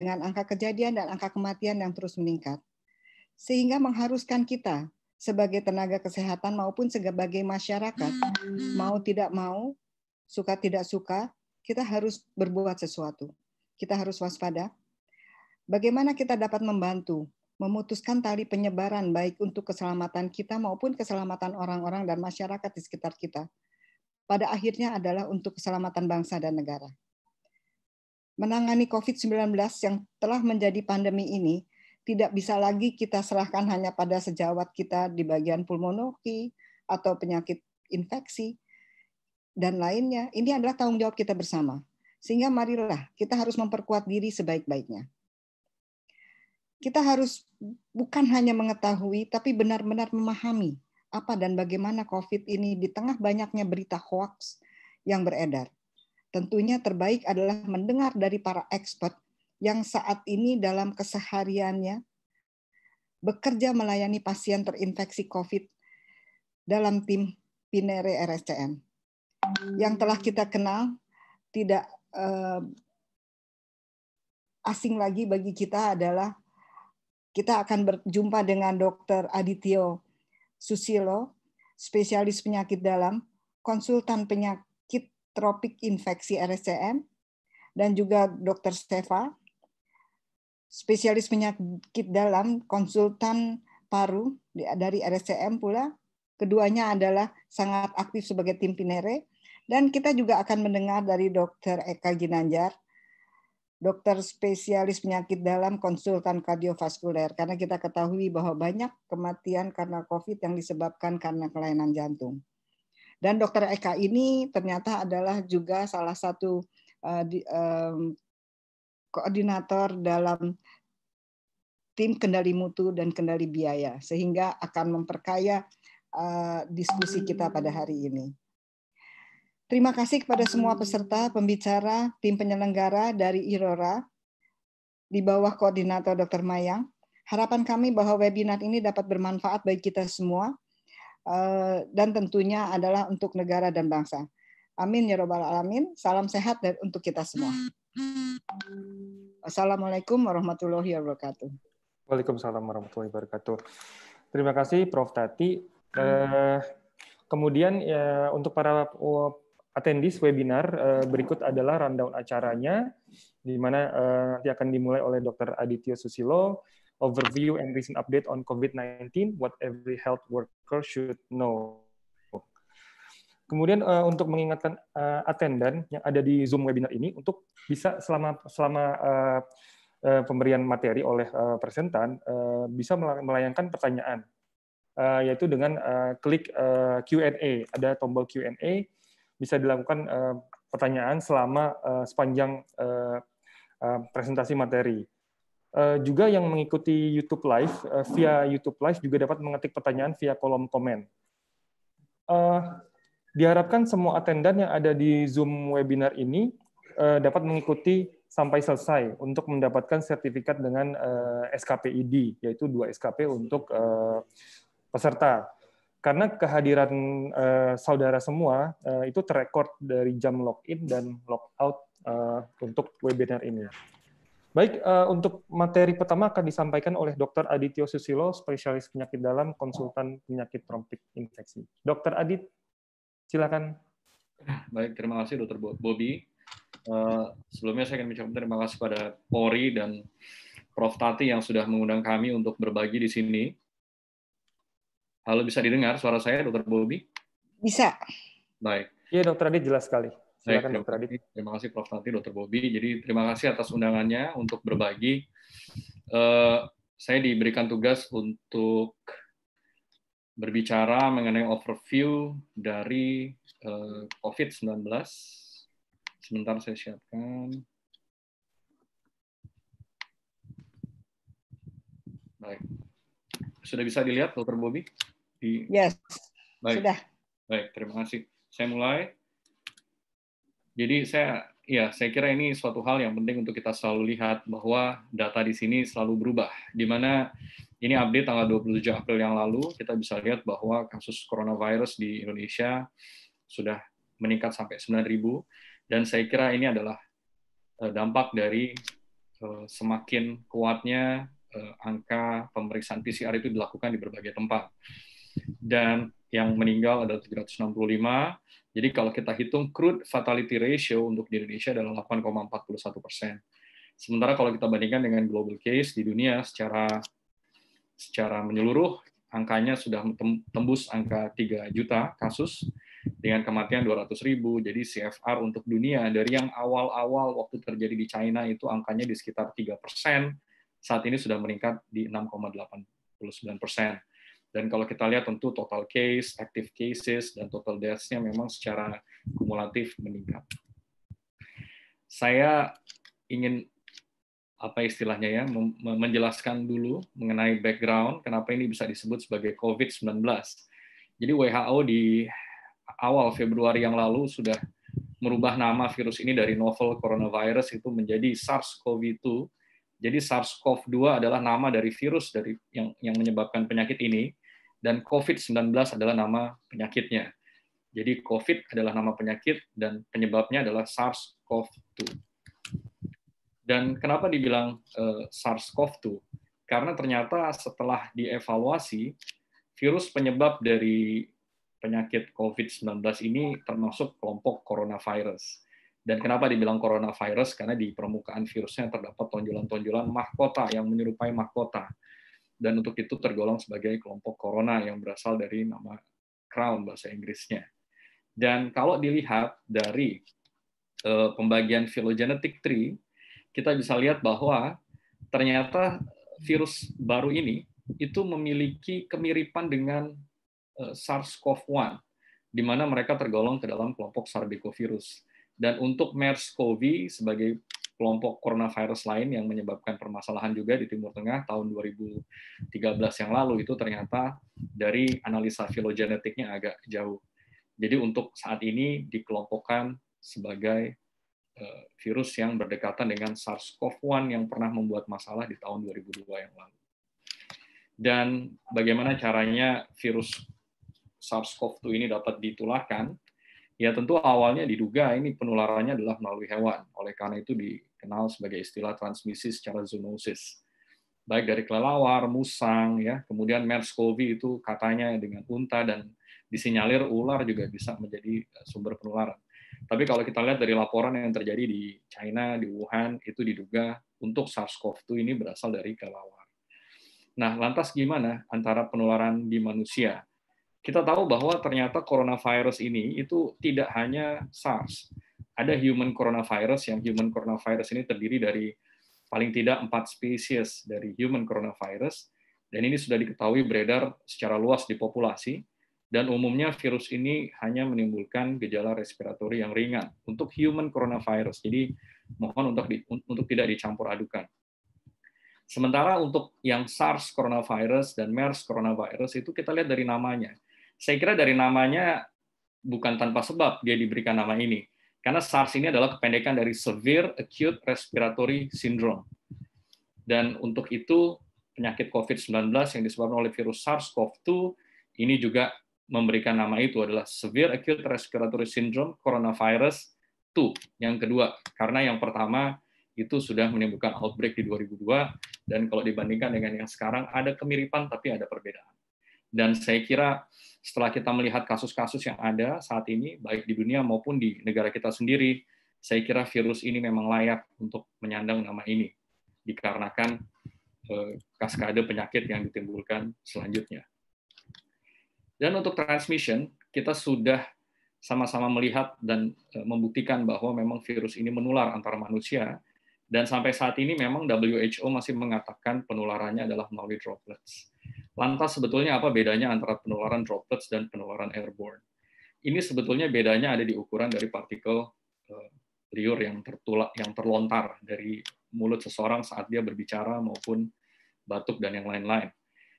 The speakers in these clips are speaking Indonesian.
dengan angka kejadian dan angka kematian yang terus meningkat. Sehingga mengharuskan kita sebagai tenaga kesehatan maupun sebagai masyarakat, hmm, hmm. mau tidak mau, suka tidak suka, kita harus berbuat sesuatu. Kita harus waspada. Bagaimana kita dapat membantu memutuskan tali penyebaran baik untuk keselamatan kita maupun keselamatan orang-orang dan masyarakat di sekitar kita. Pada akhirnya adalah untuk keselamatan bangsa dan negara menangani COVID-19 yang telah menjadi pandemi ini tidak bisa lagi kita serahkan hanya pada sejawat kita di bagian pulmonologi atau penyakit infeksi dan lainnya. Ini adalah tanggung jawab kita bersama. Sehingga marilah kita harus memperkuat diri sebaik-baiknya. Kita harus bukan hanya mengetahui tapi benar-benar memahami apa dan bagaimana COVID ini di tengah banyaknya berita hoax yang beredar. Tentunya terbaik adalah mendengar dari para expert yang saat ini dalam kesehariannya bekerja melayani pasien terinfeksi COVID dalam tim Pinere RSCM. Yang telah kita kenal tidak eh, asing lagi bagi kita adalah kita akan berjumpa dengan Dr. Adityo Susilo, spesialis penyakit dalam, konsultan penyakit tropik infeksi RSCM dan juga Dr. Stefa, spesialis penyakit dalam, konsultan paru dari RSCM pula. Keduanya adalah sangat aktif sebagai tim Pinere. Dan kita juga akan mendengar dari Dr. Eka Ginanjar, dokter spesialis penyakit dalam konsultan kardiovaskuler. Karena kita ketahui bahwa banyak kematian karena COVID yang disebabkan karena kelainan jantung. Dan Dokter Eka ini ternyata adalah juga salah satu uh, di, um, koordinator dalam tim kendali mutu dan kendali biaya, sehingga akan memperkaya uh, diskusi kita pada hari ini. Terima kasih kepada semua peserta, pembicara, tim penyelenggara dari IRORA di bawah koordinator Dr. Mayang. Harapan kami bahwa webinar ini dapat bermanfaat bagi kita semua Eh, dan tentunya adalah untuk negara dan bangsa. Amin ya robbal alamin. Salam sehat dan untuk kita semua. Assalamualaikum warahmatullahi wabarakatuh. Waalaikumsalam warahmatullahi wabarakatuh. Terima kasih Prof Tati. Eh, kemudian ya, untuk para eh, attendees webinar berikut adalah rundown acaranya di mana nanti akan dimulai oleh Dr. Adityo Susilo overview and recent update on COVID-19, what every health worker should know. Kemudian uh, untuk mengingatkan uh, eh, attendan yang ada di Zoom webinar ini untuk bisa selama selama uh, uh, pemberian materi oleh uh, presentan uh, bisa melayangkan pertanyaan uh, yaitu dengan uh, klik uh, Q&A. Ada tombol Q&A bisa dilakukan uh, pertanyaan selama uh, sepanjang uh, uh, presentasi materi. Eh, juga yang mengikuti YouTube Live eh, via YouTube Live juga dapat mengetik pertanyaan via kolom komen. Eh, diharapkan semua atendan yang ada di Zoom webinar ini dapat mengikuti sampai selesai untuk mendapatkan sertifikat dengan SKPID, yaitu dua SKP untuk peserta. Karena kehadiran saudara semua itu terekord dari jam login dan logout untuk webinar ini. Baik, eh, untuk materi pertama akan disampaikan oleh Dr. Adityo Susilo, spesialis penyakit dalam, konsultan penyakit trompik infeksi. Dr. Adit, silakan. Baik, terima kasih Dr. Bobby. Eh, sebelumnya saya ingin mengucapkan terima kasih kepada Polri dan Prof. Tati yang sudah mengundang kami untuk berbagi di sini. Halo, bisa didengar suara saya, Dr. Bobby? Bisa. Baik. Iya, Dr. Adit jelas sekali. Silakan Dokter Adit. Terima kasih Prof. Nanti, Dokter Bobby. Jadi terima kasih atas undangannya untuk berbagi. Uh, saya diberikan tugas untuk berbicara mengenai overview dari uh, eh, COVID-19. Sebentar saya siapkan. Baik. Sudah bisa dilihat, Dokter Bobby? Di... Yes, Baik. sudah. Baik, terima kasih. Saya mulai. Jadi saya ya saya kira ini suatu hal yang penting untuk kita selalu lihat bahwa data di sini selalu berubah. Di mana ini update tanggal 27 April yang lalu kita bisa lihat bahwa kasus coronavirus di Indonesia sudah meningkat sampai 9.000 dan saya kira ini adalah eh, dampak dari eh, semakin kuatnya eh, angka pemeriksaan PCR itu dilakukan di berbagai tempat. Dan yang meninggal ada 765, jadi kalau kita hitung crude fatality ratio untuk di Indonesia adalah 8,41 persen. Sementara kalau kita bandingkan dengan global case di dunia secara secara menyeluruh angkanya sudah tembus angka 3 juta kasus dengan kematian 200 ribu. Jadi CFR untuk dunia dari yang awal-awal waktu terjadi di China itu angkanya di sekitar 3 persen, saat ini sudah meningkat di 6,89 persen. Dan kalau kita lihat tentu total case, active cases, dan total deaths-nya memang secara kumulatif meningkat. Saya ingin apa istilahnya ya, menjelaskan dulu mengenai background kenapa ini bisa disebut sebagai COVID-19. Jadi WHO di awal Februari yang lalu sudah merubah nama virus ini dari novel coronavirus itu menjadi SARS-CoV-2. Jadi SARS-CoV-2 adalah nama dari virus dari yang yang menyebabkan penyakit ini dan COVID-19 adalah nama penyakitnya. Jadi COVID adalah nama penyakit dan penyebabnya adalah SARS-CoV-2. Dan kenapa dibilang eh, SARS-CoV-2? Karena ternyata setelah dievaluasi, virus penyebab dari penyakit COVID-19 ini termasuk kelompok coronavirus. Dan kenapa dibilang coronavirus? Karena di permukaan virusnya terdapat tonjolan-tonjolan mahkota yang menyerupai mahkota dan untuk itu tergolong sebagai kelompok corona yang berasal dari nama crown bahasa Inggrisnya. Dan kalau dilihat dari eh, pembagian phylogenetic tree, kita bisa lihat bahwa ternyata virus baru ini itu memiliki kemiripan dengan eh, SARS-CoV-1 di mana mereka tergolong ke dalam kelompok sarbecovirus. Dan untuk MERS-CoV sebagai kelompok coronavirus lain yang menyebabkan permasalahan juga di Timur Tengah tahun 2013 yang lalu itu ternyata dari analisa filogenetiknya agak jauh. Jadi untuk saat ini dikelompokkan sebagai eh, virus yang berdekatan dengan SARS-CoV-1 yang pernah membuat masalah di tahun 2002 yang lalu. Dan bagaimana caranya virus SARS-CoV-2 ini dapat ditularkan? Ya tentu awalnya diduga ini penularannya adalah melalui hewan. Oleh karena itu dikenal sebagai istilah transmisi secara zoonosis. Baik dari kelelawar, musang, ya kemudian MERS-CoV itu katanya dengan unta dan disinyalir ular juga bisa menjadi eh, sumber penularan. Tapi kalau kita lihat dari laporan yang terjadi di China, di Wuhan, itu diduga untuk SARS-CoV-2 ini berasal dari kelelawar. Nah, lantas gimana antara penularan di manusia? Kita tahu bahwa ternyata coronavirus ini itu tidak hanya SARS. Ada human coronavirus yang human coronavirus ini terdiri dari paling tidak empat spesies dari human coronavirus dan ini sudah diketahui beredar secara luas di populasi dan umumnya virus ini hanya menimbulkan gejala respiratori yang ringan untuk human coronavirus. Jadi mohon untuk di, untuk tidak dicampur adukan. Sementara untuk yang SARS coronavirus dan MERS coronavirus itu kita lihat dari namanya. Saya kira dari namanya bukan tanpa sebab dia diberikan nama ini. Karena SARS ini adalah kependekan dari Severe Acute Respiratory Syndrome. Dan untuk itu, penyakit COVID-19 yang disebabkan oleh virus SARS-CoV-2 ini juga memberikan nama itu adalah Severe Acute Respiratory Syndrome Coronavirus 2. Yang kedua, karena yang pertama itu sudah menimbulkan outbreak di 2002, dan kalau dibandingkan dengan yang sekarang, ada kemiripan tapi ada perbedaan. Dan saya kira setelah kita melihat kasus-kasus yang ada saat ini, baik di dunia maupun di negara kita sendiri, saya kira virus ini memang layak untuk menyandang nama ini, dikarenakan eh, kaskade penyakit yang ditimbulkan selanjutnya. Dan untuk transmission, kita sudah sama-sama melihat dan eh, membuktikan bahwa memang virus ini menular antara manusia, dan sampai saat ini memang WHO masih mengatakan penularannya adalah melalui droplets. Lantas sebetulnya apa bedanya antara penularan droplets dan penularan airborne? Ini sebetulnya bedanya ada di ukuran dari partikel eh, liur yang tertulak yang terlontar dari mulut seseorang saat dia berbicara maupun batuk dan yang lain-lain.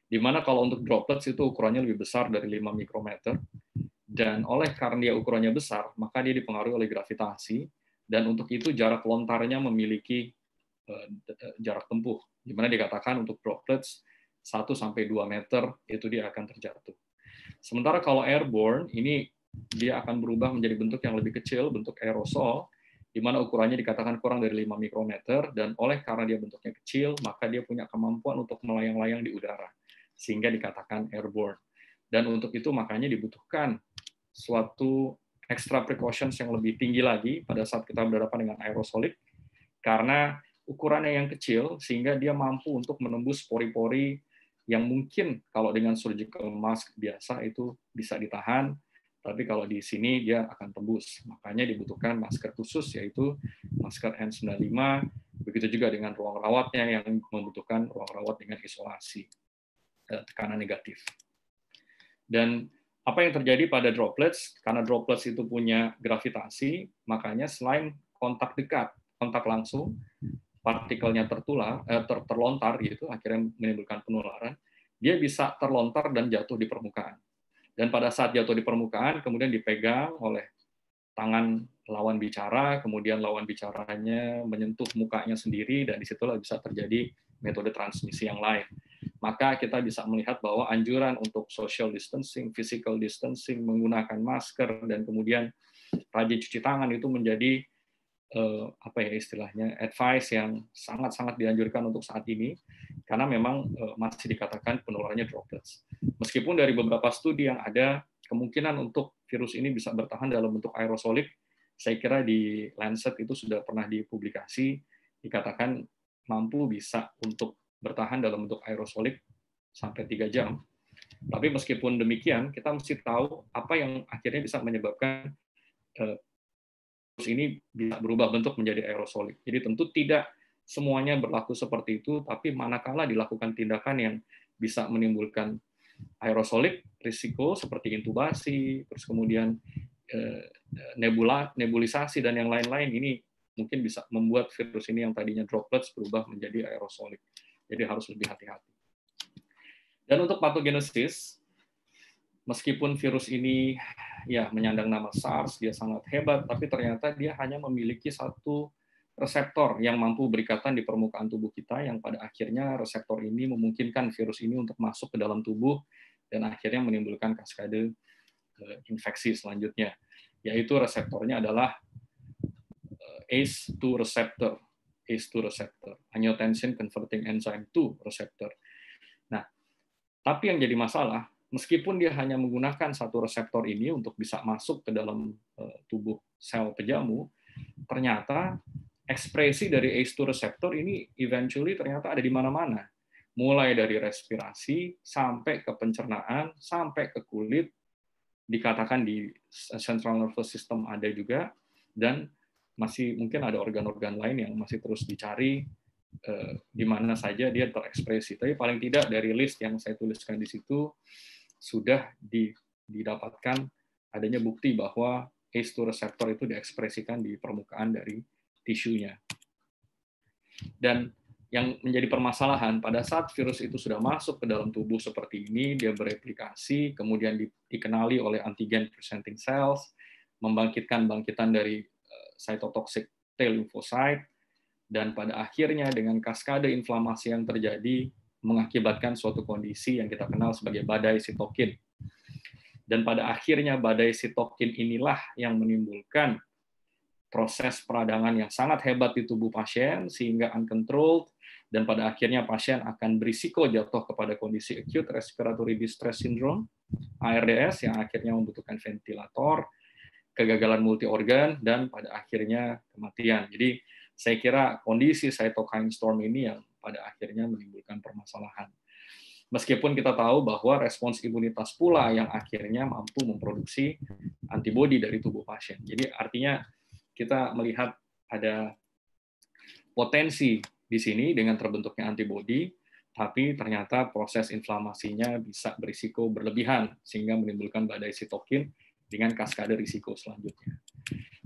Di mana kalau untuk droplets itu ukurannya lebih besar dari 5 mikrometer dan oleh karena dia ukurannya besar, maka dia dipengaruhi oleh gravitasi dan untuk itu jarak lontarnya memiliki eh, eh, jarak tempuh. Di mana dikatakan untuk droplets 1 sampai 2 meter itu dia akan terjatuh. Sementara kalau airborne ini dia akan berubah menjadi bentuk yang lebih kecil, bentuk aerosol di mana ukurannya dikatakan kurang dari 5 mikrometer dan oleh karena dia bentuknya kecil, maka dia punya kemampuan untuk melayang-layang di udara sehingga dikatakan airborne. Dan untuk itu makanya dibutuhkan suatu extra precautions yang lebih tinggi lagi pada saat kita berhadapan dengan aerosolik karena ukurannya yang kecil sehingga dia mampu untuk menembus pori-pori yang mungkin kalau dengan surgical mask biasa itu bisa ditahan, tapi kalau di sini dia akan tembus. Makanya dibutuhkan masker khusus yaitu masker N95, begitu juga dengan ruang rawatnya yang membutuhkan ruang rawat dengan isolasi eh, tekanan negatif. Dan apa yang terjadi pada droplets? Karena droplets itu punya gravitasi, makanya selain kontak dekat, kontak langsung, partikelnya tertular, eh, ter, terlontar gitu, akhirnya menimbulkan penularan, dia bisa terlontar dan jatuh di permukaan. Dan pada saat jatuh di permukaan, kemudian dipegang oleh tangan lawan bicara, kemudian lawan bicaranya menyentuh mukanya sendiri, dan disitulah bisa terjadi metode transmisi yang lain. Maka kita bisa melihat bahwa anjuran untuk social distancing, physical distancing, menggunakan masker, dan kemudian rajin cuci tangan itu menjadi uh, apa ya istilahnya advice yang sangat-sangat dianjurkan untuk saat ini karena memang uh, masih dikatakan penularannya droplets. Meskipun dari beberapa studi yang ada kemungkinan untuk virus ini bisa bertahan dalam bentuk aerosolik, saya kira di Lancet itu sudah pernah dipublikasi dikatakan mampu bisa untuk bertahan dalam bentuk aerosolik sampai 3 jam. Tapi meskipun demikian, kita mesti tahu apa yang akhirnya bisa menyebabkan eh, Virus ini bisa berubah bentuk menjadi aerosolik. Jadi tentu tidak semuanya berlaku seperti itu, tapi manakala dilakukan tindakan yang bisa menimbulkan aerosolik risiko seperti intubasi, terus kemudian eh, nebula, nebulisasi dan yang lain-lain ini mungkin bisa membuat virus ini yang tadinya droplets berubah menjadi aerosolik. Jadi harus lebih hati-hati. Dan untuk patogenesis, meskipun virus ini ya menyandang nama SARS, dia sangat hebat, tapi ternyata dia hanya memiliki satu reseptor yang mampu berikatan di permukaan tubuh kita yang pada akhirnya reseptor ini memungkinkan virus ini untuk masuk ke dalam tubuh dan akhirnya menimbulkan kaskade eh, infeksi selanjutnya yaitu reseptornya adalah eh, ACE2 receptor ACE2 receptor angiotensin converting enzyme 2 receptor. Nah, tapi yang jadi masalah meskipun dia hanya menggunakan satu reseptor ini untuk bisa masuk ke dalam eh, tubuh sel pejamu, ternyata ekspresi dari ACE2 reseptor ini eventually ternyata ada di mana-mana. Mulai dari respirasi, sampai ke pencernaan, sampai ke kulit, dikatakan di central nervous system ada juga, dan masih mungkin ada organ-organ lain yang masih terus dicari eh, di mana saja dia terekspresi. Tapi paling tidak dari list yang saya tuliskan di situ, sudah didapatkan adanya bukti bahwa ACE2 reseptor itu diekspresikan di permukaan dari tisunya. Dan yang menjadi permasalahan pada saat virus itu sudah masuk ke dalam tubuh seperti ini, dia bereplikasi, kemudian dikenali oleh antigen presenting cells, membangkitkan bangkitan dari eh, cytotoxic T lymphocyte, dan pada akhirnya dengan kaskade inflamasi yang terjadi, mengakibatkan suatu kondisi yang kita kenal sebagai badai sitokin. Dan pada akhirnya badai sitokin inilah yang menimbulkan proses peradangan yang sangat hebat di tubuh pasien sehingga uncontrolled dan pada akhirnya pasien akan berisiko jatuh kepada kondisi acute respiratory distress syndrome ARDS yang akhirnya membutuhkan ventilator, kegagalan multi organ dan pada akhirnya kematian. Jadi saya kira kondisi cytokine storm ini yang pada akhirnya menimbulkan permasalahan. Meskipun kita tahu bahwa respons imunitas pula yang akhirnya mampu memproduksi antibodi dari tubuh pasien. Jadi artinya kita melihat ada potensi di sini dengan terbentuknya antibodi, tapi ternyata proses inflamasinya bisa berisiko berlebihan sehingga menimbulkan badai sitokin dengan kaskade risiko selanjutnya.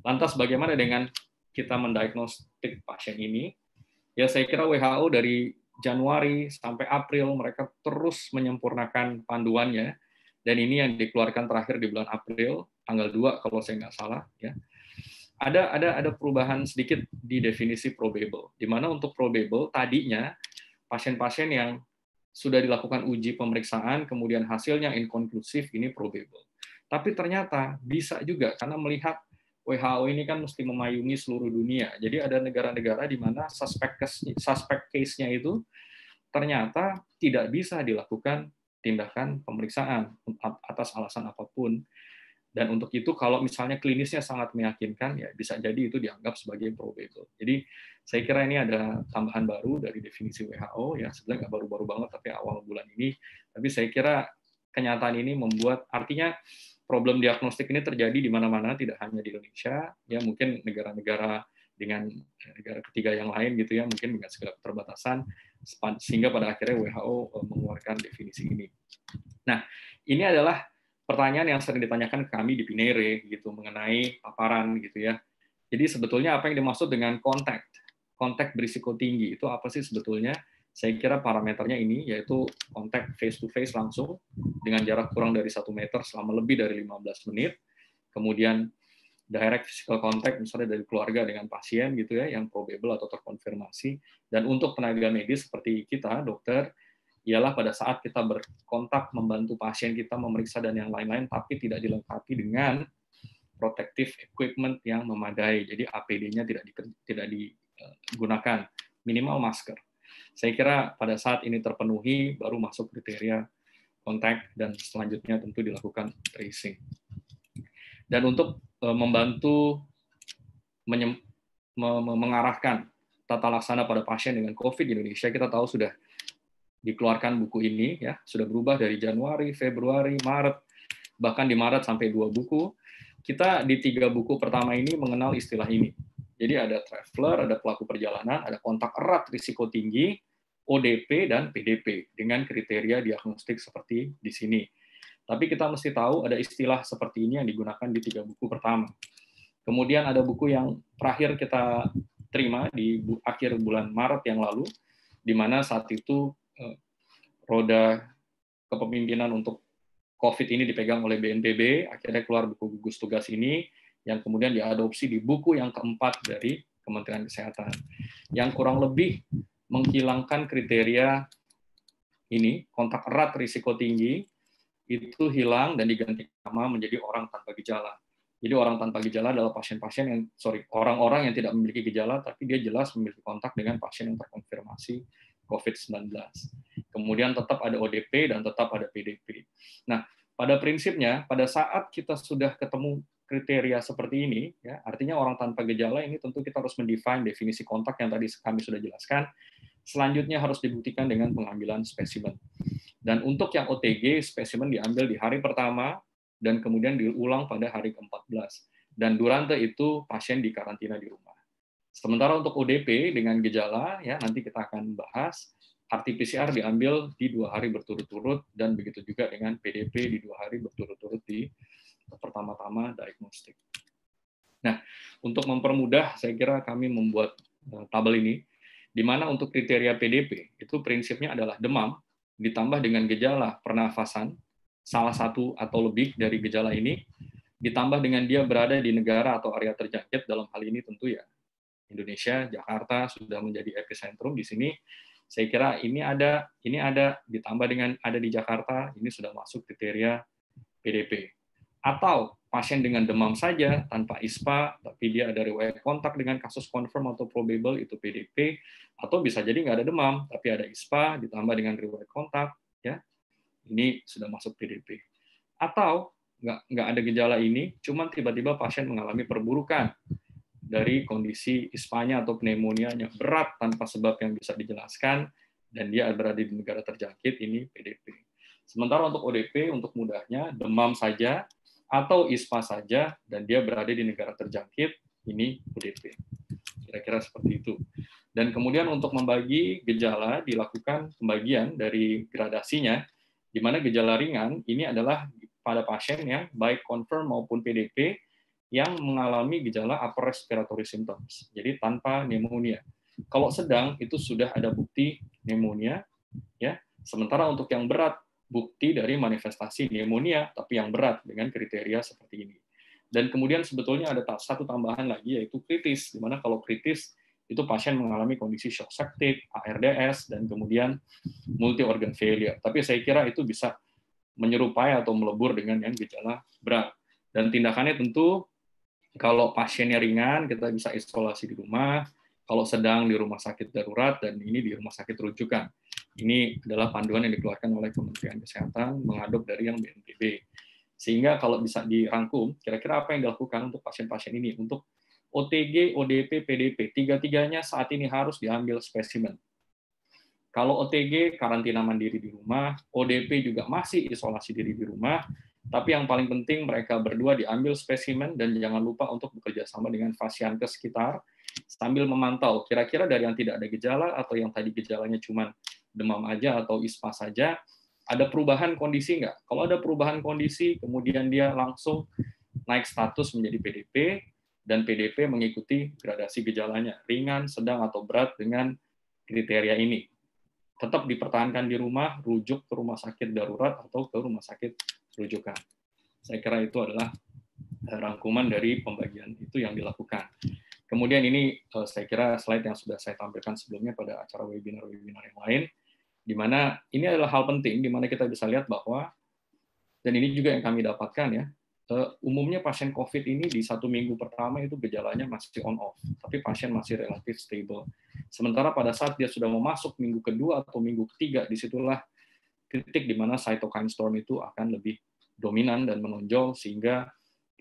Lantas bagaimana dengan kita mendiagnostik pasien ini? Ya saya kira WHO dari Januari sampai April mereka terus menyempurnakan panduannya dan ini yang dikeluarkan terakhir di bulan April tanggal 2 kalau saya nggak salah ya. Ada ada ada perubahan sedikit di definisi probable. Di mana untuk probable tadinya pasien-pasien yang sudah dilakukan uji pemeriksaan kemudian hasilnya inkonklusif ini probable. Tapi ternyata bisa juga karena melihat WHO ini kan mesti memayungi seluruh dunia. Jadi ada negara-negara di mana suspek case-nya itu ternyata tidak bisa dilakukan tindakan pemeriksaan atas alasan apapun. Dan untuk itu kalau misalnya klinisnya sangat meyakinkan ya bisa jadi itu dianggap sebagai probable. Jadi saya kira ini ada tambahan baru dari definisi WHO ya sebenarnya nggak baru-baru banget tapi awal bulan ini. Tapi saya kira kenyataan ini membuat artinya problem diagnostik ini terjadi di mana-mana, tidak hanya di Indonesia, ya mungkin negara-negara dengan eh, negara ketiga yang lain gitu ya, mungkin dengan segala keterbatasan, sehingga pada akhirnya WHO eh, mengeluarkan definisi ini. Nah, ini adalah pertanyaan yang sering ditanyakan ke kami di Pinere gitu mengenai paparan gitu ya. Jadi sebetulnya apa yang dimaksud dengan kontak? Kontak berisiko tinggi itu apa sih sebetulnya? Saya kira parameternya ini yaitu kontak face to face langsung dengan jarak kurang dari satu meter selama lebih dari 15 menit. Kemudian direct physical contact misalnya dari keluarga dengan pasien gitu ya yang probable atau terkonfirmasi dan untuk tenaga medis seperti kita dokter ialah pada saat kita berkontak membantu pasien kita memeriksa dan yang lain-lain tapi tidak dilengkapi dengan protective equipment yang memadai jadi APD-nya tidak tidak digunakan eh, minimal masker saya kira pada saat ini terpenuhi, baru masuk kriteria kontak dan selanjutnya tentu dilakukan tracing. Dan untuk e, membantu mengarahkan tata laksana pada pasien dengan COVID di Indonesia, kita tahu sudah dikeluarkan buku ini, ya sudah berubah dari Januari, Februari, Maret, bahkan di Maret sampai dua buku. Kita di tiga buku pertama ini mengenal istilah ini, jadi ada traveler, ada pelaku perjalanan, ada kontak erat risiko tinggi, ODP dan PDP dengan kriteria diagnostik seperti di sini. Tapi kita mesti tahu ada istilah seperti ini yang digunakan di tiga buku pertama. Kemudian ada buku yang terakhir kita terima di akhir bulan Maret yang lalu, di mana saat itu eh, roda kepemimpinan untuk COVID ini dipegang oleh BNPB, akhirnya keluar buku gugus tugas ini, yang kemudian diadopsi di buku yang keempat dari Kementerian Kesehatan. Yang kurang lebih menghilangkan kriteria ini, kontak erat risiko tinggi, itu hilang dan diganti nama menjadi orang tanpa gejala. Jadi orang tanpa gejala adalah pasien-pasien yang, sorry, orang-orang yang tidak memiliki gejala, tapi dia jelas memiliki kontak dengan pasien yang terkonfirmasi COVID-19. Kemudian tetap ada ODP dan tetap ada PDP. Nah, pada prinsipnya, pada saat kita sudah ketemu kriteria seperti ini, ya, artinya orang tanpa gejala ini tentu kita harus mendefine definisi kontak yang tadi kami sudah jelaskan. Selanjutnya harus dibuktikan dengan pengambilan spesimen. Dan untuk yang OTG, spesimen diambil di hari pertama dan kemudian diulang pada hari ke-14. Dan durante itu pasien dikarantina di rumah. Sementara untuk ODP dengan gejala, ya nanti kita akan bahas, RT-PCR diambil di dua hari berturut-turut, dan begitu juga dengan PDP di dua hari berturut-turut di pertama-tama diagnostik. Nah, untuk mempermudah, saya kira kami membuat eh, tabel ini, di mana untuk kriteria PDP, itu prinsipnya adalah demam, ditambah dengan gejala pernafasan, salah satu atau lebih dari gejala ini, ditambah dengan dia berada di negara atau area terjangkit, dalam hal ini tentu ya Indonesia, Jakarta sudah menjadi epicentrum di sini. Saya kira ini ada, ini ada ditambah dengan ada di Jakarta, ini sudah masuk kriteria PDP atau pasien dengan demam saja tanpa ISPA, tapi dia ada riwayat kontak dengan kasus confirm atau probable itu PDP, atau bisa jadi nggak ada demam tapi ada ISPA ditambah dengan riwayat kontak, ya ini sudah masuk PDP. Atau nggak nggak ada gejala ini, cuman tiba-tiba pasien mengalami perburukan dari kondisi ISPA-nya atau pneumonia-nya berat tanpa sebab yang bisa dijelaskan dan dia berada di negara terjangkit ini PDP. Sementara untuk ODP untuk mudahnya demam saja atau ISPA saja dan dia berada di negara terjangkit, ini PDP Kira-kira seperti itu. Dan kemudian untuk membagi gejala dilakukan pembagian dari gradasinya, di mana gejala ringan ini adalah pada pasien yang baik confirm maupun PDP yang mengalami gejala upper respiratory symptoms, jadi tanpa pneumonia. Kalau sedang itu sudah ada bukti pneumonia, ya. Sementara untuk yang berat bukti dari manifestasi pneumonia, tapi yang berat dengan kriteria seperti ini. Dan kemudian sebetulnya ada satu tambahan lagi, yaitu kritis, di mana kalau kritis, itu pasien mengalami kondisi shock septic, ARDS, dan kemudian multi organ failure. Tapi saya kira itu bisa menyerupai atau melebur dengan yang gejala berat. Dan tindakannya tentu kalau pasiennya ringan, kita bisa isolasi di rumah, kalau sedang di rumah sakit darurat dan ini di rumah sakit rujukan. Ini adalah panduan yang dikeluarkan oleh Kementerian Kesehatan mengadop dari yang BNPB. Sehingga kalau bisa dirangkum, kira-kira apa yang dilakukan untuk pasien-pasien ini? Untuk OTG, ODP, PDP, tiga-tiganya saat ini harus diambil spesimen. Kalau OTG, karantina mandiri di rumah, ODP juga masih isolasi diri di rumah, tapi yang paling penting mereka berdua diambil spesimen dan jangan lupa untuk bekerja sama dengan ke sekitar sambil memantau kira-kira dari yang tidak ada gejala atau yang tadi gejalanya cuma demam aja atau ispa saja, ada perubahan kondisi nggak? Kalau ada perubahan kondisi, kemudian dia langsung naik status menjadi PDP, dan PDP mengikuti gradasi gejalanya, ringan, sedang, atau berat dengan kriteria ini. Tetap dipertahankan di rumah, rujuk ke rumah sakit darurat atau ke rumah sakit rujukan. Saya kira itu adalah eh, rangkuman dari pembagian itu yang dilakukan. Kemudian ini eh, saya kira slide yang sudah saya tampilkan sebelumnya pada acara webinar-webinar yang lain, di mana ini adalah hal penting, di mana kita bisa lihat bahwa, dan ini juga yang kami dapatkan ya, eh, umumnya pasien COVID ini di satu minggu pertama itu gejalanya masih on-off, tapi pasien masih relatif stable. Sementara pada saat dia sudah mau masuk minggu kedua atau minggu ketiga, disitulah titik di mana cytokine storm itu akan lebih dominan dan menonjol, sehingga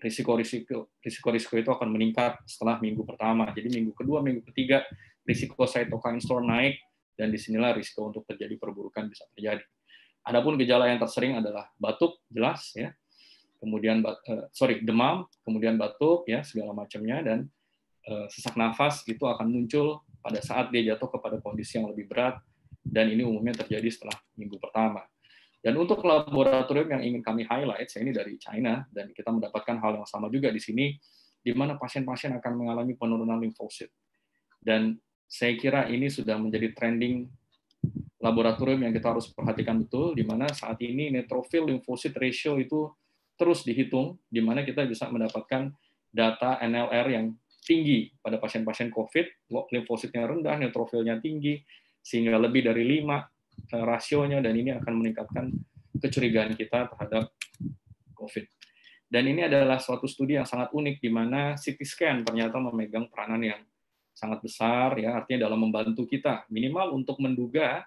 risiko-risiko risiko-risiko itu akan meningkat setelah minggu pertama. Jadi minggu kedua, minggu ketiga risiko cytokine storm naik dan disinilah risiko untuk terjadi perburukan bisa terjadi. Adapun gejala yang tersering adalah batuk jelas ya, kemudian uh, sorry demam, kemudian batuk ya segala macamnya dan uh, sesak nafas itu akan muncul pada saat dia jatuh kepada kondisi yang lebih berat dan ini umumnya terjadi setelah minggu pertama. Dan untuk laboratorium yang ingin kami highlight, saya ini dari China, dan kita mendapatkan hal yang sama juga di sini, di mana pasien-pasien akan mengalami penurunan limfosit. Dan saya kira ini sudah menjadi trending laboratorium yang kita harus perhatikan betul, di mana saat ini neutrophil limfosit ratio itu terus dihitung, di mana kita bisa mendapatkan data NLR yang tinggi pada pasien-pasien COVID, limfositnya rendah, neutrofilnya tinggi, sehingga lebih dari 5, Eh, rasionya dan ini akan meningkatkan kecurigaan kita terhadap COVID. Dan ini adalah suatu studi yang sangat unik di mana CT scan ternyata memegang peranan yang sangat besar ya artinya dalam membantu kita minimal untuk menduga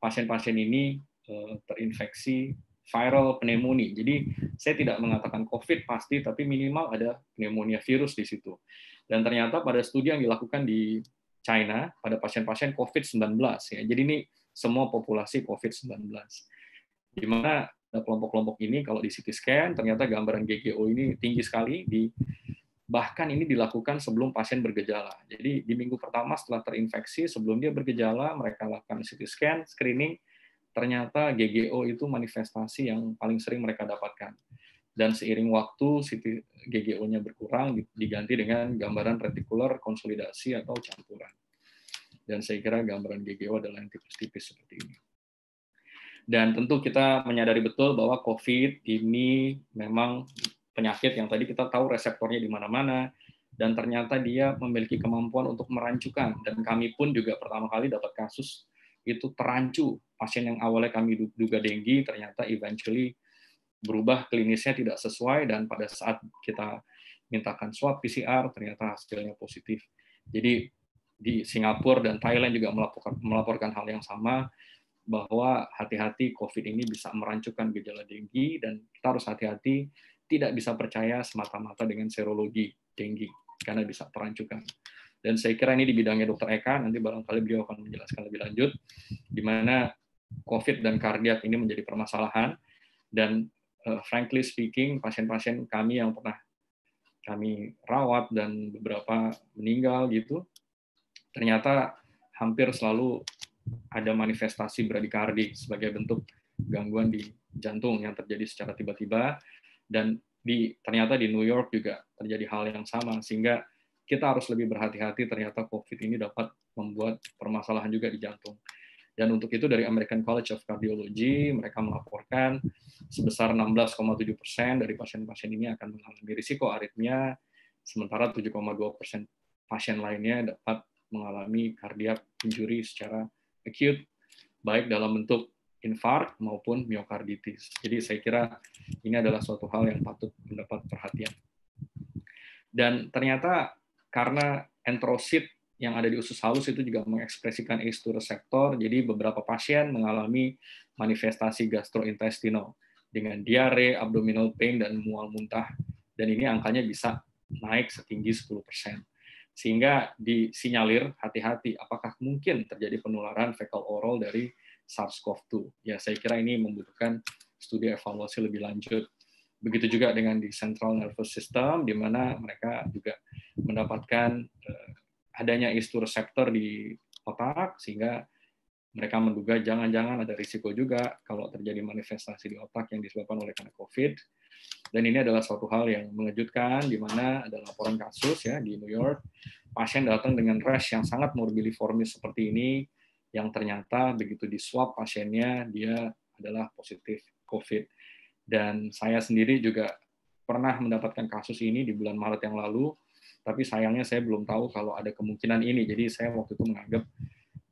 pasien-pasien ini eh, terinfeksi viral pneumonia. Jadi saya tidak mengatakan COVID pasti, tapi minimal ada pneumonia virus di situ. Dan ternyata pada studi yang dilakukan di China pada pasien-pasien COVID-19 ya. Jadi ini semua populasi COVID-19. Di mana kelompok-kelompok ini kalau di CT scan ternyata gambaran GGO ini tinggi sekali di bahkan ini dilakukan sebelum pasien bergejala. Jadi di minggu pertama setelah terinfeksi, sebelum dia bergejala, mereka lakukan CT scan, screening, ternyata GGO itu manifestasi yang paling sering mereka dapatkan. Dan seiring waktu GGO-nya berkurang diganti dengan gambaran retikular konsolidasi atau campuran. Dan saya kira gambaran GGO adalah yang tipis-tipis seperti ini. Dan tentu kita menyadari betul bahwa COVID ini memang penyakit yang tadi kita tahu reseptornya di mana-mana, dan ternyata dia memiliki kemampuan untuk merancukan. Dan kami pun juga pertama kali dapat kasus itu terancu. Pasien yang awalnya kami duga denggi, ternyata eventually berubah klinisnya tidak sesuai, dan pada saat kita mintakan swab PCR, ternyata hasilnya positif. Jadi di Singapura dan Thailand juga melaporkan, melaporkan hal yang sama bahwa hati-hati COVID ini bisa merancukan gejala denggi dan kita harus hati-hati tidak bisa percaya semata-mata dengan serologi denggi karena bisa merancukan Dan saya kira ini di bidangnya Dokter Eka nanti barangkali beliau akan menjelaskan lebih lanjut di mana COVID dan kardiak ini menjadi permasalahan dan uh, frankly speaking pasien-pasien kami yang pernah kami rawat dan beberapa meninggal gitu ternyata hampir selalu ada manifestasi bradikardi sebagai bentuk gangguan di jantung yang terjadi secara tiba-tiba dan di ternyata di New York juga terjadi hal yang sama sehingga kita harus lebih berhati-hati ternyata COVID ini dapat membuat permasalahan juga di jantung. Dan untuk itu dari American College of Cardiology mereka melaporkan sebesar 16,7 persen dari pasien-pasien ini akan mengalami risiko aritmia, sementara 7,2 persen pasien lainnya dapat mengalami kardiak injury secara acute, baik dalam bentuk infark maupun miokarditis. Jadi saya kira ini adalah suatu hal yang patut mendapat perhatian. Dan ternyata karena entrosit yang ada di usus halus itu juga mengekspresikan ACE2 reseptor, jadi beberapa pasien mengalami manifestasi gastrointestinal dengan diare, abdominal pain, dan mual muntah. Dan ini angkanya bisa naik setinggi 10% sehingga disinyalir hati-hati apakah mungkin terjadi penularan fecal oral dari SARS-CoV-2. Ya, saya kira ini membutuhkan studi evaluasi lebih lanjut. Begitu juga dengan di central nervous system, di mana mereka juga mendapatkan eh, adanya istu reseptor di otak, sehingga mereka menduga jangan-jangan ada risiko juga kalau terjadi manifestasi di otak yang disebabkan oleh karena COVID dan ini adalah suatu hal yang mengejutkan, di mana ada laporan kasus ya di New York, pasien datang dengan rash yang sangat morbiliformis seperti ini, yang ternyata begitu di swab pasiennya dia adalah positif COVID. Dan saya sendiri juga pernah mendapatkan kasus ini di bulan Maret yang lalu, tapi sayangnya saya belum tahu kalau ada kemungkinan ini. Jadi saya waktu itu menganggap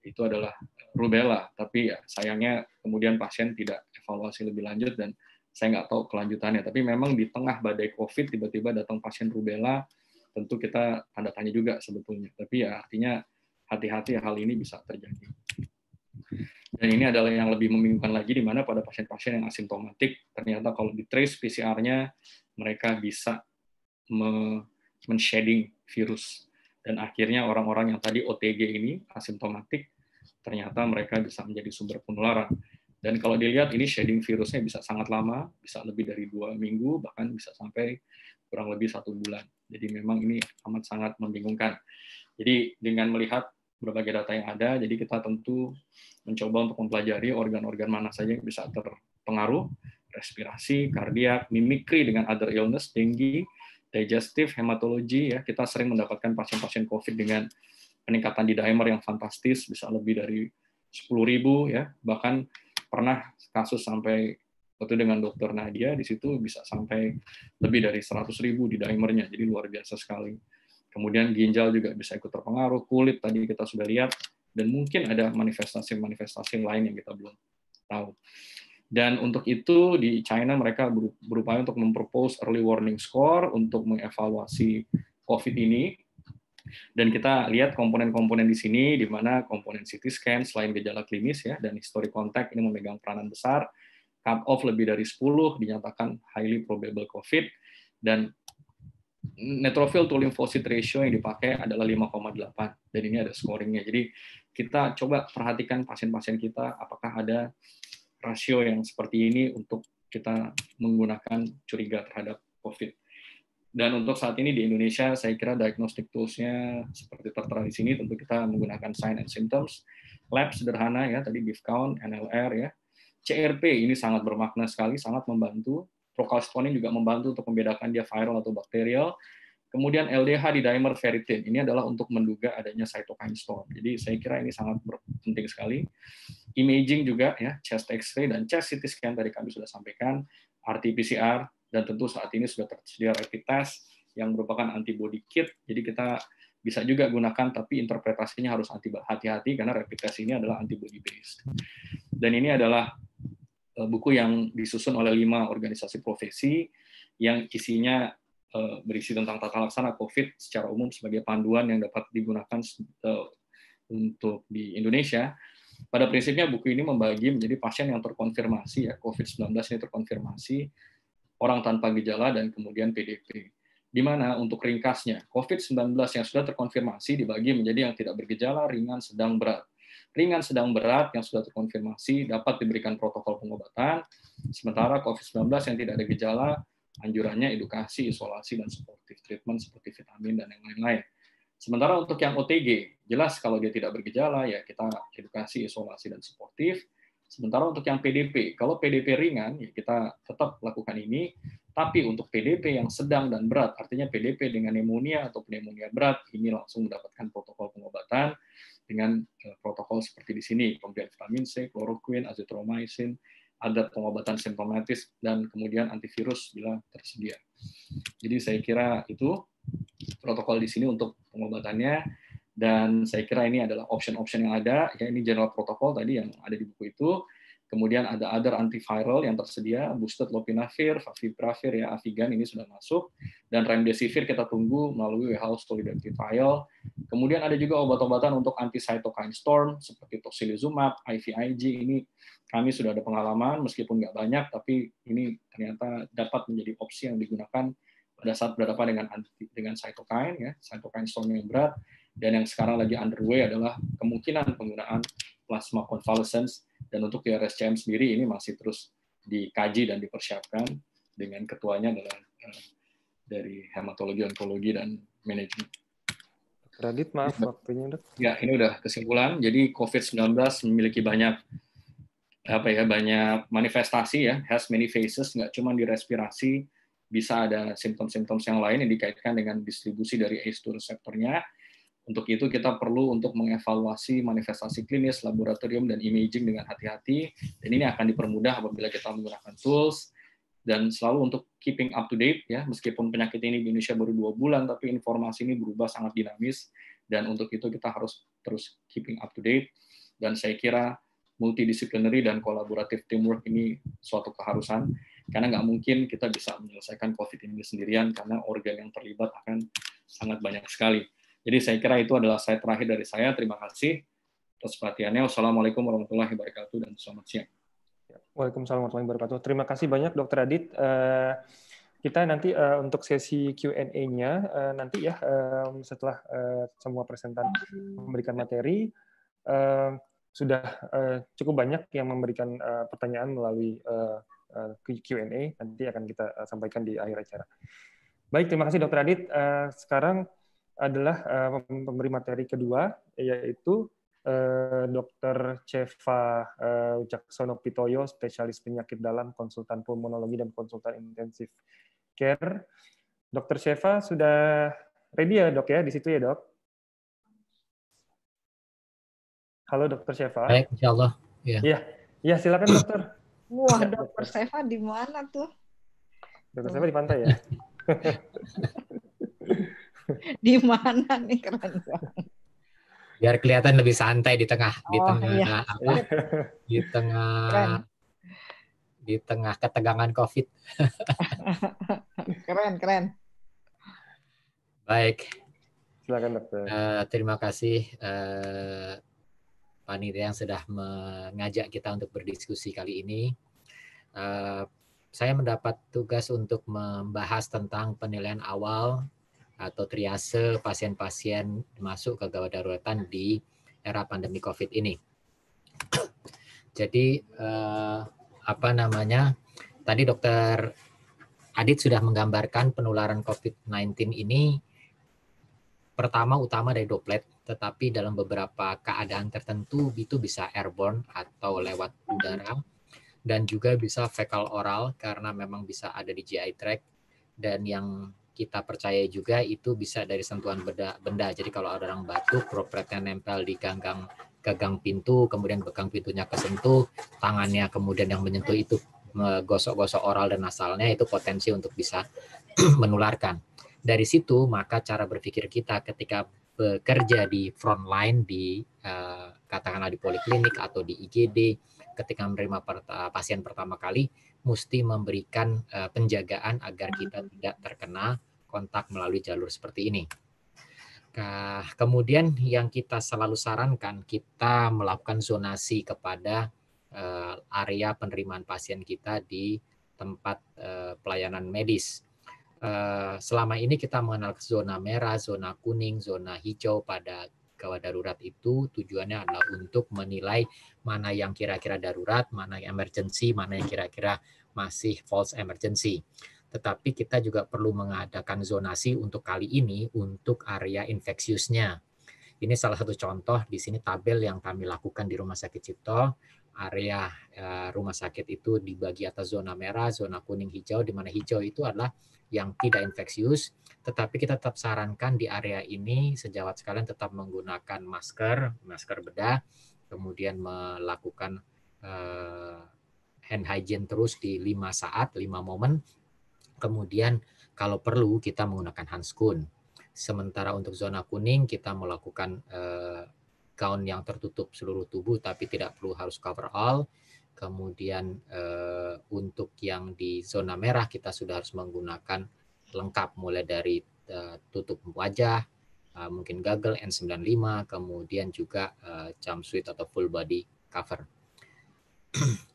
itu adalah rubella, tapi ya sayangnya kemudian pasien tidak evaluasi lebih lanjut dan saya nggak tahu kelanjutannya. Tapi memang di tengah badai COVID tiba-tiba datang pasien rubella, tentu kita tanda tanya juga sebetulnya. Tapi ya artinya hati-hati hal ini bisa terjadi. Dan ini adalah yang lebih membingungkan lagi di mana pada pasien-pasien yang asimptomatik ternyata kalau di trace PCR-nya mereka bisa men-shedding virus dan akhirnya orang-orang yang tadi OTG ini asimptomatik ternyata mereka bisa menjadi sumber penularan. Dan kalau dilihat ini shedding virusnya bisa sangat lama, bisa lebih dari dua minggu, bahkan bisa sampai kurang lebih satu bulan. Jadi memang ini amat sangat membingungkan. Jadi dengan melihat berbagai data yang ada, jadi kita tentu mencoba untuk mempelajari organ-organ mana saja yang bisa terpengaruh, respirasi, kardiak, mimikri dengan other illness, tinggi, digestive, hematologi. Ya, kita sering mendapatkan pasien-pasien COVID dengan peningkatan di dimer yang fantastis, bisa lebih dari 10.000 ya, bahkan pernah kasus sampai waktu dengan dokter Nadia di situ bisa sampai lebih dari 100 ribu di dimernya, jadi luar biasa sekali. Kemudian ginjal juga bisa ikut terpengaruh, kulit tadi kita sudah lihat, dan mungkin ada manifestasi-manifestasi lain yang kita belum tahu. Dan untuk itu di China mereka berupaya untuk mempropose early warning score untuk mengevaluasi COVID ini dan kita lihat komponen-komponen di sini, di mana komponen CT scan selain gejala klinis ya dan histori kontak ini memegang peranan besar. Cut off lebih dari 10 dinyatakan highly probable COVID dan neutrophil to lymphocyte ratio yang dipakai adalah 5,8 dan ini ada scoringnya. Jadi kita coba perhatikan pasien-pasien kita apakah ada rasio yang seperti ini untuk kita menggunakan curiga terhadap COVID dan untuk saat ini di Indonesia saya kira diagnostic tools seperti tertera di sini tentu kita menggunakan sign and symptoms, lab sederhana ya tadi beef count, NLR ya. CRP ini sangat bermakna sekali, sangat membantu. Procalcitonin juga membantu untuk membedakan dia viral atau bakterial. Kemudian LDH di dimer ferritin. Ini adalah untuk menduga adanya cytokine storm. Jadi saya kira ini sangat penting sekali. Imaging juga ya, chest X-ray dan chest CT scan tadi kami sudah sampaikan, RT-PCR, dan tentu saat ini sudah tersedia rapid test yang merupakan antibody kit. Jadi kita bisa juga gunakan, tapi interpretasinya harus hati-hati karena rapid test ini adalah antibody based. Dan ini adalah eh, buku yang disusun oleh lima organisasi profesi yang isinya eh, berisi tentang tata laksana COVID secara umum sebagai panduan yang dapat digunakan eh, untuk di Indonesia. Pada prinsipnya buku ini membagi menjadi pasien yang terkonfirmasi ya COVID-19 ini terkonfirmasi orang tanpa gejala, dan kemudian PDP. Di mana untuk ringkasnya, COVID-19 yang sudah terkonfirmasi dibagi menjadi yang tidak bergejala, ringan, sedang, berat. Ringan, sedang, berat yang sudah terkonfirmasi dapat diberikan protokol pengobatan, sementara COVID-19 yang tidak ada gejala, anjurannya edukasi, isolasi, dan supportive treatment seperti vitamin dan yang lain-lain. Sementara untuk yang OTG, jelas kalau dia tidak bergejala, ya kita edukasi, isolasi, dan suportif. Sementara untuk yang PDP, kalau PDP ringan ya kita tetap lakukan ini, tapi untuk PDP yang sedang dan berat, artinya PDP dengan pneumonia atau pneumonia berat, ini langsung mendapatkan protokol pengobatan dengan e, protokol seperti di sini, pemberian vitamin C, kloroquine, azitromycin, ada pengobatan simptomatis, dan kemudian antivirus bila tersedia. Jadi saya kira itu protokol di sini untuk pengobatannya dan saya kira ini adalah option-option yang ada ya ini general protocol tadi yang ada di buku itu kemudian ada other antiviral yang tersedia boosted lopinavir, favipravir ya Avigan ini sudah masuk dan remdesivir kita tunggu melalui WHO solidarity trial. Kemudian ada juga obat-obatan untuk anti cytokine storm seperti tocilizumab, IVIG ini kami sudah ada pengalaman meskipun nggak banyak tapi ini ternyata dapat menjadi opsi yang digunakan pada saat berhadapan dengan anti, dengan cytokine ya cytokine storm yang berat dan yang sekarang lagi underway adalah kemungkinan penggunaan plasma convalescence dan untuk di RSCM sendiri ini masih terus dikaji dan dipersiapkan dengan ketuanya adalah eh, dari hematologi onkologi dan manajemen. Radit maaf waktunya dok. Ya ini udah kesimpulan. Jadi COVID-19 memiliki banyak apa ya banyak manifestasi ya has many faces nggak cuma di respirasi bisa ada simptom-simptom yang lain yang dikaitkan dengan distribusi dari ACE2 reseptornya untuk itu kita perlu untuk mengevaluasi manifestasi klinis, laboratorium, dan imaging dengan hati-hati. Dan ini akan dipermudah apabila kita menggunakan tools dan selalu untuk keeping up to date ya meskipun penyakit ini di Indonesia baru dua bulan tapi informasi ini berubah sangat dinamis dan untuk itu kita harus terus keeping up to date dan saya kira multidisciplinary dan kolaboratif teamwork ini suatu keharusan karena nggak mungkin kita bisa menyelesaikan COVID ini sendirian karena organ yang terlibat akan sangat banyak sekali. Jadi saya kira itu adalah saya terakhir dari saya. Terima kasih atas perhatiannya. Wassalamualaikum warahmatullahi wabarakatuh dan selamat siang. Waalaikumsalam warahmatullahi wabarakatuh. Terima kasih banyak Dokter Adit. Eh, kita nanti eh, untuk sesi Q&A-nya eh, nanti ya setelah semua presentan memberikan materi sudah cukup banyak yang memberikan pertanyaan melalui Q&A nanti akan kita sampaikan di akhir acara. Baik, terima kasih Dokter Adit. sekarang adalah uh, pemberi materi kedua yaitu uh, eh, Dr. Ceva uh, Jaksono Pitoyo, spesialis penyakit dalam, konsultan pulmonologi dan konsultan intensif care. Dr. Ceva sudah ready ya dok ya di situ ya dok? Halo Dr. Ceva. Baik, insya Allah. Ya. Iya, ya. ya, silakan dokter. Wah, iya, Dokter Dr. Ceva di mana tuh? Dr. Ceva di pantai ya? di mana nih keren banget biar kelihatan lebih santai di tengah oh, di tengah iya. apa di tengah keren. di tengah ketegangan covid keren keren baik silakan dokter uh, terima kasih uh, panitia yang sudah mengajak kita untuk berdiskusi kali ini eh, saya mendapat tugas untuk membahas tentang penilaian awal atau triase pasien-pasien masuk ke gawat daruratan di era pandemi COVID ini. Jadi eh, apa namanya? Tadi dokter Adit sudah menggambarkan penularan COVID-19 ini pertama utama dari droplet, tetapi dalam beberapa keadaan tertentu itu bisa airborne atau lewat udara dan juga bisa fecal oral karena memang bisa ada di GI tract dan yang kita percaya juga itu bisa dari sentuhan benda. benda. Jadi kalau ada orang batuk, propretnya nempel di ganggang gagang pintu, kemudian gagang pintunya kesentuh, tangannya kemudian yang menyentuh itu gosok-gosok oral dan nasalnya itu potensi untuk bisa menularkan. Dari situ maka cara berpikir kita ketika bekerja di front line di eh, katakanlah di poliklinik atau di IGD ketika menerima pasien pertama kali mesti memberikan uh, penjagaan agar kita tidak terkena kontak melalui jalur seperti ini. Kemudian yang kita selalu sarankan kita melakukan zonasi kepada uh, area penerimaan pasien kita di tempat uh, pelayanan medis. Uh, selama ini kita mengenal zona merah, zona kuning, zona hijau pada gawat darurat itu tujuannya adalah untuk menilai mana yang kira-kira darurat, mana yang emergency, mana yang kira-kira masih false emergency. Tetapi kita juga perlu mengadakan zonasi untuk kali ini untuk area infeksiusnya. Ini salah satu contoh di sini tabel yang kami lakukan di Rumah Sakit Cipto area eh, rumah sakit itu dibagi atas zona merah, zona kuning, hijau, di mana hijau itu adalah yang tidak infeksius, tetapi kita tetap sarankan di area ini sejawat sekalian tetap menggunakan masker, masker bedah, kemudian melakukan eh, hand hygiene terus di lima saat, lima momen. Kemudian kalau perlu kita menggunakan handscoon. Sementara untuk zona kuning kita melakukan eh, gaun yang tertutup seluruh tubuh tapi tidak perlu harus cover all kemudian eh, untuk yang di zona merah kita sudah harus menggunakan lengkap mulai dari eh, tutup wajah, eh, mungkin gagal N95, kemudian juga eh, jumpsuit atau full body cover.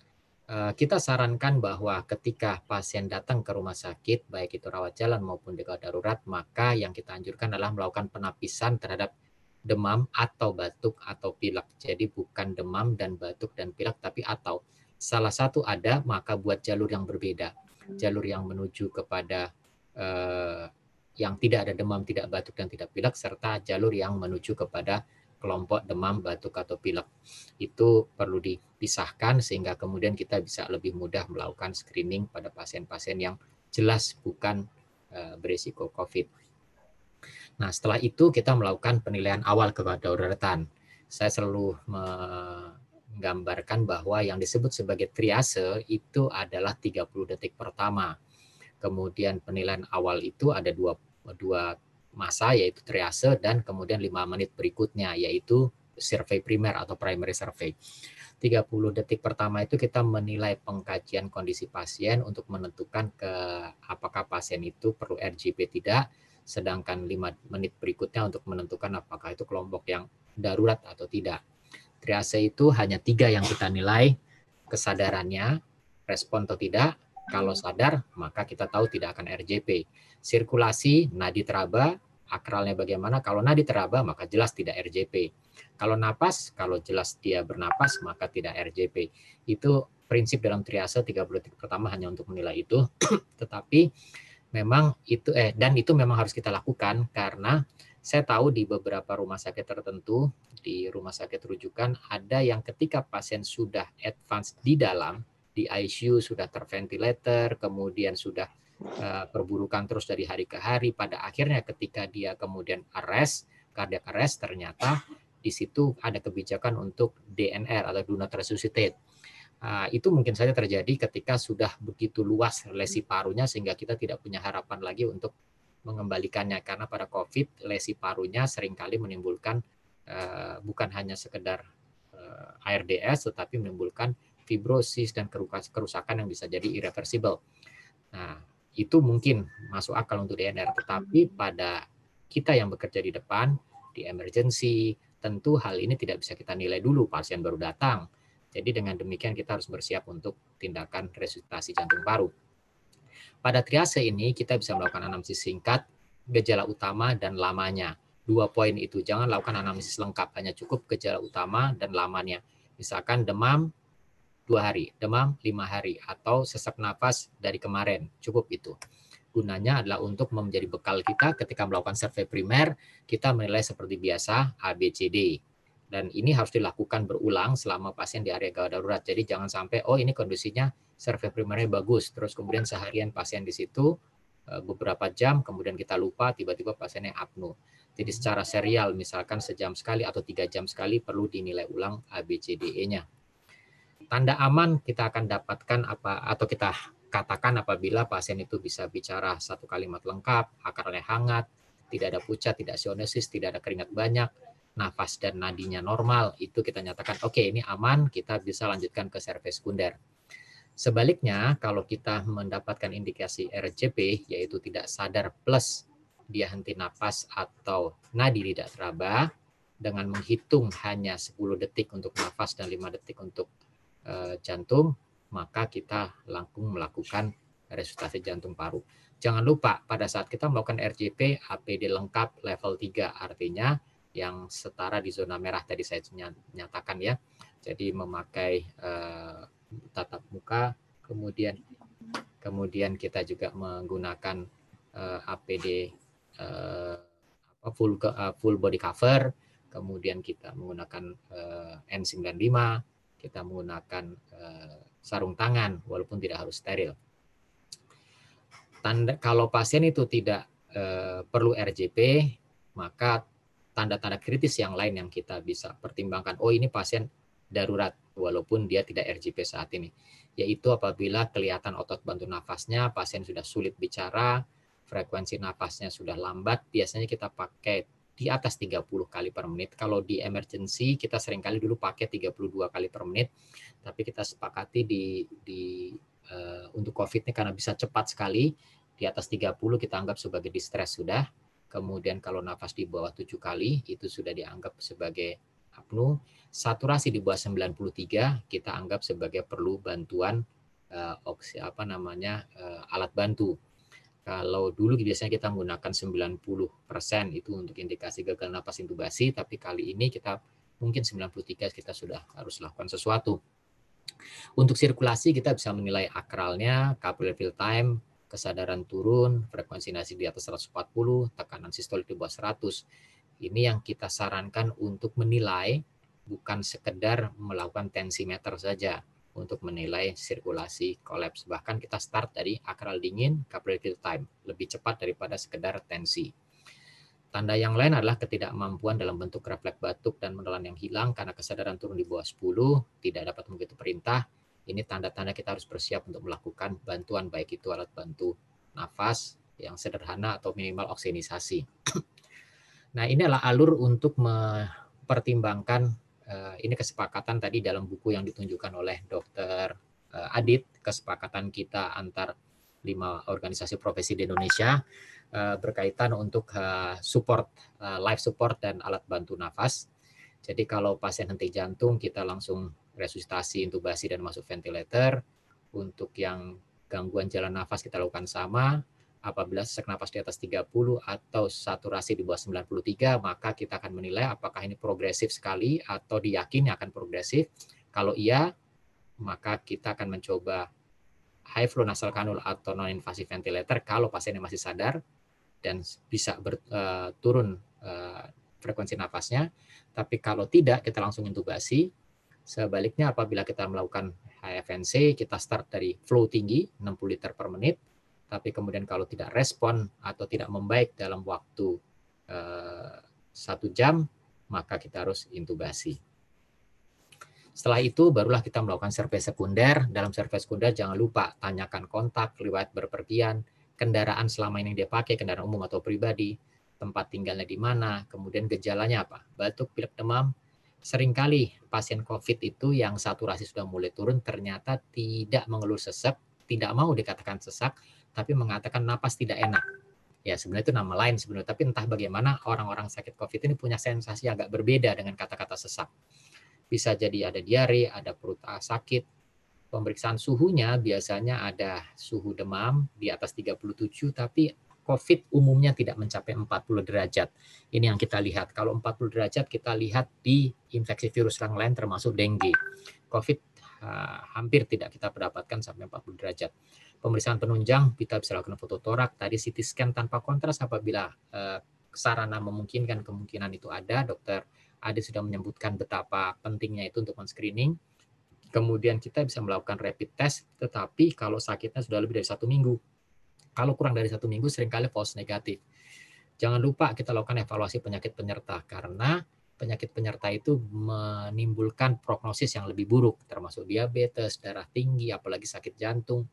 Eh, kita sarankan bahwa ketika pasien datang ke rumah sakit, baik itu rawat jalan maupun di darurat, maka yang kita anjurkan adalah melakukan penapisan terhadap demam atau batuk atau pilek. Jadi bukan demam dan batuk dan pilek tapi atau salah satu ada maka buat jalur yang berbeda. Jalur yang menuju kepada eh, yang tidak ada demam, tidak batuk dan tidak pilek serta jalur yang menuju kepada kelompok demam, batuk atau pilek. Itu perlu dipisahkan sehingga kemudian kita bisa lebih mudah melakukan screening pada pasien-pasien yang jelas bukan eh, berisiko COVID. Nah, setelah itu kita melakukan penilaian awal kedaruratan. Saya selalu menggambarkan bahwa yang disebut sebagai triase itu adalah 30 detik pertama. Kemudian penilaian awal itu ada dua, dua masa yaitu triase dan kemudian lima menit berikutnya yaitu survei primer atau primary survey. 30 detik pertama itu kita menilai pengkajian kondisi pasien untuk menentukan ke apakah pasien itu perlu RGP tidak, sedangkan lima menit berikutnya untuk menentukan apakah itu kelompok yang darurat atau tidak. Triase itu hanya tiga yang kita nilai, kesadarannya, respon atau tidak, kalau hmm. sadar maka kita tahu tidak akan RJP. Sirkulasi, nadi teraba, akralnya bagaimana, kalau nadi teraba maka jelas tidak RJP. Kalau napas, kalau jelas dia bernapas maka tidak RJP. Itu prinsip dalam triase 30 detik pertama hanya untuk menilai itu, tetapi memang itu eh dan itu memang harus kita lakukan karena saya tahu di beberapa rumah sakit tertentu di rumah sakit rujukan ada yang ketika pasien sudah advance di dalam di ICU sudah terventilator kemudian sudah uh, perburukan terus dari hari ke hari pada akhirnya ketika dia kemudian arrest cardiac arrest ternyata di situ ada kebijakan untuk DNR atau do not resuscitate Ah, itu mungkin saja terjadi ketika sudah begitu luas lesi parunya sehingga kita tidak punya harapan lagi untuk mengembalikannya karena pada COVID lesi parunya seringkali menimbulkan eh, bukan hanya sekedar eh, ARDS tetapi menimbulkan fibrosis dan kerusakan yang bisa jadi irreversible. Nah, itu mungkin masuk akal untuk DNR tetapi pada kita yang bekerja di depan di emergency tentu hal ini tidak bisa kita nilai dulu pasien baru datang jadi dengan demikian kita harus bersiap untuk tindakan resusitasi jantung paru. Pada triase ini kita bisa melakukan anamnesis singkat, gejala utama dan lamanya. Dua poin itu jangan lakukan anamnesis lengkap, hanya cukup gejala utama dan lamanya. Misalkan demam dua hari, demam lima hari, atau sesak nafas dari kemarin, cukup itu gunanya adalah untuk menjadi bekal kita ketika melakukan survei primer, kita menilai seperti biasa ABCD. Dan ini harus dilakukan berulang selama pasien di area gawat darurat. Jadi jangan sampai, oh ini kondisinya survei primernya bagus, terus kemudian seharian pasien di situ, eh, beberapa jam, kemudian kita lupa, tiba-tiba pasiennya apno. Jadi secara serial, misalkan sejam sekali atau tiga jam sekali perlu dinilai ulang ABCDE-nya. Tanda aman kita akan dapatkan apa atau kita katakan apabila pasien itu bisa bicara satu kalimat lengkap, akarnya hangat, tidak ada pucat, tidak sionesis, tidak ada keringat banyak, nafas dan nadinya normal, itu kita nyatakan oke okay, ini aman, kita bisa lanjutkan ke survei sekunder. Sebaliknya, kalau kita mendapatkan indikasi RCP, yaitu tidak sadar plus dia henti nafas atau nadi tidak teraba, dengan menghitung hanya 10 detik untuk nafas dan 5 detik untuk e, jantung, maka kita langsung melakukan resusitasi jantung paru. Jangan lupa, pada saat kita melakukan RCP, APD lengkap level 3, artinya yang setara di zona merah tadi saya nyatakan ya. Jadi memakai uh, tatap muka, kemudian kemudian kita juga menggunakan uh, APD uh, full uh, full body cover, kemudian kita menggunakan eh, uh, N95, kita menggunakan uh, sarung tangan walaupun tidak harus steril. Tanda kalau pasien itu tidak uh, perlu RJP, maka tanda-tanda kritis yang lain yang kita bisa pertimbangkan. Oh, ini pasien darurat walaupun dia tidak RGP saat ini. Yaitu apabila kelihatan otot bantu nafasnya, pasien sudah sulit bicara, frekuensi nafasnya sudah lambat, biasanya kita pakai di atas 30 kali per menit. Kalau di emergency kita seringkali dulu pakai 32 kali per menit, tapi kita sepakati di, di uh, untuk COVID ini karena bisa cepat sekali, di atas 30 kita anggap sebagai distress sudah, Kemudian kalau nafas di bawah 7 kali itu sudah dianggap sebagai apnu. Saturasi di bawah 93 kita anggap sebagai perlu bantuan uh, oksi, apa namanya uh, alat bantu. Kalau dulu biasanya kita menggunakan 90% itu untuk indikasi gagal nafas intubasi, tapi kali ini kita mungkin 93 kita sudah harus lakukan sesuatu. Untuk sirkulasi kita bisa menilai akralnya, capillary fill time, kesadaran turun, frekuensi nasi di atas 140, tekanan sistolik di bawah 100. Ini yang kita sarankan untuk menilai, bukan sekedar melakukan tensimeter saja untuk menilai sirkulasi kolaps. Bahkan kita start dari akral dingin, capillary time, lebih cepat daripada sekedar tensi. Tanda yang lain adalah ketidakmampuan dalam bentuk refleks batuk dan menelan yang hilang karena kesadaran turun di bawah 10, tidak dapat begitu perintah, ini tanda-tanda kita harus bersiap untuk melakukan bantuan baik itu alat bantu nafas yang sederhana atau minimal oksinisasi. nah, ini adalah alur untuk mempertimbangkan eh, ini kesepakatan tadi dalam buku yang ditunjukkan oleh uh, Adit, kesepakatan kita antar lima organisasi profesi di Indonesia eh, berkaitan untuk support, life support dan alat bantu nafas. Jadi kalau pasien henti jantung kita langsung resusitasi, intubasi, dan masuk ventilator. Untuk yang gangguan jalan nafas kita lakukan sama. Apabila sesak nafas di atas 30 atau saturasi di bawah 93, maka kita akan menilai apakah ini progresif sekali atau diyakini akan progresif. Kalau iya, maka kita akan mencoba high flow nasal kanul atau non invasi ventilator kalau pasiennya masih sadar dan bisa ber, uh, turun uh, frekuensi nafasnya. Tapi kalau tidak, kita langsung intubasi Sebaliknya apabila kita melakukan HFNC, kita start dari flow tinggi 60 liter per menit, tapi kemudian kalau tidak respon atau tidak membaik dalam waktu eh, satu uh, jam, maka kita harus intubasi. Setelah itu barulah kita melakukan survei sekunder. Dalam survei sekunder jangan lupa tanyakan kontak, riwayat berpergian, kendaraan selama ini dia pakai, kendaraan umum atau pribadi, tempat tinggalnya di mana, kemudian gejalanya apa, batuk, pilek, demam, Seringkali pasien COVID itu yang saturasi sudah mulai turun ternyata tidak mengeluh sesak, tidak mau dikatakan sesak, tapi mengatakan napas tidak enak. Ya sebenarnya itu nama lain sebenarnya, tapi entah bagaimana orang-orang sakit COVID ini punya sensasi agak berbeda dengan kata-kata sesak. Bisa jadi ada diare, ada perut sakit, pemeriksaan suhunya biasanya ada suhu demam di atas 37 tapi COVID umumnya tidak mencapai 40 derajat. Ini yang kita lihat. Kalau 40 derajat kita lihat di infeksi virus yang lain termasuk dengue. COVID uh, hampir tidak kita pendapatkan sampai 40 derajat. Pemeriksaan penunjang kita bisa lakukan foto torak, tadi CT scan tanpa kontras apabila uh, sarana memungkinkan kemungkinan itu ada. Dokter Ade sudah menyebutkan betapa pentingnya itu untuk men-screening kemudian kita bisa melakukan rapid test, tetapi kalau sakitnya sudah lebih dari satu minggu, kalau kurang dari satu minggu seringkali false negatif. Jangan lupa kita lakukan evaluasi penyakit penyerta karena penyakit penyerta itu menimbulkan prognosis yang lebih buruk, termasuk diabetes, darah tinggi, apalagi sakit jantung.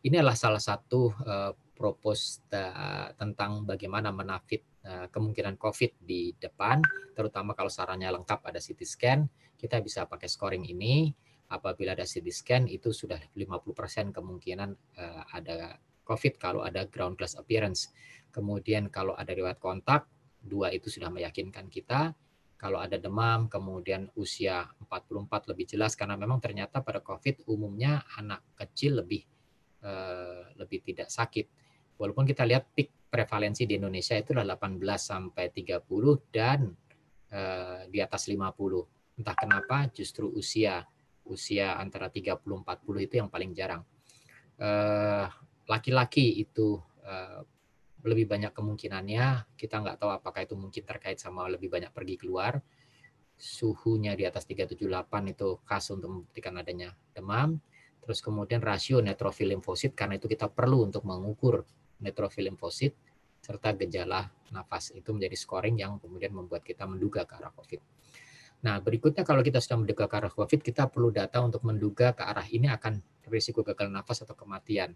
Ini adalah salah satu uh, propos eh, tentang bagaimana menafit uh, kemungkinan COVID di depan, terutama kalau sarannya lengkap ada CT scan, kita bisa pakai scoring ini. Apabila ada CT scan itu sudah 50% kemungkinan uh, ada COVID kalau ada ground glass appearance. Kemudian kalau ada riwayat kontak, dua itu sudah meyakinkan kita. Kalau ada demam, kemudian usia 44 lebih jelas karena memang ternyata pada COVID umumnya anak kecil lebih eh, lebih tidak sakit. Walaupun kita lihat peak prevalensi di Indonesia itu adalah 18 sampai 30 dan eh, di atas 50. Entah kenapa justru usia usia antara 30 40 itu yang paling jarang. Eh, laki-laki itu uh, lebih banyak kemungkinannya kita nggak tahu apakah itu mungkin terkait sama lebih banyak pergi keluar suhunya di atas 378 itu khas untuk membuktikan adanya demam terus kemudian rasio netrofil limfosit karena itu kita perlu untuk mengukur netrofil limfosit serta gejala nafas itu menjadi scoring yang kemudian membuat kita menduga ke arah COVID. Nah, berikutnya kalau kita sudah menduga ke arah COVID, kita perlu data untuk menduga ke arah ini akan risiko gagal nafas atau kematian.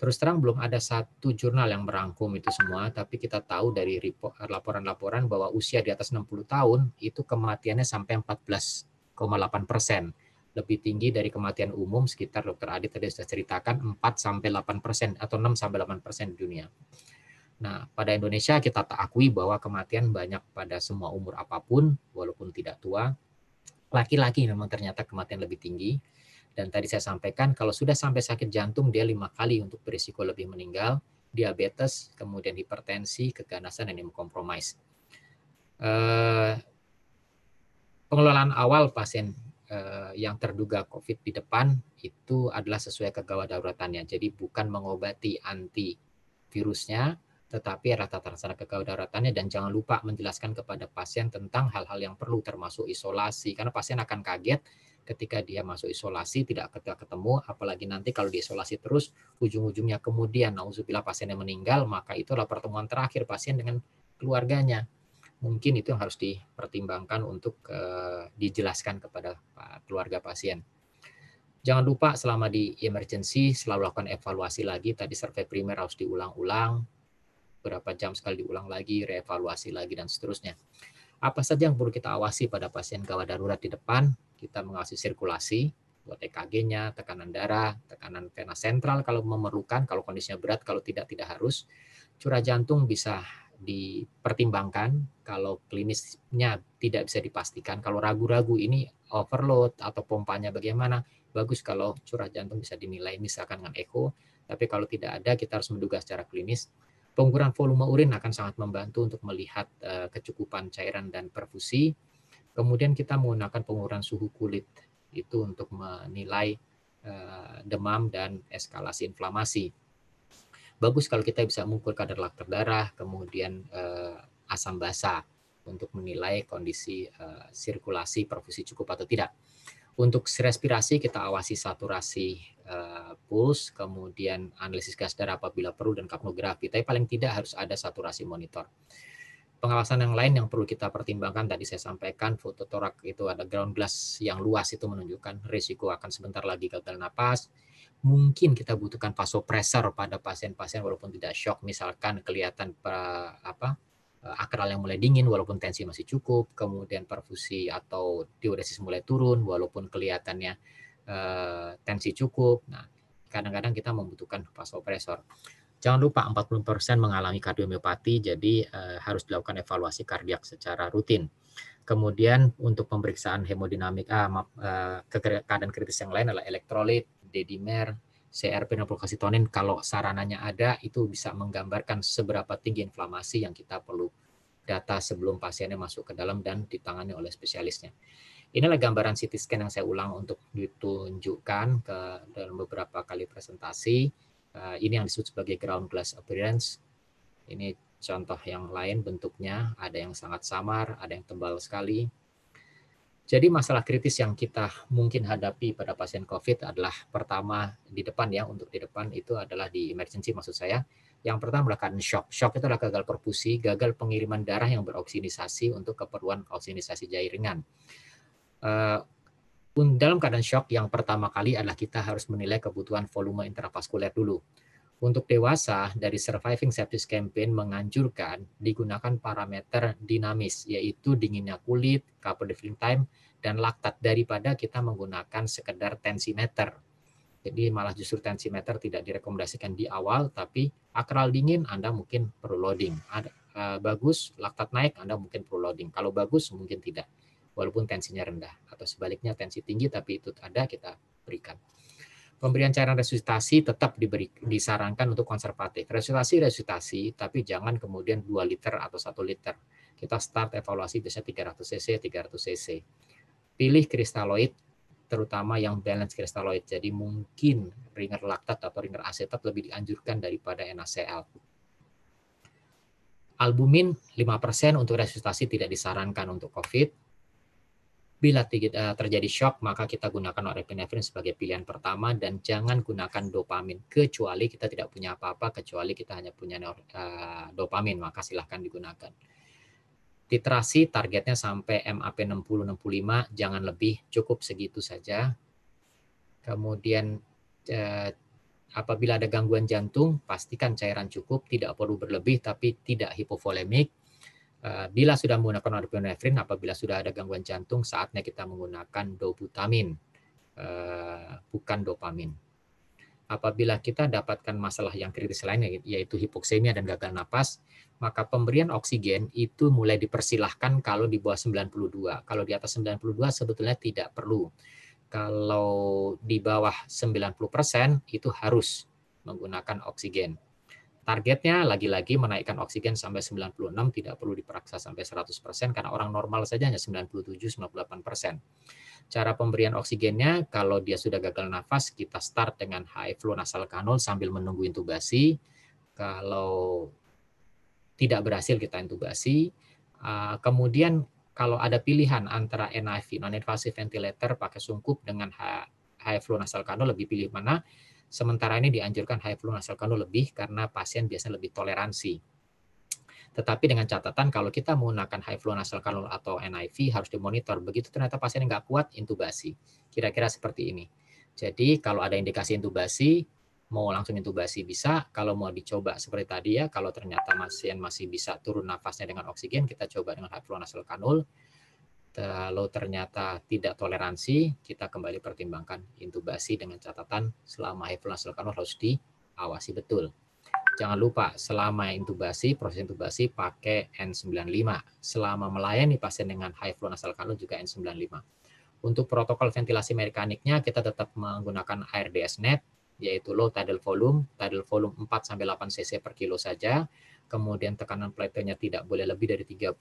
Terus terang belum ada satu jurnal yang merangkum itu semua, tapi kita tahu dari laporan-laporan bahwa usia di atas 60 tahun itu kematiannya sampai 14,8 persen. Lebih tinggi dari kematian umum sekitar dokter Adit tadi sudah ceritakan 4 sampai 8 persen atau 6 sampai 8 persen di dunia. Nah, pada Indonesia kita tak akui bahwa kematian banyak pada semua umur apapun, walaupun tidak tua. Laki-laki memang ternyata kematian lebih tinggi, dan tadi saya sampaikan kalau sudah sampai sakit jantung dia lima kali untuk berisiko lebih meninggal, diabetes, kemudian hipertensi, keganasan, dan imunokompromis. Uh, eh, pengelolaan awal pasien uh, yang terduga COVID di depan itu adalah sesuai kegawatdaratannya. Jadi bukan mengobati anti virusnya, tetapi rata terlaksana kegawatdaratannya dan jangan lupa menjelaskan kepada pasien tentang hal-hal yang perlu termasuk isolasi karena pasien akan kaget ketika dia masuk isolasi tidak ketika ketemu apalagi nanti kalau diisolasi terus ujung-ujungnya kemudian nauzubillah pasiennya meninggal maka itulah pertemuan terakhir pasien dengan keluarganya mungkin itu yang harus dipertimbangkan untuk uh, dijelaskan kepada eh, keluarga pasien jangan lupa selama di emergency selalu lakukan evaluasi lagi tadi survei primer harus diulang-ulang berapa jam sekali diulang lagi reevaluasi lagi dan seterusnya apa saja yang perlu kita awasi pada pasien gawat darurat di depan kita mengasih sirkulasi buat EKG-nya, tekanan darah, tekanan vena sentral kalau memerlukan, kalau kondisinya berat, kalau tidak tidak harus. Curah jantung bisa dipertimbangkan kalau klinisnya tidak bisa dipastikan. Kalau ragu-ragu ini overload atau pompanya bagaimana, bagus kalau curah jantung bisa dinilai misalkan dengan echo, tapi kalau tidak ada kita harus menduga secara klinis. Pengukuran volume urin akan sangat membantu untuk melihat eh, kecukupan cairan dan perfusi Kemudian kita menggunakan pengukuran suhu kulit itu untuk menilai eh, demam dan eskalasi inflamasi. Bagus kalau kita bisa mengukur kadar laktat darah, kemudian eh, asam basa untuk menilai kondisi eh, sirkulasi perfusi cukup atau tidak. Untuk respirasi kita awasi saturasi uh, puls, kemudian analisis gas darah apabila perlu dan kapnografi. Tapi paling tidak harus ada saturasi monitor pengawasan yang lain yang perlu kita pertimbangkan tadi saya sampaikan foto torak itu ada ground glass yang luas itu menunjukkan risiko akan sebentar lagi gagal napas. Mungkin kita butuhkan vasopresor pada pasien-pasien walaupun tidak shock misalkan kelihatan pra, apa akral yang mulai dingin walaupun tensi masih cukup, kemudian perfusi atau diuresis mulai turun walaupun kelihatannya eh, tensi cukup. Nah, kadang-kadang kita membutuhkan vasopresor. Jangan lupa 40% mengalami kardiomiopati, jadi eh, harus dilakukan evaluasi kardiak secara rutin. Kemudian untuk pemeriksaan hemodinamik, ah, eh, keadaan kritis yang lain adalah elektrolit, dedimer, CRP dan prokositonin, Kalau sarananya ada, itu bisa menggambarkan seberapa tinggi inflamasi yang kita perlu data sebelum pasiennya masuk ke dalam dan ditangani oleh spesialisnya. Inilah gambaran CT scan yang saya ulang untuk ditunjukkan ke dalam beberapa kali presentasi Eh, ini yang disebut sebagai ground glass appearance ini contoh yang lain bentuknya ada yang sangat samar ada yang tebal sekali jadi masalah kritis yang kita mungkin hadapi pada pasien COVID adalah pertama di depan ya, untuk di depan itu adalah di emergency maksud saya. Yang pertama adalah shock. Shock itu adalah gagal perfusi, gagal pengiriman darah yang beroksinisasi untuk keperluan oksinisasi jaringan. Uh, dalam keadaan shock yang pertama kali adalah kita harus menilai kebutuhan volume intravaskuler dulu. Untuk dewasa, dari Surviving Sepsis Campaign menganjurkan digunakan parameter dinamis, yaitu dinginnya kulit, the filling time, dan laktat daripada kita menggunakan sekedar tensimeter. Jadi malah justru tensimeter tidak direkomendasikan di awal, tapi akral dingin Anda mungkin perlu loading. Ada, eh, bagus, laktat naik Anda mungkin perlu loading. Kalau bagus mungkin tidak walaupun tensinya rendah atau sebaliknya tensi tinggi tapi itu ada kita berikan. Pemberian cairan resusitasi tetap diberi, disarankan untuk konservatif. Resusitasi resusitasi tapi jangan kemudian 2 liter atau 1 liter. Kita start evaluasi biasanya 300 cc, 300 cc. Pilih kristaloid terutama yang balance kristaloid. Jadi mungkin ringer laktat atau ringer asetat lebih dianjurkan daripada NaCl. Albumin 5% untuk resusitasi tidak disarankan untuk COVID. Bila eh, terjadi shock, maka kita gunakan norepinefrin sebagai pilihan pertama dan jangan gunakan dopamin kecuali kita tidak punya apa-apa kecuali kita hanya punya eh, dopamin, maka silahkan digunakan. Titrasi targetnya sampai MAP 60-65, jangan lebih, cukup segitu saja. Kemudian eh, apabila ada gangguan jantung, pastikan cairan cukup, tidak perlu berlebih tapi tidak hipovolemik Eh, bila sudah menggunakan norepinefrin apabila sudah ada gangguan jantung saatnya kita menggunakan dobutamin eh, bukan dopamin. Apabila kita dapatkan masalah yang kritis lainnya, yaitu hipoksemia dan gagal napas, maka pemberian oksigen itu mulai dipersilahkan kalau di bawah 92. Kalau di atas 92 sebetulnya tidak perlu. Kalau di bawah 90% itu harus menggunakan oksigen. Targetnya lagi-lagi menaikkan oksigen sampai 96, tidak perlu diperaksa sampai 100% karena orang normal saja hanya 97-98%. Cara pemberian oksigennya, kalau dia sudah gagal nafas, kita start dengan high flow nasal kanul sambil menunggu intubasi. Kalau tidak berhasil kita intubasi. Ah, kemudian kalau ada pilihan antara NIV, non-invasive ventilator pakai sungkup dengan high flow nasal kanul, lebih pilih mana? Sementara ini dianjurkan high flow nasal cannula lebih karena pasien biasanya lebih toleransi. Tetapi dengan catatan kalau kita menggunakan high flow nasal cannula atau NIV harus dimonitor. Begitu ternyata pasien nggak kuat, intubasi. Kira-kira seperti ini. Jadi kalau ada indikasi intubasi, mau langsung intubasi bisa. Kalau mau dicoba seperti tadi ya, kalau ternyata pasien masih bisa turun nafasnya dengan oksigen, kita coba dengan high flow nasal cannula kalau ternyata tidak toleransi, kita kembali pertimbangkan intubasi dengan catatan selama evaluasi lakukan harus diawasi betul. Jangan lupa selama intubasi, proses intubasi pakai N95. Selama melayani pasien dengan high flow nasal kanul juga N95. Untuk protokol ventilasi mekaniknya kita tetap menggunakan ARDS net yaitu low tidal volume, tidal volume 4 8 cc per kilo saja. Kemudian tekanan platenya tidak boleh lebih dari 30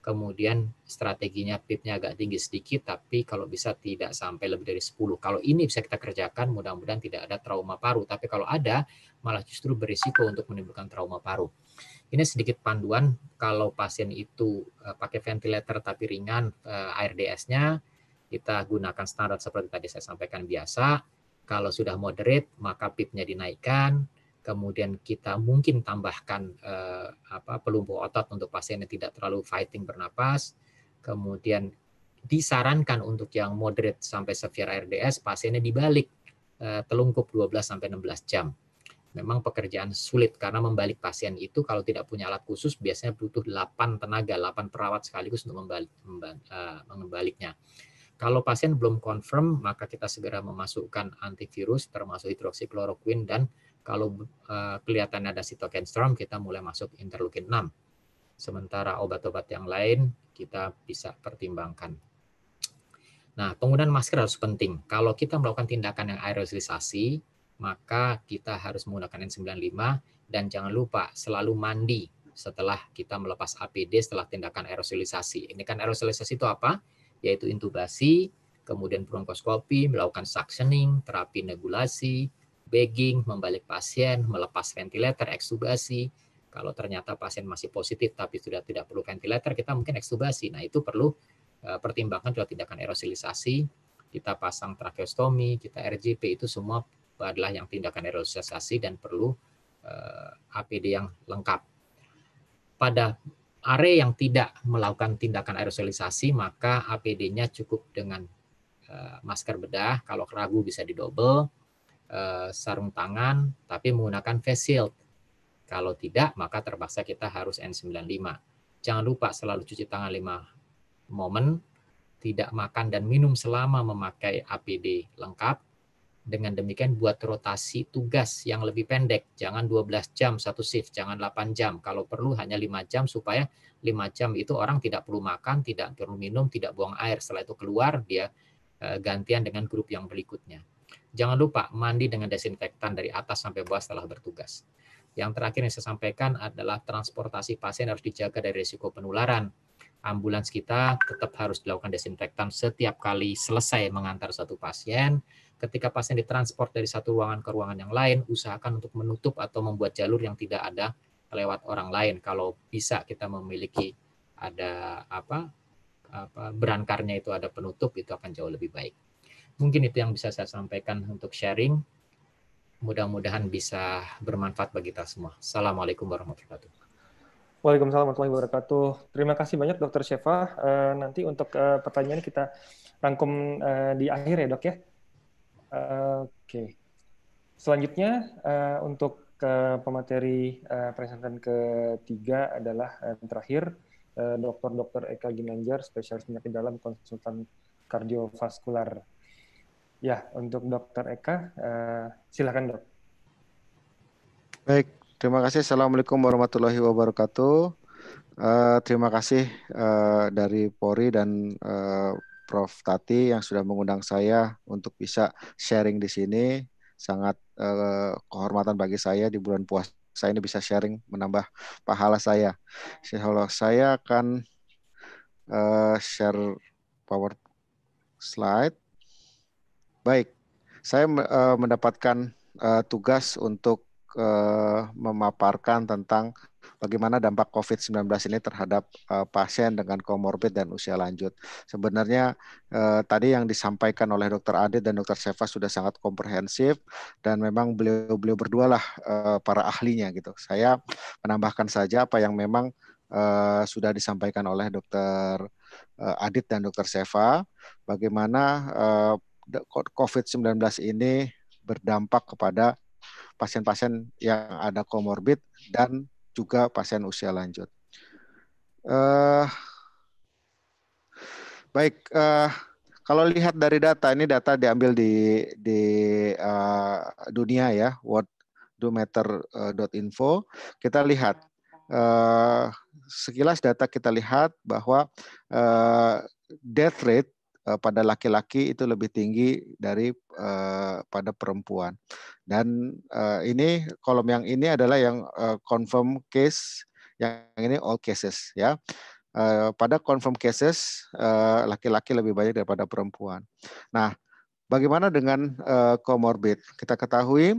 kemudian strateginya pipnya agak tinggi sedikit, tapi kalau bisa tidak sampai lebih dari 10. Kalau ini bisa kita kerjakan, mudah-mudahan tidak ada trauma paru. Tapi kalau ada, malah justru berisiko untuk menimbulkan trauma paru. Ini sedikit panduan kalau pasien itu eh, pakai ventilator tapi ringan eh, ARDS-nya, kita gunakan standar seperti tadi saya sampaikan biasa. Kalau sudah moderate, maka pipnya dinaikkan, kemudian kita mungkin tambahkan eh, apa pelumpuh otot untuk pasien yang tidak terlalu fighting bernapas, kemudian disarankan untuk yang moderate sampai severe RDS pasiennya dibalik eh, telungkup 12 sampai 16 jam. Memang pekerjaan sulit karena membalik pasien itu kalau tidak punya alat khusus biasanya butuh 8 tenaga, 8 perawat sekaligus untuk membalik, eh, mengembaliknya Kalau pasien belum confirm, maka kita segera memasukkan antivirus termasuk hidroksikloroquine dan kalau uh, kelihatan ada sitokin storm, kita mulai masuk interleukin 6. Sementara obat-obat yang lain kita bisa pertimbangkan. Nah, penggunaan masker harus penting. Kalau kita melakukan tindakan yang aerosolisasi, maka kita harus menggunakan N95 dan jangan lupa selalu mandi setelah kita melepas APD setelah tindakan aerosolisasi. Ini kan aerosolisasi itu apa? Yaitu intubasi, kemudian bronkoskopi, melakukan suctioning, terapi negulasi, bagging, membalik pasien, melepas ventilator, eksubasi. Kalau ternyata pasien masih positif tapi sudah tidak perlu ventilator, kita mungkin eksubasi. Nah, itu perlu pertimbangan eh, pertimbangkan dalam tindakan erosilisasi. Kita pasang tracheostomi, kita RGP itu semua adalah yang tindakan erosilisasi dan perlu eh, APD yang lengkap. Pada area yang tidak melakukan tindakan aerosolisasi, maka APD-nya cukup dengan eh, masker bedah. Kalau ragu bisa didobel. Eh, sarung tangan tapi menggunakan face shield. Kalau tidak, maka terpaksa kita harus N95. Jangan lupa selalu cuci tangan 5 momen, tidak makan dan minum selama memakai APD lengkap. Dengan demikian buat rotasi tugas yang lebih pendek. Jangan 12 jam satu shift, jangan 8 jam. Kalau perlu hanya 5 jam supaya 5 jam itu orang tidak perlu makan, tidak perlu minum, tidak buang air. Setelah itu keluar, dia eh, gantian dengan grup yang berikutnya. Jangan lupa mandi dengan desinfektan dari atas sampai bawah setelah bertugas. Yang terakhir yang saya sampaikan adalah transportasi pasien harus dijaga dari risiko penularan. Ambulans kita tetap harus dilakukan desinfektan setiap kali selesai mengantar satu pasien. Ketika pasien ditransport dari satu ruangan ke ruangan yang lain, usahakan untuk menutup atau membuat jalur yang tidak ada lewat orang lain. Kalau bisa kita memiliki ada apa apa berangkarnya itu ada penutup itu akan jauh lebih baik mungkin itu yang bisa saya sampaikan untuk sharing. Mudah-mudahan bisa bermanfaat bagi kita semua. Assalamualaikum warahmatullahi wabarakatuh. Waalaikumsalam warahmatullahi wabarakatuh. Terima kasih banyak Dokter Syefa. Uh, eh, nanti untuk uh, pertanyaan kita rangkum uh, di akhir ya dok ya. Uh, Oke. Okay. Selanjutnya uh, untuk uh, pemateri uh, presentan ketiga adalah uh, terakhir uh, Dokter Dr. Eka Ginanjar, spesialis penyakit dalam konsultan kardiovaskular. Ya, untuk Dokter Eka, uh, silakan dok. Baik, terima kasih. Assalamualaikum warahmatullahi wabarakatuh. Uh, terima kasih uh, dari Polri dan uh, Prof Tati yang sudah mengundang saya untuk bisa sharing di sini. Sangat uh, kehormatan bagi saya di bulan puasa ini bisa sharing menambah pahala saya. Insya Allah saya akan uh, share power slide. Baik, saya uh, mendapatkan uh, tugas untuk uh, memaparkan tentang bagaimana dampak COVID-19 ini terhadap uh, pasien dengan komorbid dan usia lanjut. Sebenarnya uh, tadi yang disampaikan oleh Dr. Adit dan Dr. Seva sudah sangat komprehensif dan memang beliau-beliau berdua lah para ahlinya gitu. Saya menambahkan saja apa yang memang Uh, sudah disampaikan oleh Dr. Adit dan Dr. Seva bagaimana uh, COVID-19 ini berdampak kepada pasien-pasien yang ada komorbid dan juga pasien usia lanjut. Uh, baik, uh, kalau lihat dari data ini data diambil di di uh, dunia ya, World dometer.info. Kita lihat sekilas data kita lihat bahwa death rate Eh, pada laki-laki itu lebih tinggi dari uh, pada perempuan. Dan uh, ini kolom yang ini adalah yang uh, confirm case, yang ini all cases ya. Uh, pada confirm cases laki-laki uh, lebih banyak daripada perempuan. Nah, bagaimana dengan uh, comorbid? Kita ketahui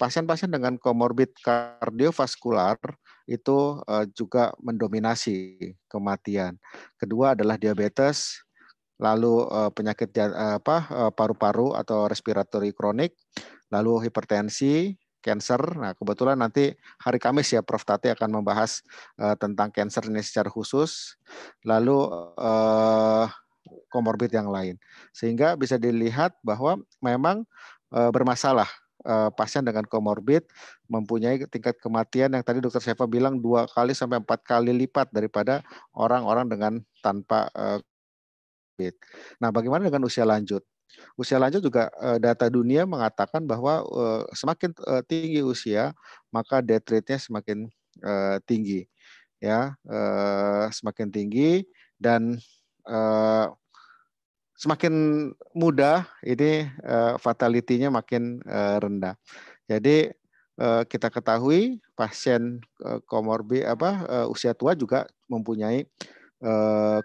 pasien-pasien dengan comorbid kardiovaskular itu juga mendominasi kematian. Kedua adalah diabetes, lalu uh, penyakit uh, paru-paru atau respiratory kronik, lalu hipertensi, cancer. Nah, kebetulan nanti hari Kamis ya Prof Tati akan membahas uh, tentang cancer ini secara khusus. Lalu uh, komorbid yang lain. Sehingga bisa dilihat bahwa memang uh, bermasalah pasien dengan komorbid mempunyai tingkat kematian yang tadi dokter Sefa bilang dua kali sampai empat kali lipat daripada orang-orang dengan tanpa COVID. Nah, bagaimana dengan usia lanjut? Usia lanjut juga eh, data dunia mengatakan bahwa eh, semakin eh, tinggi usia, maka death rate-nya semakin tinggi. Ya, semakin tinggi dan semakin muda ini fatality-nya makin rendah. Jadi kita ketahui pasien komorbid apa usia tua juga mempunyai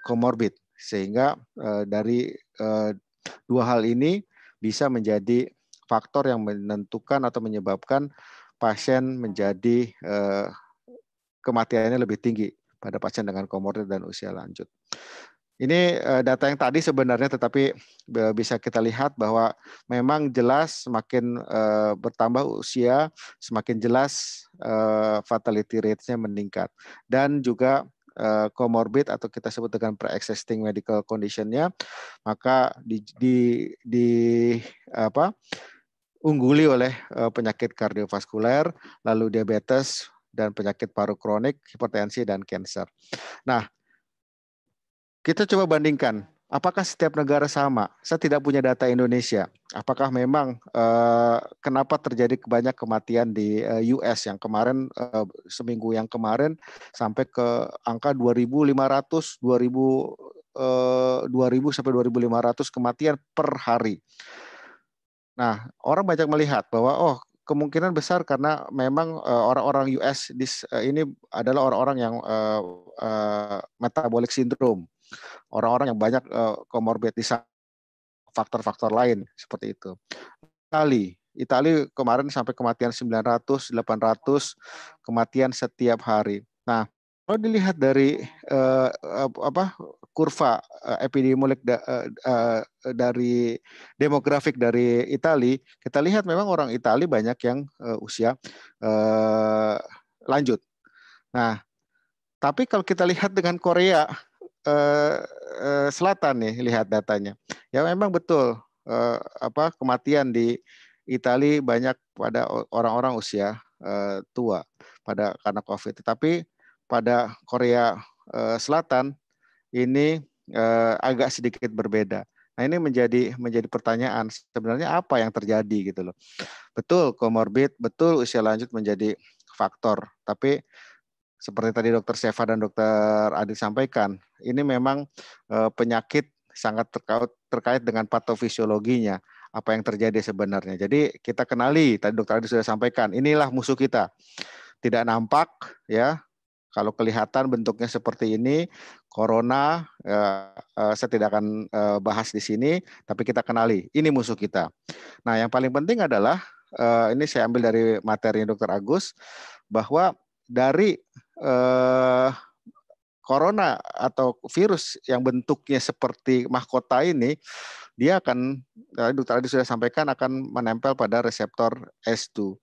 komorbid sehingga eh, dari eh, dua hal ini bisa menjadi faktor yang menentukan atau menyebabkan pasien menjadi eh, kematiannya lebih tinggi pada pasien dengan komorbid dan usia lanjut. Ini data yang tadi sebenarnya tetapi bisa kita lihat bahwa memang jelas semakin bertambah usia, semakin jelas fatality rate nya meningkat. Dan juga komorbid eh, uh, atau kita sebut dengan pre-existing medical conditionnya, maka di, di, di apa ungguli oleh eh, penyakit kardiovaskuler, lalu diabetes dan penyakit paru kronik, hipertensi dan kanker. Nah, kita coba bandingkan Apakah setiap negara sama? Saya tidak punya data Indonesia. Apakah memang eh, kenapa terjadi banyak kematian di eh, US yang kemarin eh, seminggu yang kemarin sampai ke angka 2.500, 2.000 2.000 sampai 2.500 kematian per hari. Nah, orang banyak melihat bahwa oh kemungkinan besar karena memang eh, orang-orang US eh, ini adalah orang-orang yang uh, uh, metabolic syndrome orang-orang yang banyak eh, komorbid di faktor-faktor lain seperti itu. Kali Itali kemarin sampai kematian 900, 800 kematian setiap hari. Nah, kalau dilihat dari uh, apa kurva eh, epidemiolog da, uh, dari demografik dari Itali, kita lihat memang orang Itali banyak yang uh, usia uh, lanjut. Nah, tapi kalau kita lihat dengan Korea Eh, eh, selatan nih lihat datanya. Ya memang betul eh, apa kematian di Italia banyak pada orang-orang usia tua pada karena COVID. Tetapi pada Korea Selatan ini agak sedikit berbeda. Nah ini menjadi menjadi pertanyaan sebenarnya apa yang terjadi gitu loh. Betul komorbid, betul usia lanjut menjadi faktor, tapi seperti tadi dokter Seva dan dokter Adi sampaikan, ini memang eh, penyakit sangat terkait, dengan patofisiologinya apa yang terjadi sebenarnya. Jadi kita kenali tadi dokter Adi sudah sampaikan, inilah musuh kita. Tidak nampak ya. Kalau kelihatan bentuknya seperti ini, corona eh, eh, saya tidak akan bahas di sini, tapi kita kenali ini musuh kita. Nah, yang paling penting adalah ini saya ambil dari materi Dokter Agus bahwa dari eh, corona atau virus yang bentuknya seperti mahkota ini, dia akan dokter tadi sudah sampaikan akan menempel pada reseptor S2.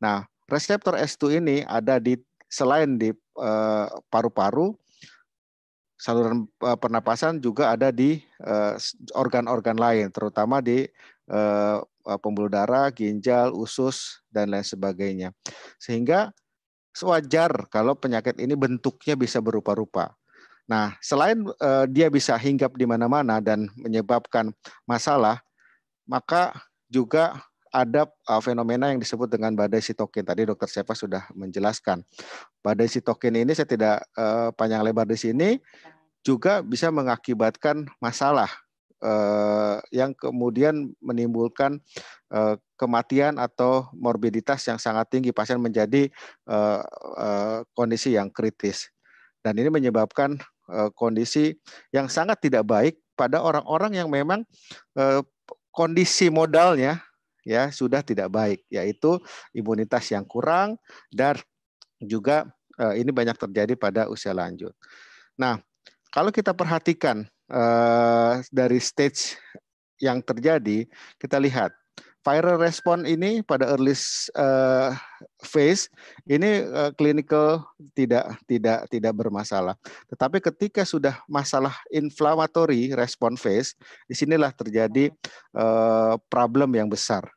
Nah, reseptor S2 ini ada di selain di eh, paru-paru, saluran eh, pernapasan juga ada di eh, organ-organ eh, lain, terutama di pembuluh darah, ginjal, usus dan lain sebagainya. Sehingga wajar kalau penyakit ini bentuknya bisa berupa-rupa. Nah, selain uh, dia bisa hinggap di mana-mana dan menyebabkan masalah, maka juga ada uh, fenomena yang disebut dengan badai sitokin. Tadi dokter siapa sudah menjelaskan. Badai sitokin ini saya tidak uh, panjang lebar di sini juga bisa mengakibatkan masalah Eh, yang kemudian menimbulkan eh, kematian atau morbiditas yang sangat tinggi pasien menjadi eh, kondisi yang kritis dan ini menyebabkan kondisi yang sangat tidak baik pada orang-orang yang memang kondisi modalnya ya sudah tidak baik yaitu imunitas yang kurang dan juga ini banyak terjadi pada usia lanjut. Nah, kalau kita perhatikan uh, dari stage yang terjadi, kita lihat viral response ini pada early uh, phase ini uh, clinical tidak tidak tidak bermasalah. Tetapi ketika sudah masalah inflammatory response phase, disinilah terjadi uh, problem yang besar.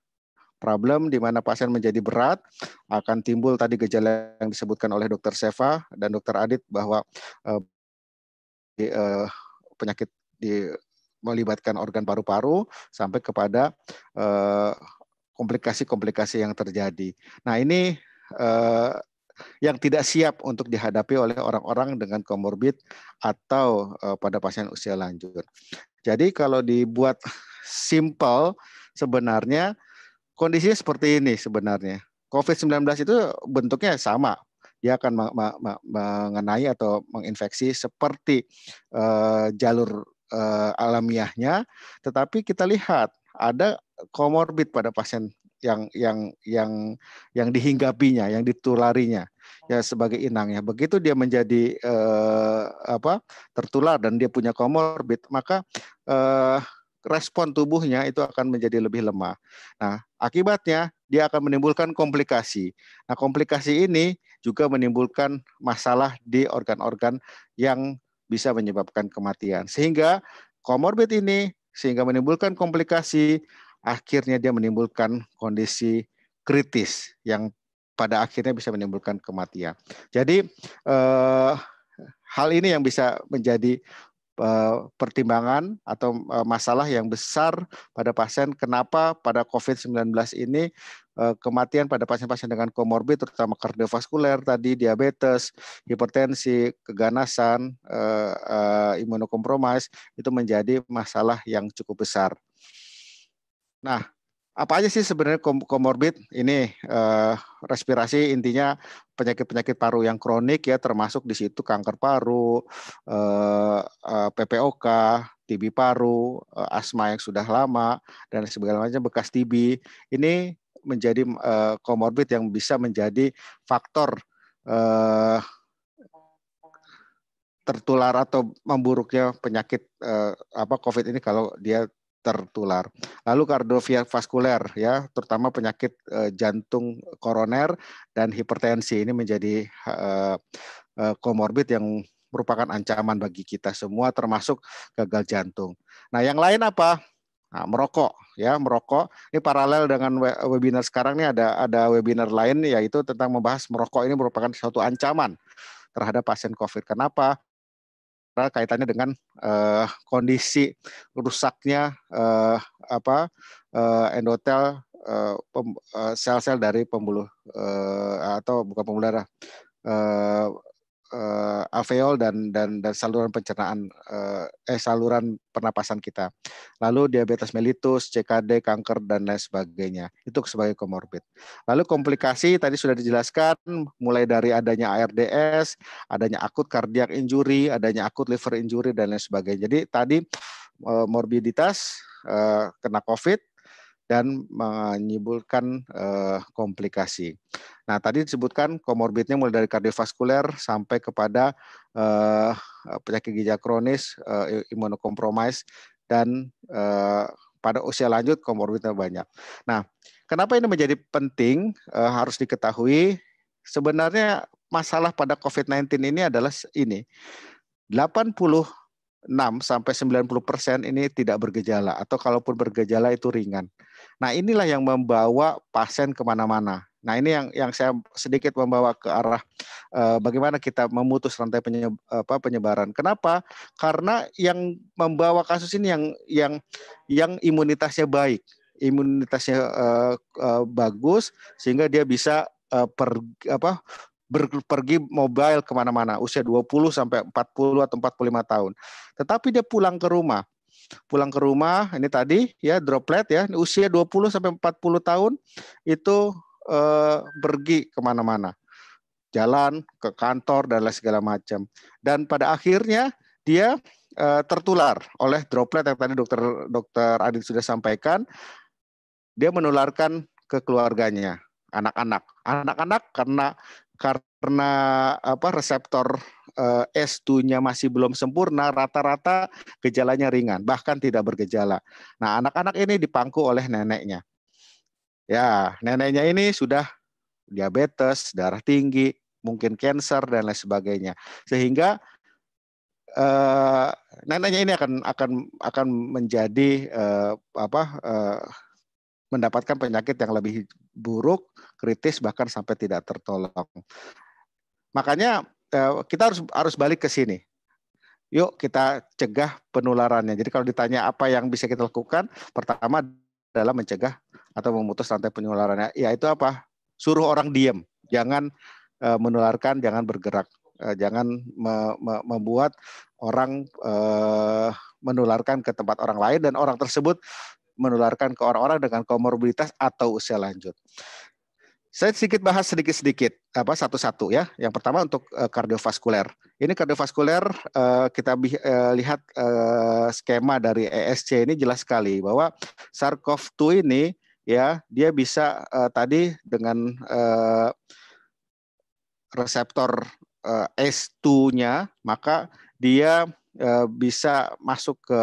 Problem di mana pasien menjadi berat akan timbul tadi gejala yang disebutkan oleh Dokter Seva dan Dokter Adit bahwa penyakit di melibatkan organ paru-paru sampai kepada eh, komplikasi-komplikasi yang terjadi. Nah, ini eh, yang tidak siap untuk dihadapi oleh orang-orang dengan komorbid atau eh, pada pasien usia lanjut. Jadi kalau dibuat simple sebenarnya kondisinya seperti ini sebenarnya. COVID-19 itu bentuknya sama, dia akan mengenai atau menginfeksi seperti eh, jalur eh, alamiahnya. Tetapi kita lihat ada komorbid pada pasien yang yang yang yang dihinggapinya, yang ditularinya ya sebagai inangnya. Begitu dia menjadi eh, apa tertular dan dia punya komorbid, maka eh, respon tubuhnya itu akan menjadi lebih lemah. Nah, akibatnya dia akan menimbulkan komplikasi. Nah, komplikasi ini juga menimbulkan masalah di organ-organ yang bisa menyebabkan kematian. Sehingga komorbid ini sehingga menimbulkan komplikasi, akhirnya dia menimbulkan kondisi kritis yang pada akhirnya bisa menimbulkan kematian. Jadi eh, hal ini yang bisa menjadi Eh, pertimbangan atau eh, masalah yang besar pada pasien kenapa pada COVID-19 ini eh, kematian pada pasien-pasien dengan komorbid terutama kardiovaskuler tadi diabetes, hipertensi, keganasan, imunokompromis itu menjadi masalah yang cukup besar. Nah, apa aja sih sebenarnya komorbid ini eh, respirasi intinya penyakit-penyakit paru yang kronik ya termasuk di situ kanker paru, eh, eh PPOK, TB paru, eh, asma yang sudah lama dan segala macam bekas TB. Ini menjadi eh, komorbid yang bisa menjadi faktor eh, tertular atau memburuknya penyakit eh, apa COVID ini kalau dia tertular. Lalu kardiovaskuler ya, terutama penyakit eh, jantung koroner dan hipertensi ini menjadi eh, eh, komorbid yang merupakan ancaman bagi kita semua termasuk gagal jantung. Nah, yang lain apa? Nah, merokok ya, merokok. Ini paralel dengan webinar sekarang ini ada ada webinar lain yaitu tentang membahas merokok ini merupakan suatu ancaman terhadap pasien COVID. Kenapa? karena kaitannya dengan uh, kondisi rusaknya uh, apa uh, endotel sel-sel uh, uh, dari pembuluh uh, atau bukan pembuluh darah uh, uh, alveol dan dan dan saluran pencernaan uh, eh saluran pernapasan kita. Lalu diabetes mellitus, CKD, kanker dan lain sebagainya. Itu sebagai komorbid. Lalu komplikasi tadi sudah dijelaskan mulai dari adanya ARDS, adanya akut cardiac injury, adanya akut liver injury dan lain sebagainya. Jadi tadi uh, morbiditas uh, kena COVID dan menimbulkan uh, eh, komplikasi. Nah, tadi disebutkan komorbidnya mulai dari kardiovaskuler sampai kepada uh, penyakit ginjal kronis, uh, imunokompromis dan uh, pada usia lanjut komorbidnya banyak. Nah, kenapa ini menjadi penting uh, harus diketahui sebenarnya masalah pada COVID-19 ini adalah ini. puluh enam sampai 90 persen ini tidak bergejala atau kalaupun bergejala itu ringan. Nah inilah yang membawa pasien kemana-mana. Nah ini yang yang saya sedikit membawa ke arah uh, bagaimana kita memutus rantai penyebaran. Kenapa? Karena yang membawa kasus ini yang yang yang imunitasnya baik, imunitasnya uh, uh, bagus sehingga dia bisa per apa pergi mobile kemana-mana usia 20 sampai 40 atau 45 tahun. Tetapi dia pulang ke rumah pulang ke rumah ini tadi ya droplet ya usia 20 sampai 40 tahun itu eh, pergi kemana-mana jalan ke kantor dan lain segala macam dan pada akhirnya dia eh, tertular oleh droplet yang tadi dokter dokter Adit sudah sampaikan dia menularkan ke keluarganya anak-anak anak-anak karena karena apa reseptor uh, eh, S2-nya masih belum sempurna, rata-rata gejalanya ringan, bahkan tidak bergejala. Nah, anak-anak ini dipangku oleh neneknya. Ya, neneknya ini sudah diabetes, darah tinggi, mungkin kanker dan lain sebagainya. Sehingga uh, neneknya ini akan akan akan menjadi uh, apa uh, mendapatkan penyakit yang lebih buruk, kritis bahkan sampai tidak tertolong. Makanya Eh, kita harus harus balik ke sini. Yuk kita cegah penularannya. Jadi kalau ditanya apa yang bisa kita lakukan, pertama adalah mencegah atau memutus rantai penularannya. ya itu apa? Suruh orang diem, jangan eh, menularkan, jangan bergerak, eh, jangan me me membuat orang uh, menularkan ke tempat orang lain dan orang tersebut menularkan ke orang-orang dengan komorbiditas atau usia lanjut. Saya sedikit bahas sedikit-sedikit apa satu-satu ya. Yang pertama untuk eh, kardiovaskuler. Ini kardiovaskuler eh, kita uh, lihat skema dari ESC ini jelas sekali bahwa SARS-CoV-2 ini ya dia bisa tadi dengan uh, reseptor uh, S2-nya maka dia Eh, bisa masuk ke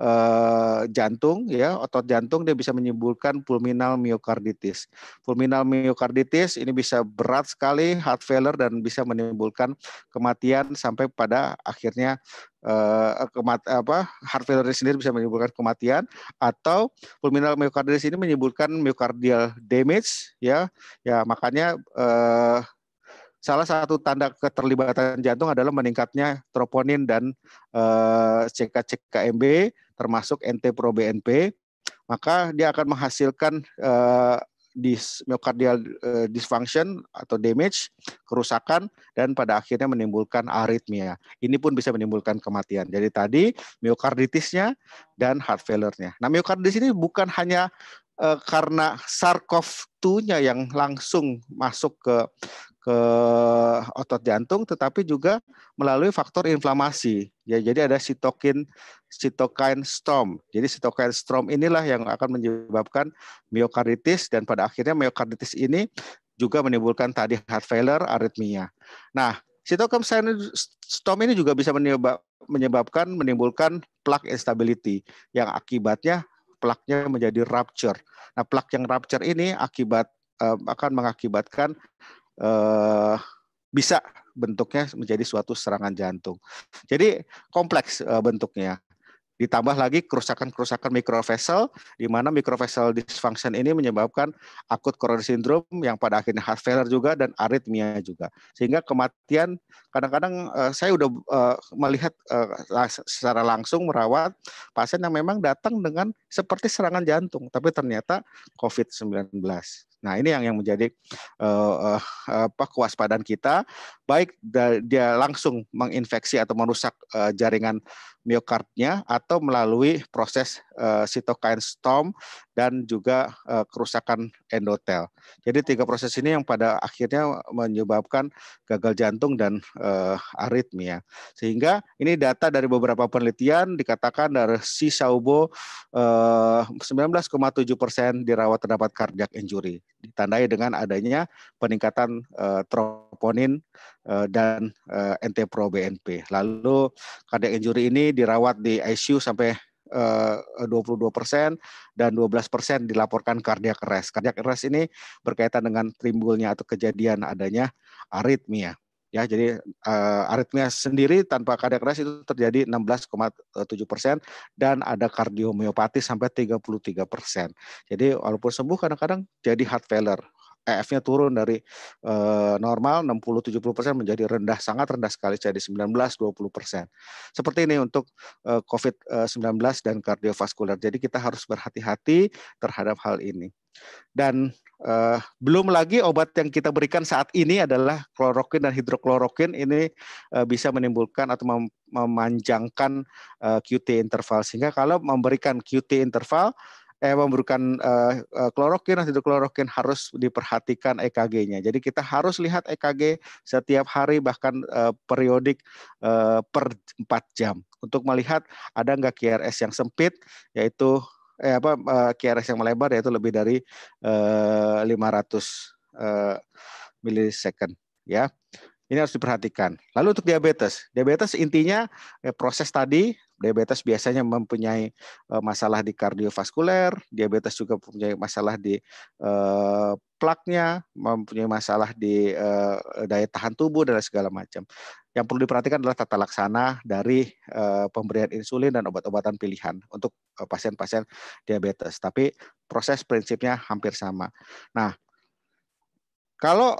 eh, jantung ya otot jantung dia bisa menimbulkan pulminal myokarditis. Pulminal myokarditis ini bisa berat sekali heart failure dan bisa menimbulkan kematian sampai pada akhirnya eh, kemat apa heart failure sendiri bisa menimbulkan kematian atau pulminal myokarditis ini menimbulkan myocardial damage ya. Ya makanya eh, salah satu tanda keterlibatan jantung adalah meningkatnya troponin dan eh, CK-CKMB termasuk NT-proBNP, maka dia akan menghasilkan eh, dis myocardial eh, dysfunction atau damage, kerusakan dan pada akhirnya menimbulkan aritmia. Ini pun bisa menimbulkan kematian. Jadi tadi myokarditisnya dan heart failure-nya. Nah, myokarditis ini bukan hanya eh, karena sars 2 nya yang langsung masuk ke ke otot jantung, tetapi juga melalui faktor inflamasi. Ya, jadi ada sitokin sitokain storm. Jadi sitokin storm inilah yang akan menyebabkan miokarditis dan pada akhirnya miokarditis ini juga menimbulkan tadi heart failure, aritmia. Nah, sitokin storm ini juga bisa menyebabkan menimbulkan plak instability yang akibatnya plaknya menjadi rupture. Nah, plak yang rupture ini akibat eh, akan mengakibatkan uh, bisa bentuknya menjadi suatu serangan jantung. Jadi kompleks uh, bentuknya. Ditambah lagi kerusakan-kerusakan mikrovessel, di mana mikrovessel dysfunction ini menyebabkan akut coronary syndrome yang pada akhirnya heart failure juga dan aritmia juga. Sehingga kematian kadang-kadang uh, saya sudah uh, melihat uh, secara langsung merawat pasien yang memang datang dengan seperti serangan jantung, tapi ternyata COVID-19. Nah, ini yang yang menjadi uh, uh, apa kewaspadaan kita baik dia langsung menginfeksi atau merusak uh, jaringan miokardnya atau melalui proses uh, cytokine storm dan juga uh, kerusakan endotel. Jadi tiga proses ini yang pada akhirnya menyebabkan gagal jantung dan uh, aritmia. Sehingga ini data dari beberapa penelitian dikatakan dari si Saubo uh, 19,7 persen dirawat terdapat cardiac injury ditandai dengan adanya peningkatan uh, troponin uh, dan uh, eh, NT pro BNP. Lalu cardiac injury ini dirawat di ICU sampai 22 persen dan 12 persen dilaporkan cardiac arrest. Cardiac arrest ini berkaitan dengan timbulnya atau kejadian adanya aritmia ya jadi uh, aritmia sendiri tanpa cardiac arrest itu terjadi 16,7 persen dan ada kardiomiopati sampai 33 persen. Jadi walaupun sembuh kadang-kadang jadi heart failure. EF-nya turun dari eh, normal 60-70% menjadi rendah, sangat rendah sekali, jadi 19-20%. Seperti ini untuk eh, COVID-19 eh, dan kardiovaskular. Jadi kita harus berhati-hati terhadap hal ini. Dan eh, belum lagi obat yang kita berikan saat ini adalah klorokin dan hidroklorokin ini eh, bisa menimbulkan atau mem memanjangkan eh, QT interval sehingga kalau memberikan QT interval eh memberikan eh, eh klorokin atau klorokin harus diperhatikan EKG-nya. Jadi kita harus lihat EKG setiap hari bahkan eh, periodik eh, per 4 jam untuk melihat ada nggak QRS yang sempit yaitu eh, apa eh, QRS yang melebar yaitu lebih dari eh, 500 eh, milisecond ya. Ini harus diperhatikan. Lalu untuk diabetes, diabetes intinya eh, proses tadi diabetes biasanya mempunyai eh, masalah di kardiovaskuler, diabetes juga mempunyai masalah di eh, plaknya, mempunyai masalah di eh, daya tahan tubuh dan segala macam. Yang perlu diperhatikan adalah tata laksana dari pemberian insulin dan obat-obatan pilihan untuk pasien-pasien diabetes. Tapi proses prinsipnya hampir sama. Nah, kalau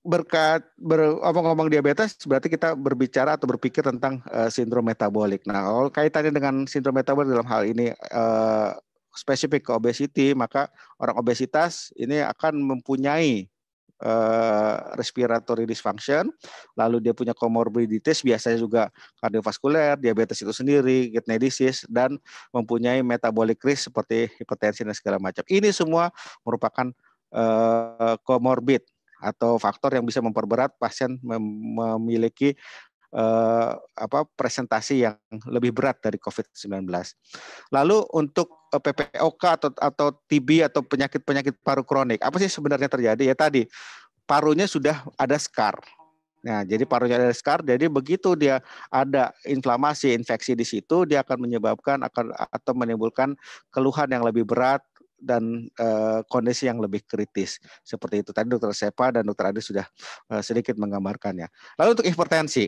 berkat beromong-omong diabetes berarti kita berbicara atau berpikir tentang uh, sindrom metabolik. Nah, kalau kaitannya dengan sindrom metabolik dalam hal ini uh, spesifik ke obesity, maka orang obesitas ini akan mempunyai uh, respiratory dysfunction, lalu dia punya comorbidities biasanya juga kardiovaskuler, diabetes itu sendiri, kidney disease dan mempunyai metabolic risk seperti hipertensi dan segala macam. Ini semua merupakan comorbid atau faktor yang bisa memperberat pasien mem memiliki eh, apa presentasi yang lebih berat dari COVID-19. Lalu untuk eh, PPOK atau atau TB atau penyakit-penyakit paru kronik, apa sih sebenarnya terjadi? Ya tadi parunya sudah ada scar. Nah, jadi parunya ada scar, jadi begitu dia ada inflamasi, infeksi di situ, dia akan menyebabkan akan atau menimbulkan keluhan yang lebih berat dan uh, kondisi yang lebih kritis seperti itu tadi dokter Sepa dan dokter Adi sudah uh, sedikit menggambarkannya. Lalu untuk hipertensi,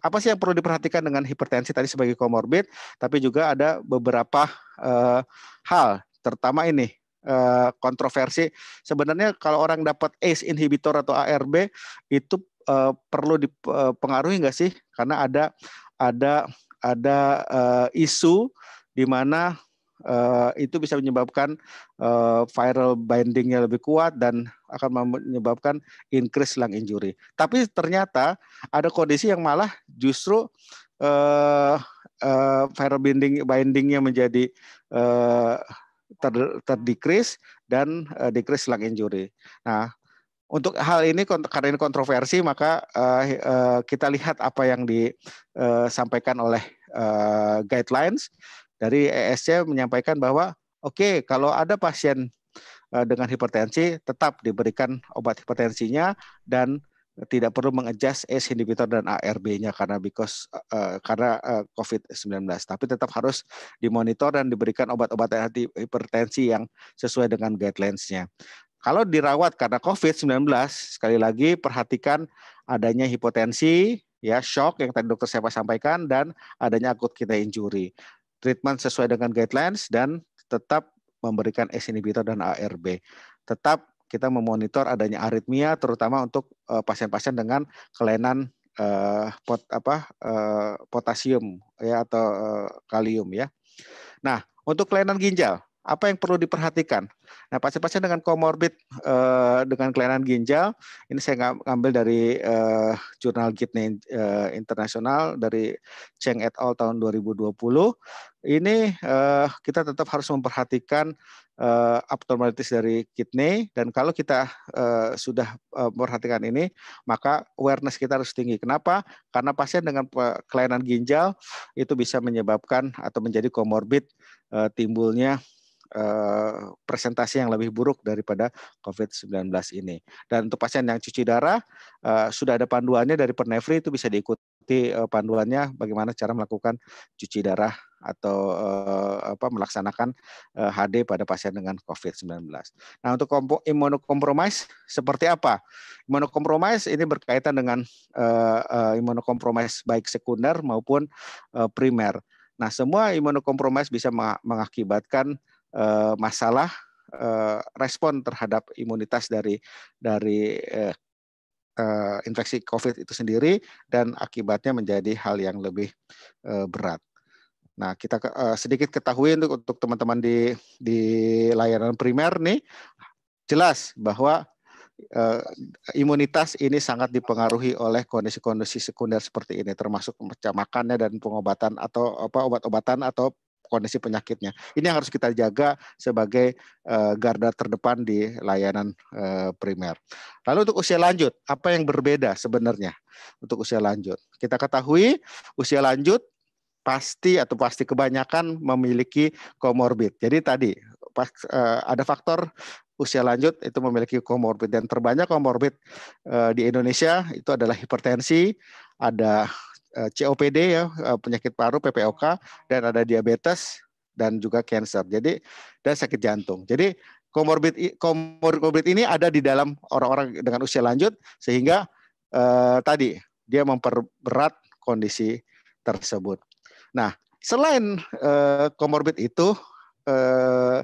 apa sih yang perlu diperhatikan dengan hipertensi tadi sebagai komorbid, tapi juga ada beberapa uh, hal, terutama ini uh, kontroversi. Sebenarnya kalau orang dapat ACE inhibitor atau ARB itu uh, perlu dipengaruhi nggak sih? Karena ada ada ada uh, isu di mana Eh, itu bisa menyebabkan uh, viral bindingnya lebih kuat dan akan menyebabkan increase lung injury. Tapi ternyata ada kondisi yang malah justru uh, uh, viral binding bindingnya menjadi uh, ter terdecrease dan uh, decrease lung injury. Nah, untuk hal ini karena ini kontroversi maka uh, uh, kita lihat apa yang disampaikan oleh uh, guidelines dari ESC menyampaikan bahwa oke okay, kalau ada pasien eh, dengan hipertensi tetap diberikan obat hipertensinya dan tidak perlu mengejas ACE inhibitor dan ARB-nya karena because uh, karena uh, COVID-19 tapi tetap harus dimonitor dan diberikan obat obat anti hipertensi yang sesuai dengan guidelines-nya. Kalau dirawat karena COVID-19 sekali lagi perhatikan adanya hipotensi ya shock yang tadi dokter saya sampaikan dan adanya akut kita injury treatment sesuai dengan guidelines dan tetap memberikan ACE inhibitor dan ARB. Tetap kita memonitor adanya aritmia terutama untuk eh, pasien-pasien dengan kelainan eh, pot apa eh, potasium ya atau eh, kalium ya. Nah, untuk kelainan ginjal, apa yang perlu diperhatikan? Nah, pasien-pasien dengan komorbid uh, dengan kelainan ginjal, ini saya ngambil dari uh, jurnal Kidney uh, Internasional dari Cheng et al. tahun 2020. Ini uh, kita tetap harus memperhatikan uh, abnormalitas dari kidney dan kalau kita uh, sudah uh, memperhatikan ini, maka awareness kita harus tinggi. Kenapa? Karena pasien dengan kelainan ginjal itu bisa menyebabkan atau menjadi komorbid uh, timbulnya Eh, presentasi yang lebih buruk daripada COVID-19 ini. Dan untuk pasien yang cuci darah eh, sudah ada panduannya dari Pernevri itu bisa diikuti eh, panduannya bagaimana cara melakukan cuci darah atau apa melaksanakan HD pada pasien dengan COVID-19. Nah, untuk imunokompromis seperti apa? Imunokompromis ini berkaitan dengan imunokompromis baik sekunder maupun primer. Nah, semua imunokompromis bisa mengakibatkan uh, masalah uh, respon terhadap imunitas dari dari uh, uh, infeksi COVID itu sendiri dan akibatnya menjadi hal yang lebih uh, berat. Nah, kita uh, sedikit ketahui untuk untuk teman-teman di di layanan primer nih jelas bahwa uh, imunitas ini sangat dipengaruhi oleh kondisi-kondisi sekunder seperti ini termasuk pemecah makannya dan pengobatan atau apa obat-obatan atau kondisi penyakitnya. Ini yang harus kita jaga sebagai eh, garda terdepan di layanan eh, primer. Lalu untuk usia lanjut, apa yang berbeda sebenarnya untuk usia lanjut? Kita ketahui usia lanjut pasti atau pasti kebanyakan memiliki komorbid. Jadi tadi eh, ada faktor usia lanjut itu memiliki komorbid dan terbanyak komorbid di Indonesia itu adalah hipertensi, ada Eh, COPD ya eh, penyakit paru PPOK dan ada diabetes dan juga cancer. Jadi dan sakit jantung. Jadi komorbid komorbid, ini ada di dalam orang-orang dengan usia lanjut sehingga eh, tadi dia memperberat kondisi tersebut. Nah, selain eh, komorbid itu eh,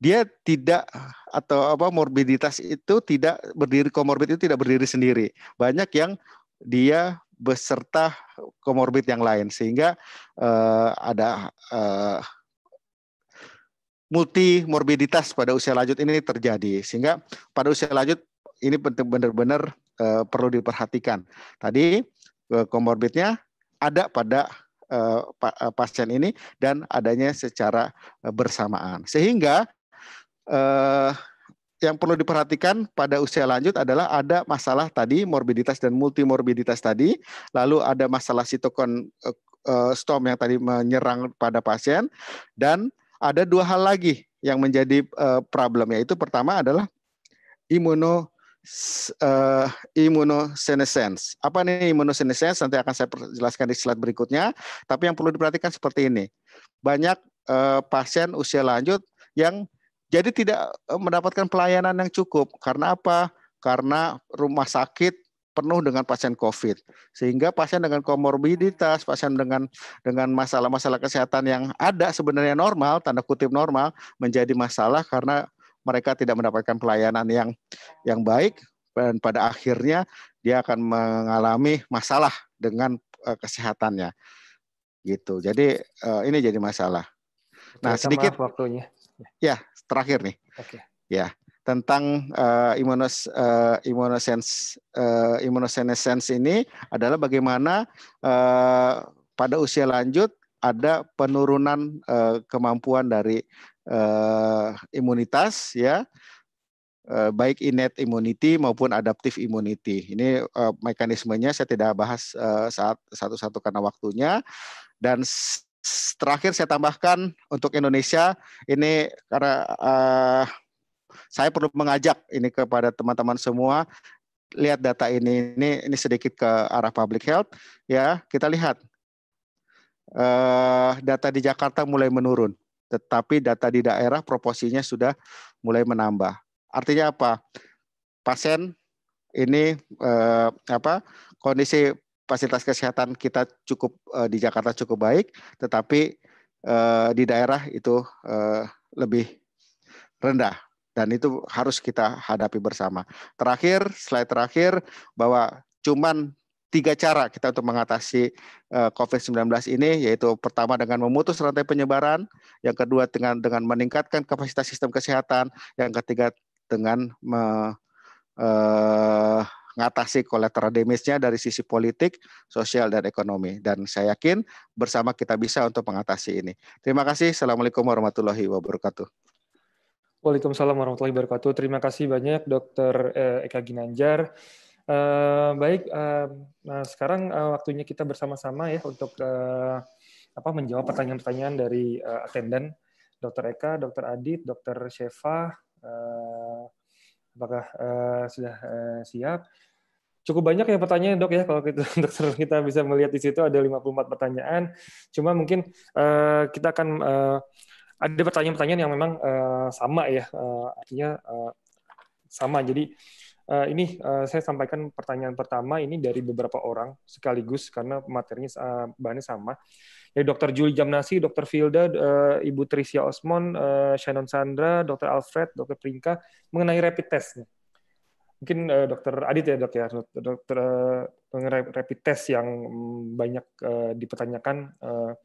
dia tidak atau apa morbiditas itu tidak berdiri komorbid itu tidak berdiri sendiri. Banyak yang dia beserta komorbid yang lain sehingga uh, ada uh, eh, multi morbiditas pada usia lanjut ini terjadi sehingga pada usia lanjut ini benar-benar uh, eh, perlu diperhatikan. Tadi komorbidnya ada pada pasien ini dan adanya secara bersamaan sehingga uh, yang perlu diperhatikan pada usia lanjut adalah ada masalah tadi morbiditas dan multimorbiditas tadi, lalu ada masalah sitokon uh, storm yang tadi menyerang pada pasien dan ada dua hal lagi yang menjadi uh, problem yaitu pertama adalah imuno uh, imunosenesens. Apa nih imunosenesens? Nanti akan saya jelaskan di slide berikutnya. Tapi yang perlu diperhatikan seperti ini. Banyak uh, pasien usia lanjut yang jadi tidak eh, mendapatkan pelayanan yang cukup. Karena apa? Karena rumah sakit penuh dengan pasien COVID. Sehingga pasien dengan komorbiditas, pasien dengan dengan masalah-masalah kesehatan yang ada sebenarnya normal, tanda kutip normal, menjadi masalah karena mereka tidak mendapatkan pelayanan yang yang baik dan pada akhirnya dia akan mengalami masalah dengan uh, kesehatannya. Gitu. Jadi uh, ini jadi masalah. Nah, sedikit waktunya. Iya, ya, terakhir nih. Oke. Okay. Ya, tentang uh, eh, imunos uh, eh, imunosens uh, eh, ini adalah bagaimana uh, pada usia lanjut ada penurunan uh, kemampuan dari uh, imunitas ya baik innate immunity maupun adaptive immunity. Ini uh, mekanismenya saya tidak bahas uh, saat satu-satu karena waktunya dan terakhir saya tambahkan untuk Indonesia ini karena uh, saya perlu mengajak ini kepada teman-teman semua lihat data ini ini ini sedikit ke arah public health ya kita lihat uh, data di Jakarta mulai menurun tetapi data di daerah proporsinya sudah mulai menambah artinya apa pasien ini uh, apa kondisi fasilitas kesehatan kita cukup uh, di Jakarta cukup baik, tetapi uh, di daerah itu uh, lebih rendah dan itu harus kita hadapi bersama. Terakhir, slide terakhir bahwa cuman tiga cara kita untuk mengatasi COVID-19 ini yaitu pertama dengan memutus rantai penyebaran, yang kedua dengan dengan meningkatkan kapasitas sistem kesehatan, yang ketiga dengan me, eh, ngatasi collateral damage-nya dari sisi politik, sosial, dan ekonomi. Dan saya yakin bersama kita bisa untuk mengatasi ini. Terima kasih. Assalamualaikum warahmatullahi wabarakatuh. Waalaikumsalam warahmatullahi wabarakatuh. Terima kasih banyak Dr. Eh, Eka Ginanjar. Uh, baik, uh, nah sekarang uh, waktunya kita bersama-sama ya untuk uh, apa menjawab pertanyaan-pertanyaan dari uh, attendant Dr. Eka, Dr. Adit, Dr. Sheva. uh, apakah uh, sudah uh, siap. Cukup banyak yang pertanyaan dok ya, kalau kita, dokter kita bisa melihat di situ ada 54 pertanyaan, cuma mungkin uh, kita akan uh, ada pertanyaan-pertanyaan yang memang uh, sama ya, uh, artinya uh, sama. Jadi Uh, ini uh, saya sampaikan pertanyaan pertama ini dari beberapa orang sekaligus karena materinya uh, bahannya sama. Ya Dr. Juli Jamnasi, Dr. Filda, uh, Ibu Tricia Osmond, uh, Shannon Sandra, Dr. Alfred, Dr. Prinka mengenai rapid test. Mungkin uh, Dr. Adit ya dok ya, Dr. Uh, mengenai rapid test yang banyak uh, dipertanyakan uh,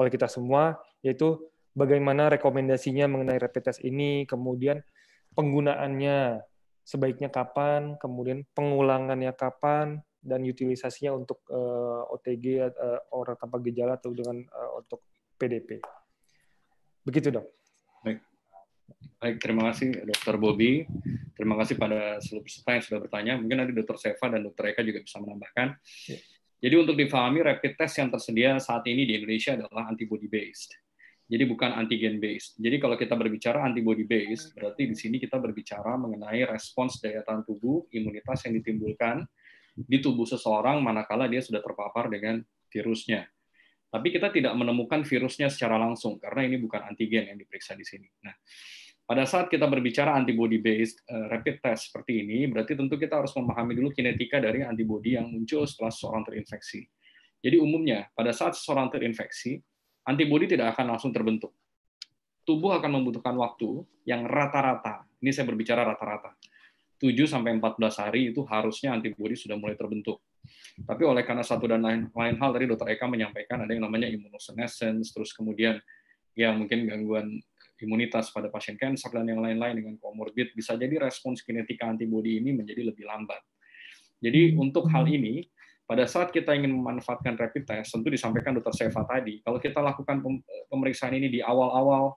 oleh kita semua yaitu bagaimana rekomendasinya mengenai rapid test ini, kemudian penggunaannya sebaiknya kapan, kemudian pengulangannya kapan, dan utilisasinya untuk uh, eh, OTG uh, eh, orang tanpa gejala atau dengan uh, untuk PDP. Begitu dok. Baik. Baik, terima kasih Dokter Bobby. Terima kasih pada seluruh peserta yang sudah bertanya. Mungkin nanti Dokter Seva dan Dokter Eka juga bisa menambahkan. Ya. Jadi untuk difahami, rapid test yang tersedia saat ini di Indonesia adalah antibody based. Jadi bukan antigen based. Jadi kalau kita berbicara antibody based, hmm. berarti di sini kita berbicara mengenai respons daya tahan tubuh, imunitas yang ditimbulkan di tubuh seseorang manakala dia sudah terpapar dengan virusnya. Tapi kita tidak menemukan virusnya secara langsung karena ini bukan antigen yang diperiksa di sini. Nah, pada saat kita berbicara antibody based eh, rapid test seperti ini, berarti tentu kita harus memahami dulu kinetika dari antibody yang muncul setelah seseorang terinfeksi. Jadi umumnya pada saat seseorang terinfeksi, antibodi tidak akan langsung terbentuk. Tubuh akan membutuhkan waktu yang rata-rata, ini saya berbicara rata-rata, 7 sampai 14 hari itu harusnya antibodi sudah mulai terbentuk. Tapi oleh karena satu dan lain, lain hal tadi dokter Eka menyampaikan ada yang namanya immunosenescence, terus kemudian ya mungkin gangguan imunitas pada pasien kan, dan yang lain-lain dengan komorbid bisa jadi respons kinetika antibodi ini menjadi lebih lambat. Jadi hmm. untuk hal ini pada saat kita ingin memanfaatkan rapid test, tentu disampaikan dokter Seva tadi, kalau kita lakukan eh, pemeriksaan ini di awal-awal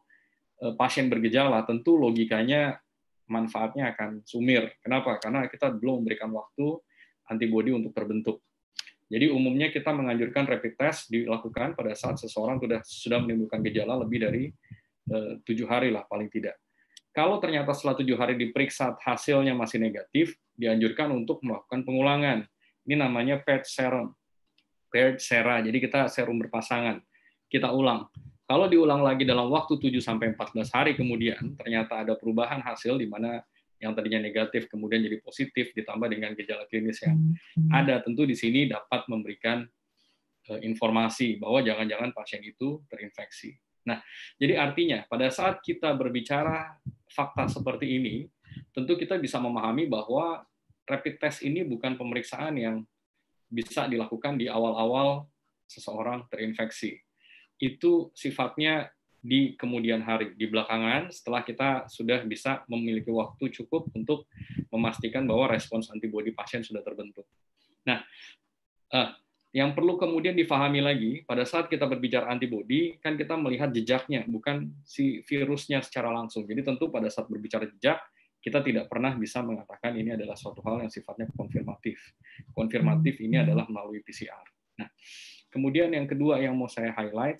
eh, pasien bergejala, tentu logikanya manfaatnya akan sumir. Kenapa? Karena kita belum memberikan waktu antibodi untuk terbentuk. Jadi umumnya kita menganjurkan rapid test dilakukan pada saat seseorang sudah sudah menimbulkan gejala lebih dari eh, tujuh hari lah paling tidak. Kalau ternyata setelah tujuh hari diperiksa hasilnya masih negatif, dianjurkan untuk melakukan pengulangan ini namanya paired serum. Paired sera. Jadi kita serum berpasangan. Kita ulang. Kalau diulang lagi dalam waktu 7 sampai 14 hari kemudian ternyata ada perubahan hasil di mana yang tadinya negatif kemudian jadi positif ditambah dengan gejala klinis yang hmm. ada tentu di sini dapat memberikan eh, informasi bahwa jangan-jangan pasien itu terinfeksi. Nah, jadi artinya pada saat kita berbicara fakta seperti ini, tentu kita bisa memahami bahwa rapid test ini bukan pemeriksaan yang bisa dilakukan di awal-awal seseorang terinfeksi. Itu sifatnya di kemudian hari, di belakangan setelah kita sudah bisa memiliki waktu cukup untuk memastikan bahwa respons antibodi pasien sudah terbentuk. Nah, eh, yang perlu kemudian difahami lagi pada saat kita berbicara antibodi kan kita melihat jejaknya bukan si virusnya secara langsung. Jadi tentu pada saat berbicara jejak kita tidak pernah bisa mengatakan ini adalah suatu hal yang sifatnya konfirmatif. Konfirmatif hmm. ini adalah melalui PCR. Nah, kemudian yang kedua yang mau saya highlight,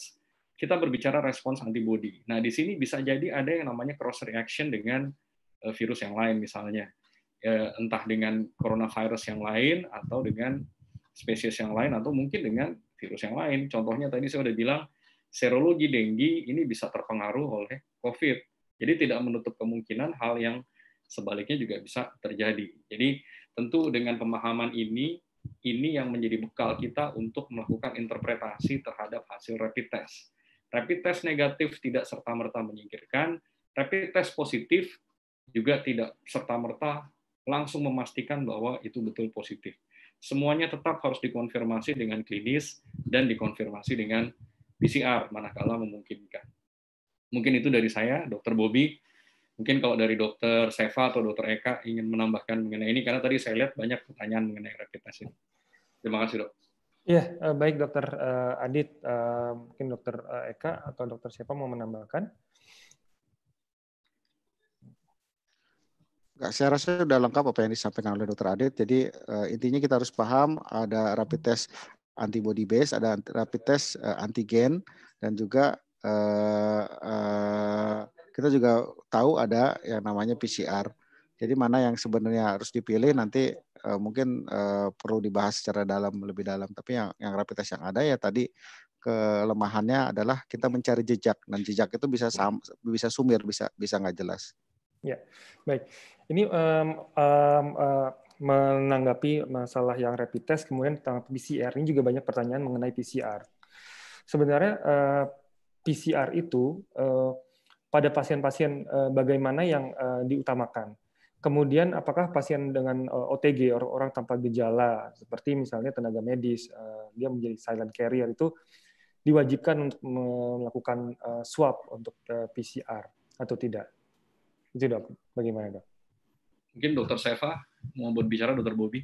kita berbicara respons antibody. Nah, di sini bisa jadi ada yang namanya cross reaction dengan eh, virus yang lain misalnya. Eh, entah dengan coronavirus yang lain atau dengan spesies yang lain atau mungkin dengan virus yang lain. Contohnya tadi saya sudah bilang serologi denggi ini bisa terpengaruh oleh COVID. Jadi tidak menutup kemungkinan hal yang sebaliknya juga bisa terjadi. Jadi tentu dengan pemahaman ini, ini yang menjadi bekal kita untuk melakukan interpretasi terhadap hasil rapid test. Rapid test negatif tidak serta-merta menyingkirkan, rapid test positif juga tidak serta-merta langsung memastikan bahwa itu betul positif. Semuanya tetap harus dikonfirmasi dengan klinis dan dikonfirmasi dengan PCR manakala memungkinkan. Mungkin itu dari saya, Dr. Bobby. Mungkin kalau dari dokter Seva atau dokter Eka ingin menambahkan mengenai ini, karena tadi saya lihat banyak pertanyaan mengenai rapid test ini. Terima kasih dok. Iya, eh, baik dokter eh, Adit, eh, mungkin dokter Eka atau dokter Seva mau menambahkan. Nggak, saya rasa sudah lengkap apa yang disampaikan oleh dokter Adit. Jadi intinya kita harus paham ada rapid test antibody base, ada rapid test antigen, dan juga kita juga tahu ada yang namanya PCR. Jadi mana yang sebenarnya harus dipilih nanti uh, mungkin uh, perlu dibahas secara dalam lebih dalam. Tapi yang yang rapid test yang ada ya tadi kelemahannya adalah kita mencari jejak dan jejak itu bisa sam, bisa sumir bisa bisa nggak jelas. Ya, baik. Ini um, um, uh, menanggapi masalah yang rapid test, kemudian tentang PCR ini juga banyak pertanyaan mengenai PCR. Sebenarnya uh, PCR itu uh, pada pasien-pasien eh, bagaimana yang eh, diutamakan. Kemudian apakah pasien dengan eh, OTG orang-orang tanpa gejala seperti misalnya tenaga medis dia menjadi silent carrier itu diwajibkan untuk melakukan swab untuk PCR atau tidak? Itu dok, bagaimana dok? Mungkin dokter Seva mau berbicara dokter Bobi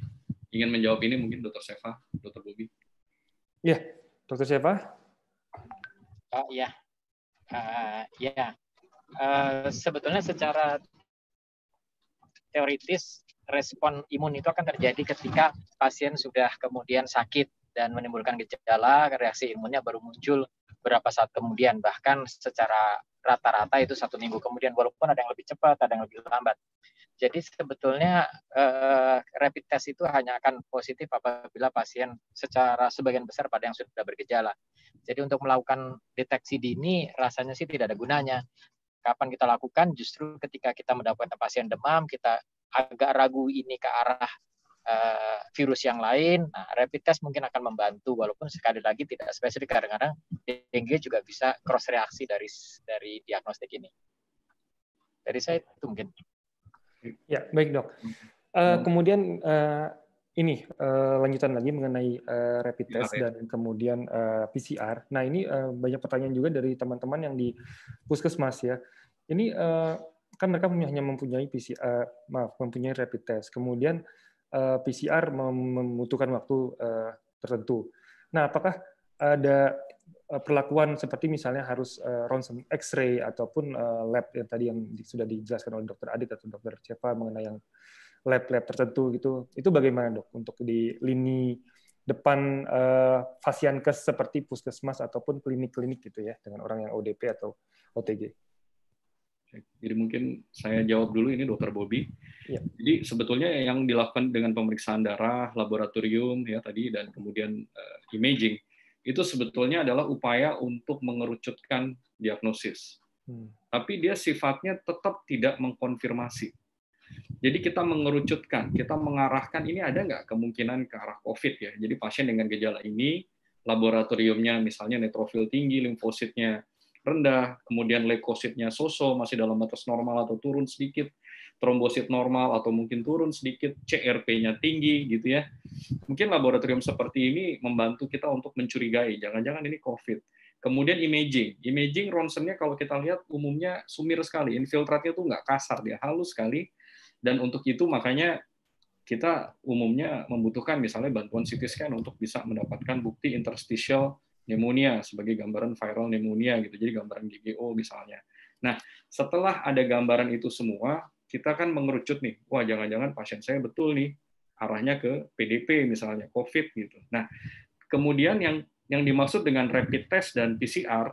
ingin menjawab ini mungkin dokter Seva, dokter Bobi. Iya, dokter Seva. Oh iya, uh, ya Eh, sebetulnya secara teoritis respon imun itu akan terjadi ketika pasien sudah kemudian sakit dan menimbulkan gejala, reaksi imunnya baru muncul beberapa saat kemudian, bahkan secara rata-rata itu satu minggu kemudian, walaupun ada yang lebih cepat, ada yang lebih lambat. Jadi sebetulnya eh, rapid test itu hanya akan positif apabila pasien secara sebagian besar pada yang sudah bergejala. Jadi untuk melakukan deteksi dini rasanya sih tidak ada gunanya. Kapan kita lakukan? Justru ketika kita mendapatkan pasien demam, kita agak ragu ini ke arah eh, virus yang lain. Nah, rapid test mungkin akan membantu, walaupun sekali lagi tidak spesifik. Kadang-kadang dengue juga bisa cross reaksi dari dari diagnostik ini. Dari saya itu mungkin. Ya, baik dok. Uh, kemudian uh, ini uh, lanjutan lagi mengenai uh, rapid ya, test ya. dan kemudian uh, eh, PCR. Nah ini uh, banyak pertanyaan juga dari teman-teman yang di puskesmas ya. Ini uh, kan mereka hanya mempunyai PCR, maaf mempunyai rapid test. Kemudian uh, PCR membutuhkan waktu uh, tertentu. Nah apakah ada perlakuan seperti misalnya harus uh, ronsen X-ray ataupun uh, lab yang tadi yang sudah dijelaskan oleh Dokter Adit atau Dokter Cepa mengenai yang lab-lab tertentu gitu. Itu bagaimana dok untuk di lini depan uh, eh, fasiankes seperti puskesmas ataupun klinik-klinik gitu ya dengan orang yang ODP atau OTG. Jadi mungkin saya jawab dulu ini Dokter Bobby. Ya. Jadi sebetulnya yang dilakukan dengan pemeriksaan darah, laboratorium ya tadi dan kemudian uh, imaging itu sebetulnya adalah upaya untuk mengerucutkan diagnosis. Hmm. Tapi dia sifatnya tetap tidak mengkonfirmasi. Jadi kita mengerucutkan, kita mengarahkan ini ada nggak kemungkinan ke arah COVID ya. Jadi pasien dengan gejala ini, laboratoriumnya misalnya neutrofil tinggi, limfositnya rendah, kemudian leukositnya sosok masih dalam batas normal atau turun sedikit, trombosit normal atau mungkin turun sedikit, CRP-nya tinggi gitu ya. Mungkin laboratorium seperti ini membantu kita untuk mencurigai, jangan-jangan ini COVID. Kemudian imaging. Imaging ronsennya kalau kita lihat umumnya sumir sekali, infiltratnya tuh nggak kasar, dia halus sekali dan untuk itu makanya kita umumnya membutuhkan misalnya bantuan CT scan untuk bisa mendapatkan bukti interstitial pneumonia sebagai gambaran viral pneumonia gitu. Jadi gambaran GGO misalnya. Nah, setelah ada gambaran itu semua, kita kan mengerucut nih, wah jangan-jangan pasien saya betul nih arahnya ke PDP misalnya, COVID gitu. Nah, kemudian yang yang dimaksud dengan rapid test dan PCR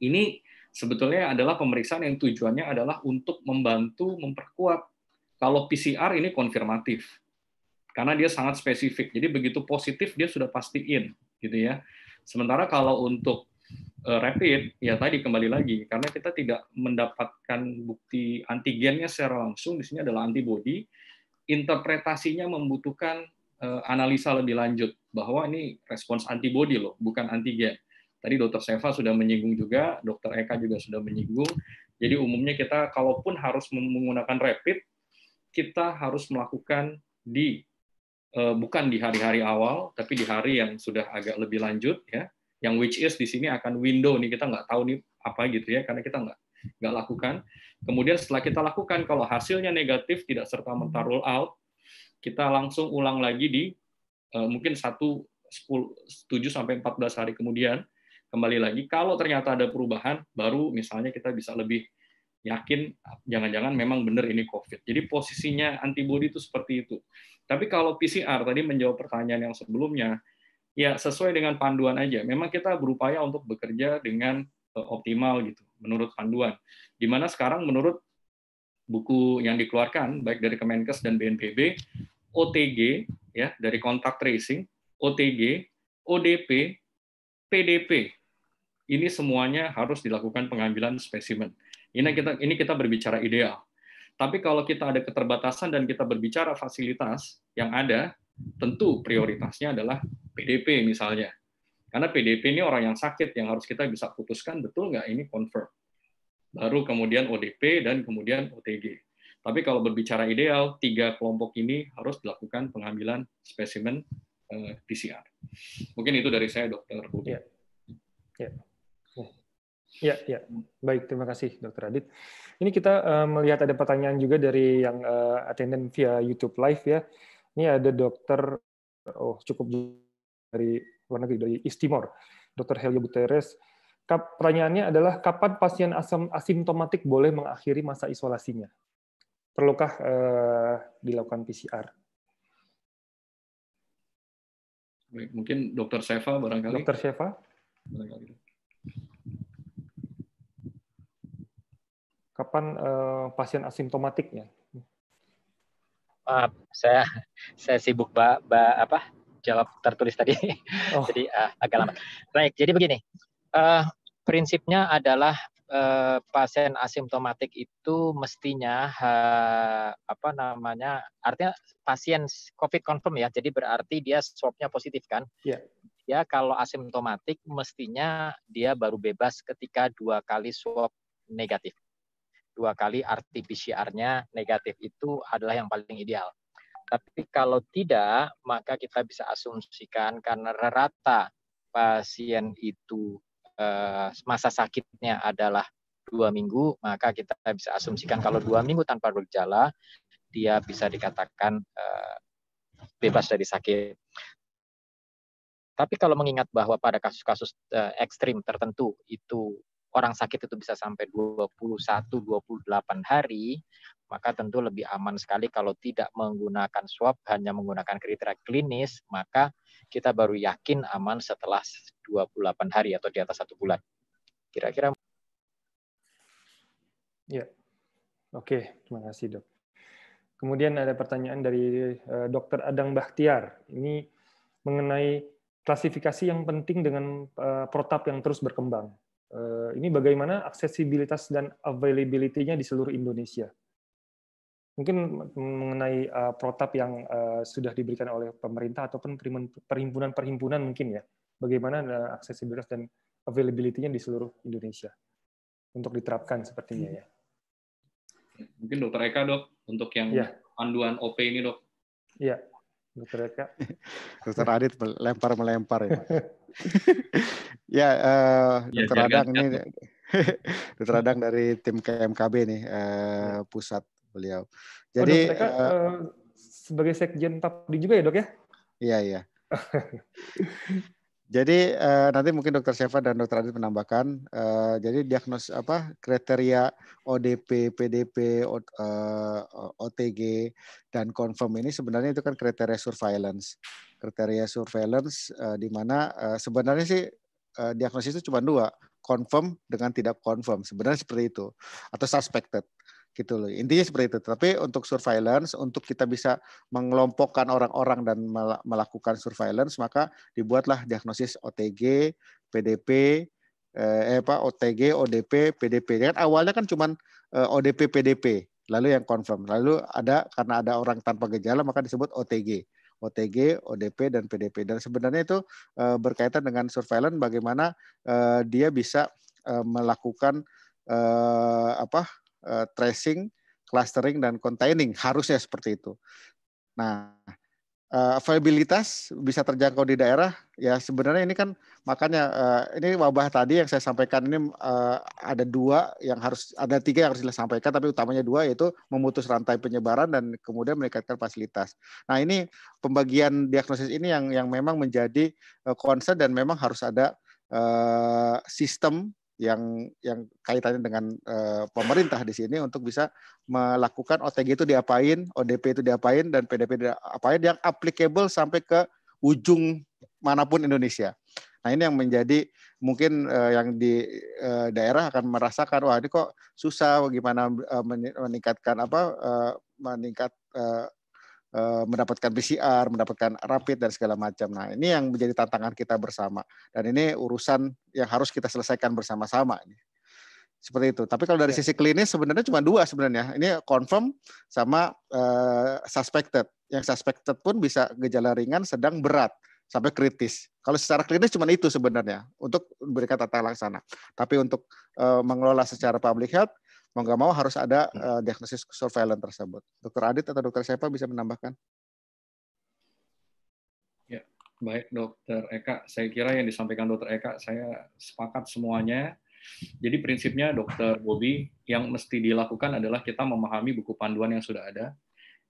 ini sebetulnya adalah pemeriksaan yang tujuannya adalah untuk membantu memperkuat kalau PCR ini konfirmatif. Karena dia sangat spesifik. Jadi begitu positif dia sudah pastiin gitu ya. Sementara kalau untuk eh, rapid ya tadi kembali lagi karena kita tidak mendapatkan bukti antigennya secara langsung di sini adalah antibody. Interpretasinya membutuhkan eh, analisa lebih lanjut bahwa ini respons antibody loh, bukan antigen. Tadi dokter Seva sudah menyinggung juga, dokter Eka juga sudah menyinggung. Jadi umumnya kita kalaupun harus menggunakan rapid, kita harus melakukan di eh, bukan di hari-hari awal, tapi di hari yang sudah agak lebih lanjut ya, yang which is di sini akan window nih kita nggak tahu nih apa gitu ya, karena kita nggak nggak lakukan. Kemudian setelah kita lakukan, kalau hasilnya negatif tidak serta merta rule out, kita langsung ulang lagi di eh, mungkin satu tujuh 7 sampai 14 hari kemudian kembali lagi. Kalau ternyata ada perubahan, baru misalnya kita bisa lebih yakin jangan-jangan memang benar ini COVID. Jadi posisinya antibodi itu seperti itu. Tapi kalau PCR tadi menjawab pertanyaan yang sebelumnya, ya sesuai dengan panduan aja. Memang kita berupaya untuk bekerja dengan e, optimal gitu, menurut panduan. Dimana sekarang menurut buku yang dikeluarkan baik dari Kemenkes dan BNPB, OTG ya dari kontak tracing, OTG, ODP, PDP. Ini semuanya harus dilakukan pengambilan spesimen ini kita ini kita berbicara ideal. Tapi kalau kita ada keterbatasan dan kita berbicara fasilitas yang ada, tentu prioritasnya adalah PDP misalnya. Karena PDP ini orang yang sakit yang harus kita bisa putuskan betul nggak ini confirm. Baru kemudian ODP dan kemudian OTG. Tapi kalau berbicara ideal, tiga kelompok ini harus dilakukan pengambilan spesimen eh, PCR. Mungkin itu dari saya, Dokter Budi. Ya. Ya. Ya, ya. Baik, terima kasih Dr. Adit. Ini kita eh, melihat ada pertanyaan juga dari yang uh, attendant via YouTube live ya. Ini ada dokter oh cukup dari luar negeri dari East Timor, Dr. Helio Buteres. Pertanyaannya adalah kapan pasien asam asimptomatik boleh mengakhiri masa isolasinya? Perlukah uh, dilakukan PCR? mungkin Dokter Seva barangkali. Dokter Seva. Barangkali. kapan uh, pasien asimptomatiknya? Maaf, saya saya sibuk ba, ba, apa jawab tertulis tadi, oh. jadi uh, agak lama. Baik, jadi begini, uh, prinsipnya adalah uh, pasien asimptomatik itu mestinya uh, apa namanya, artinya pasien COVID confirm ya, jadi berarti dia swabnya positif kan? Iya. Yeah ya kalau asimptomatik mestinya dia baru bebas ketika dua kali swab negatif dua kali RT-PCR-nya negatif itu adalah yang paling ideal. Tapi kalau tidak, maka kita bisa asumsikan karena rata pasien itu eh, masa sakitnya adalah dua minggu, maka kita bisa asumsikan kalau dua minggu tanpa gejala, dia bisa dikatakan eh, bebas dari sakit. Tapi kalau mengingat bahwa pada kasus-kasus eh, ekstrim tertentu itu orang sakit itu bisa sampai 21 28 hari, maka tentu lebih aman sekali kalau tidak menggunakan swab hanya menggunakan kriteria klinis, maka kita baru yakin aman setelah 28 hari atau di atas satu bulan. Kira-kira Ya. Oke, terima kasih, Dok. Kemudian ada pertanyaan dari eh, Dokter Adang Bahtiar. Ini mengenai klasifikasi yang penting dengan eh, protap yang terus berkembang. Eh, ini bagaimana aksesibilitas dan availability-nya di seluruh Indonesia. Mungkin mengenai uh, protap yang uh, sudah diberikan oleh pemerintah ataupun perhimpunan-perhimpunan mungkin ya, bagaimana uh, aksesibilitas dan availability-nya di seluruh Indonesia untuk diterapkan sepertinya ya. Mungkin Dokter Eka dok untuk yang ya. panduan OP ini dok. Iya, Dokter Eka. Dokter Adit melempar melempar ya. ya, uh, ya Dr. Adang ini Dr. Adang dari tim KMKB nih uh, pusat beliau. Oh, Jadi oh, dok, mereka, uh, uh, sebagai sekjen tapi juga ya dok ya? Iya iya. Jadi uh, nanti mungkin Dokter Syafa dan Dokter Adit menambahkan. Uh, jadi diagnosis apa kriteria ODP, PDP, o, uh, eh, OTG dan confirm ini sebenarnya itu kan kriteria surveillance. Kriteria surveillance uh, di mana uh, sebenarnya sih uh, diagnosis itu cuma dua, confirm dengan tidak confirm. Sebenarnya seperti itu atau suspected gitu loh. Intinya seperti itu. Tapi untuk surveillance, untuk kita bisa mengelompokkan orang-orang dan melakukan surveillance, maka dibuatlah diagnosis OTG, PDP, eh, eh apa OTG, ODP, PDP. Kan awalnya kan cuma eh, ODP, PDP, lalu yang confirm. Lalu ada karena ada orang tanpa gejala maka disebut OTG. OTG, ODP, dan PDP. Dan sebenarnya itu eh, berkaitan dengan surveillance bagaimana eh, dia bisa eh, melakukan eh, apa uh, tracing, clustering dan containing harusnya seperti itu. Nah, uh, availabilitas bisa terjangkau di daerah ya sebenarnya ini kan makanya uh, ini wabah tadi yang saya sampaikan ini uh, ada dua yang harus ada tiga yang harus disampaikan tapi utamanya dua yaitu memutus rantai penyebaran dan kemudian meningkatkan fasilitas. Nah, ini pembagian diagnosis ini yang yang memang menjadi concern dan memang harus ada uh, sistem yang yang kaitannya dengan uh, pemerintah di sini untuk bisa melakukan OTG itu diapain, ODP itu diapain, dan PDP diapain yang applicable sampai ke ujung manapun Indonesia. Nah ini yang menjadi mungkin uh, yang di uh, daerah akan merasakan wah ini kok susah gimana uh, meningkatkan apa uh, meningkat uh, Eh, mendapatkan PCR, mendapatkan rapid dan segala macam. Nah, ini yang menjadi tantangan kita bersama dan ini urusan yang harus kita selesaikan bersama-sama. Seperti itu. Tapi kalau dari ya. sisi klinis sebenarnya cuma dua sebenarnya. Ini confirm sama uh, suspected. Yang suspected pun bisa gejala ringan, sedang, berat sampai kritis. Kalau secara klinis cuma itu sebenarnya untuk memberikan tata laksana. Tapi untuk uh, mengelola secara public health mau nggak mau harus ada uh, diagnosis surveillance tersebut. Dokter Adit atau dokter siapa bisa menambahkan? Ya, baik dokter Eka. Saya kira yang disampaikan dokter Eka, saya sepakat semuanya. Jadi prinsipnya dokter Bobby yang mesti dilakukan adalah kita memahami buku panduan yang sudah ada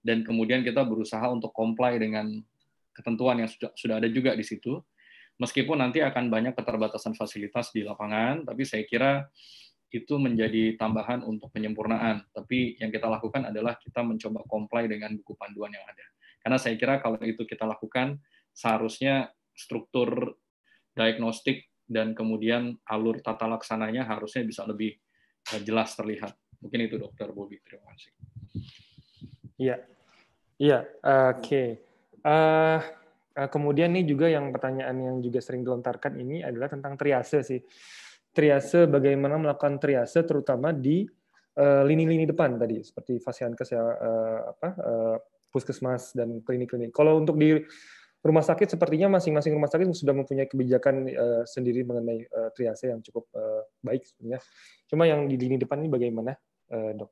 dan kemudian kita berusaha untuk comply dengan ketentuan yang sudah sudah ada juga di situ. Meskipun nanti akan banyak keterbatasan fasilitas di lapangan, tapi saya kira itu menjadi tambahan untuk penyempurnaan. Tapi yang kita lakukan adalah kita mencoba comply dengan buku panduan yang ada. Karena saya kira kalau itu kita lakukan, seharusnya struktur diagnostik dan kemudian alur tata laksananya harusnya bisa lebih eh, jelas terlihat. Mungkin itu Dokter Bobi. Terima kasih. Iya, iya, oke. Okay. Uh, eh, eh, kemudian nih juga yang pertanyaan yang juga sering dilontarkan ini adalah tentang triase sih triase bagaimana melakukan triase terutama di eh, lini-lini uh, depan tadi seperti fasiankes ya uh, eh, apa uh, puskesmas dan klinik-klinik. Kalau untuk di rumah sakit sepertinya masing-masing rumah sakit sudah mempunyai kebijakan uh, sendiri mengenai uh, triase yang cukup uh, baik sebenarnya. Cuma yang di lini depan ini bagaimana, uh, dok?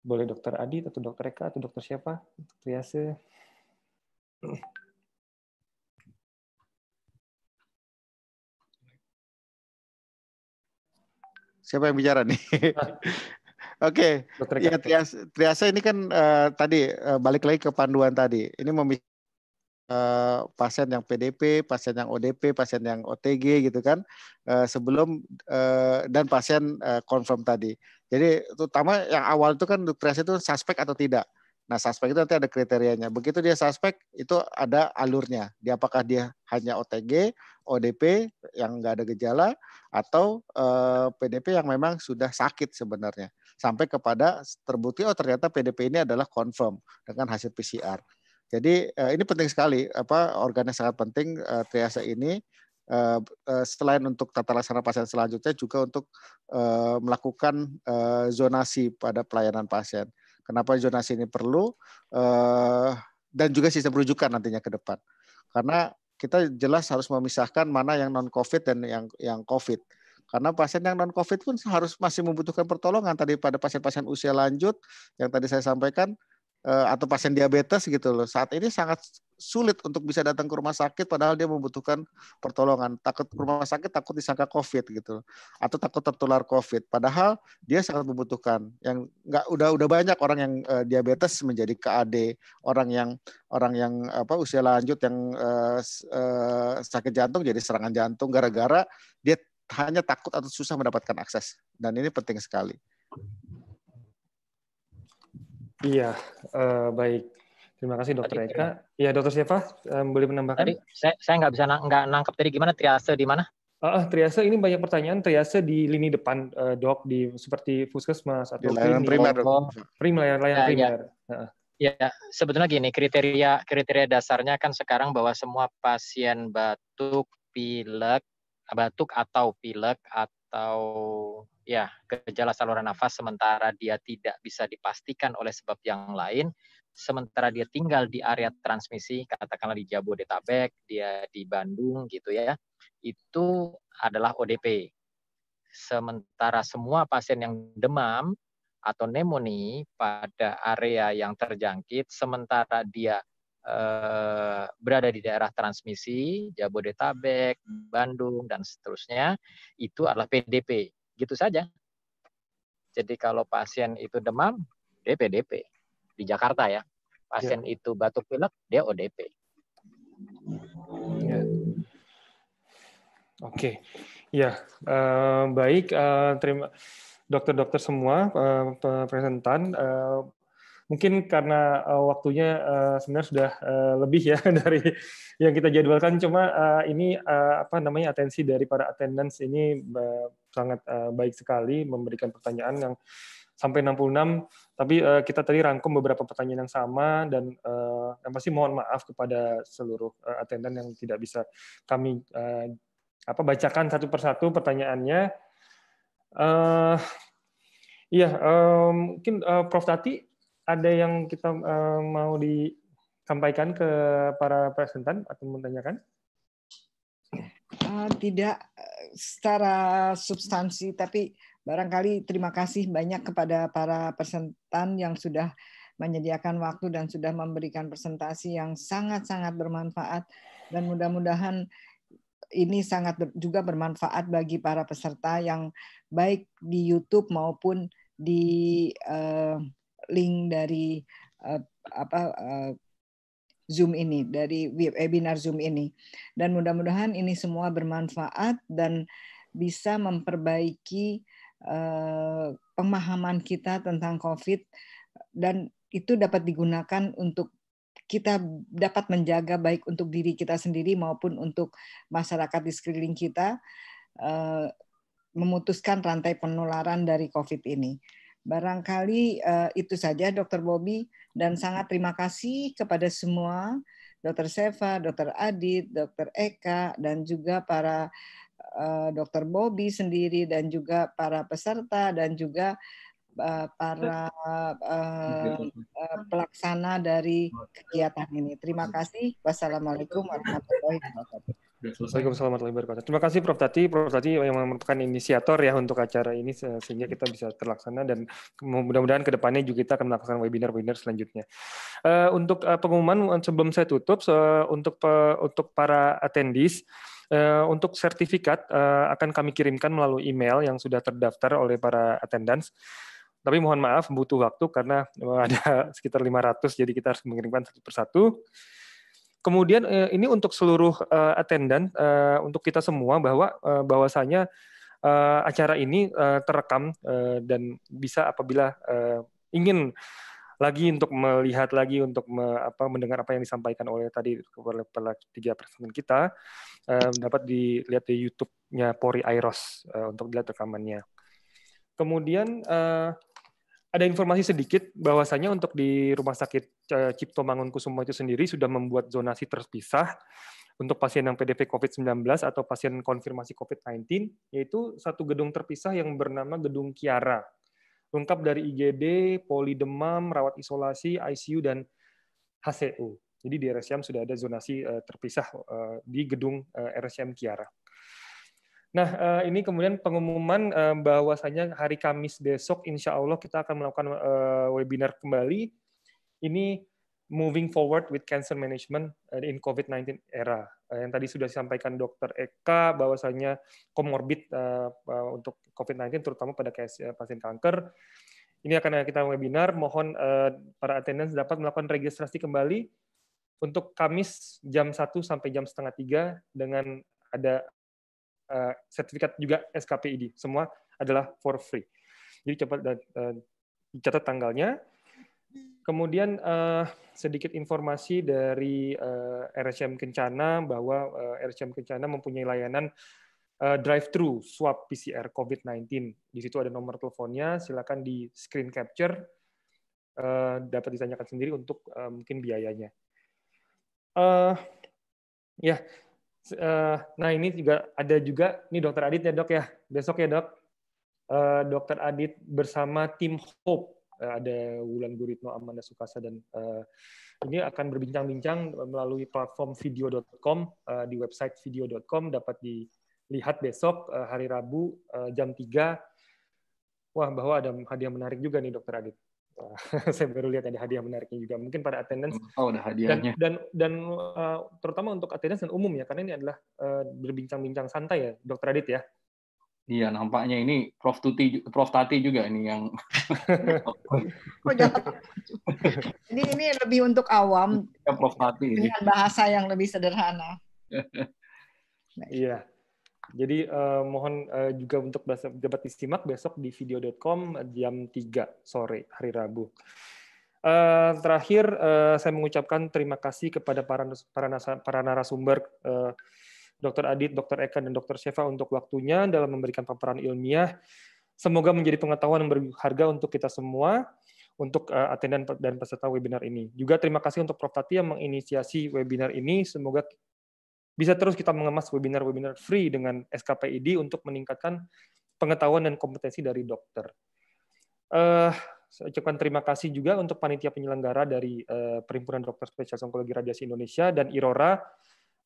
Boleh dokter Adi atau dokter Eka atau dokter siapa? Triase. Siapa yang bicara nih? Oke, okay. ya Triasa triasa ini kan uh, tadi uh, balik lagi ke panduan tadi. Ini memisah eh, uh, pasien yang PDP, pasien yang ODP, pasien yang OTG gitu kan, uh, sebelum uh, dan pasien uh, confirm tadi. Jadi terutama yang awal itu kan triase itu kan suspek atau tidak. Nah, suspek itu nanti ada kriterianya. Begitu dia suspek, itu ada alurnya. Dia apakah dia hanya OTG, ODP yang nggak ada gejala, atau eh, PDP yang memang sudah sakit sebenarnya. Sampai kepada terbukti, oh ternyata PDP ini adalah confirm dengan hasil PCR. Jadi eh, ini penting sekali, apa organnya sangat penting eh, triase ini. eh, eh, selain untuk tata laksana pasien selanjutnya juga untuk eh, melakukan eh, zonasi pada pelayanan pasien. Kenapa zonasi ini perlu eh, dan juga sistem rujukan nantinya ke depan. Karena kita jelas harus memisahkan mana yang non COVID dan yang yang COVID. Karena pasien yang non COVID pun harus masih membutuhkan pertolongan tadi pada pasien-pasien usia lanjut yang tadi saya sampaikan eh, atau pasien diabetes gitu loh. Saat ini sangat sulit untuk bisa datang ke rumah sakit padahal dia membutuhkan pertolongan. Takut rumah sakit takut disangka COVID gitu atau takut tertular COVID. Padahal dia sangat membutuhkan. Yang nggak udah udah banyak orang yang uh, diabetes menjadi KAD, orang yang orang yang apa usia lanjut yang uh, uh, sakit jantung jadi serangan jantung gara-gara dia hanya takut atau susah mendapatkan akses. Dan ini penting sekali. Iya, uh, baik. Terima kasih dokter Eka. Ya dokter siapa? Um, boleh menambahkan? Tadi saya saya nggak bisa nang, nggak nangkep tadi gimana triase di mana? Uh, triase ini banyak pertanyaan triase di lini depan uh, dok di seperti puskesmas atau di layanan primer oh, primer layanan, layanan ya, ya. primer. Ya. Uh. ya sebetulnya gini kriteria kriteria dasarnya kan sekarang bahwa semua pasien batuk pilek batuk atau pilek atau ya gejala saluran nafas sementara dia tidak bisa dipastikan oleh sebab yang lain sementara dia tinggal di area transmisi, katakanlah di Jabodetabek, dia di Bandung gitu ya, itu adalah ODP. Sementara semua pasien yang demam atau pneumonia pada area yang terjangkit, sementara dia eh, berada di daerah transmisi, Jabodetabek, Bandung, dan seterusnya, itu adalah PDP. Gitu saja. Jadi kalau pasien itu demam, DPDP di Jakarta ya. Pasien ya. itu batuk pilek, dia ODP. Ya. Oke, okay. ya uh, baik. Uh, terima dokter-dokter semua uh, presentan. Uh, mungkin karena waktunya sebenarnya sudah lebih ya dari yang kita jadwalkan cuma ini apa namanya atensi dari para attendance ini sangat baik sekali memberikan pertanyaan yang sampai 66. Tapi uh, kita tadi rangkum beberapa pertanyaan yang sama dan uh, yang pasti mohon maaf kepada seluruh uh, attendant yang tidak bisa kami uh, apa bacakan satu persatu pertanyaannya. Uh, iya, um, mungkin uh, Prof Tati ada yang kita uh, mau disampaikan ke para presentan atau menanyakan? Uh, tidak secara substansi, tapi Barangkali terima kasih banyak kepada para presentan yang sudah menyediakan waktu dan sudah memberikan presentasi yang sangat-sangat bermanfaat dan mudah-mudahan ini sangat juga bermanfaat bagi para peserta yang baik di YouTube maupun di uh, link dari uh, apa uh, Zoom ini, dari webinar Zoom ini. Dan mudah-mudahan ini semua bermanfaat dan bisa memperbaiki Eh, pemahaman kita tentang COVID dan itu dapat digunakan untuk kita dapat menjaga baik untuk diri kita sendiri maupun untuk masyarakat di sekeliling kita eh, memutuskan rantai penularan dari COVID ini. Barangkali eh, itu saja, Dr. Bobby, dan sangat terima kasih kepada semua, Dr. Seva, Dr. Adit, Dr. Eka, dan juga para Eh, Dr. Bobby sendiri dan juga para peserta dan juga eh, para eh, pelaksana dari kegiatan ini. Terima kasih. Wassalamualaikum warahmatullahi wabarakatuh. Assalamualaikum warahmatullahi wabarakatuh. Terima kasih Prof Tati. Prof Tati yang merupakan inisiator ya untuk acara ini sehingga kita bisa terlaksana dan mudah-mudahan ke depannya juga kita akan melakukan webinar-webinar selanjutnya. untuk pengumuman sebelum saya tutup untuk untuk para attendees Eh, untuk sertifikat eh, akan kami kirimkan melalui email yang sudah terdaftar oleh para attendance. Tapi mohon maaf, butuh waktu karena eh, ada sekitar 500, jadi kita harus mengirimkan satu persatu. Kemudian ini untuk seluruh attendant, untuk kita semua bahwa bahwasanya acara ini terekam dan bisa apabila ingin lagi untuk melihat lagi untuk me, apa, mendengar apa yang disampaikan oleh tadi kepala tiga presenter kita um, dapat dilihat di YouTube-nya Pori Airos uh, untuk dilihat rekamannya. Kemudian uh, ada informasi sedikit bahwasanya untuk di Rumah Sakit Cipto Mangunkusumo itu sendiri sudah membuat zonasi terpisah untuk pasien yang PDP COVID-19 atau pasien konfirmasi COVID-19, yaitu satu gedung terpisah yang bernama Gedung Kiara lengkap dari IGD, poli demam, rawat isolasi, ICU, dan HCU. Jadi di RSCM sudah ada zonasi eh, terpisah eh, di gedung eh, RSCM Kiara. Nah, ini kemudian pengumuman bahwasanya hari Kamis besok insya Allah kita akan melakukan webinar kembali. Ini moving forward with cancer management in COVID-19 era. Eh, yang tadi sudah disampaikan dokter Eka bahwasanya komorbid eh, eh, untuk COVID-19 terutama pada pasien kanker. Ini akan kita webinar, mohon para attendance dapat melakukan registrasi kembali untuk Kamis jam 1 sampai jam setengah tiga dengan ada sertifikat juga SKPID. Semua adalah for free. Jadi cepat dicatat tanggalnya. Kemudian uh, sedikit informasi dari uh, eh, RSCM Kencana bahwa uh, eh, RSCM Kencana mempunyai layanan uh, drive-thru swab PCR COVID-19. Di situ ada nomor teleponnya, silakan di screen capture, uh, dapat ditanyakan sendiri untuk uh, mungkin biayanya. Uh, ya, yeah. nah ini juga ada juga, ini dokter Adit ya dok ya, besok ya dok, dokter Adit bersama tim Hope Eh, ada Wulan Guritno, Amanda Sukasa dan uh, ini akan berbincang-bincang melalui platform video.com uh, eh, di website video.com dapat dilihat besok uh, hari Rabu uh, jam 3. Wah, bahwa ada hadiah menarik juga nih Dokter Adit. saya baru lihat ada hadiah menariknya juga mungkin pada attendance hmm, oh, ada hadiahnya. dan dan, dan uh, terutama untuk attendance dan umum ya karena ini adalah uh, berbincang-bincang santai ya dokter Adit ya Iya, nampaknya ini Prof. Tuti, Prof. Tati juga ini yang. ini lebih untuk awam. Ya, Prof. Tati. Dengan bahasa yang lebih sederhana. Iya. Jadi uh, mohon uh, juga untuk dapat disimak besok di video.com jam 3 sore hari Rabu. Uh, terakhir, uh, saya mengucapkan terima kasih kepada para para, para narasumber uh, Dr. Adit, Dr. Eka, dan Dr. Sheva untuk waktunya dalam memberikan paparan ilmiah. Semoga menjadi pengetahuan yang berharga untuk kita semua, untuk eh, atendan dan peserta webinar ini. Juga terima kasih untuk Prof. Tati yang menginisiasi webinar ini. Semoga bisa terus kita mengemas webinar-webinar free dengan SKPID untuk meningkatkan pengetahuan dan kompetensi dari dokter. Uh, saya ucapkan terima kasih juga untuk panitia penyelenggara dari uh, Perhimpunan Dokter Spesialis Onkologi Radiasi Indonesia dan IRORA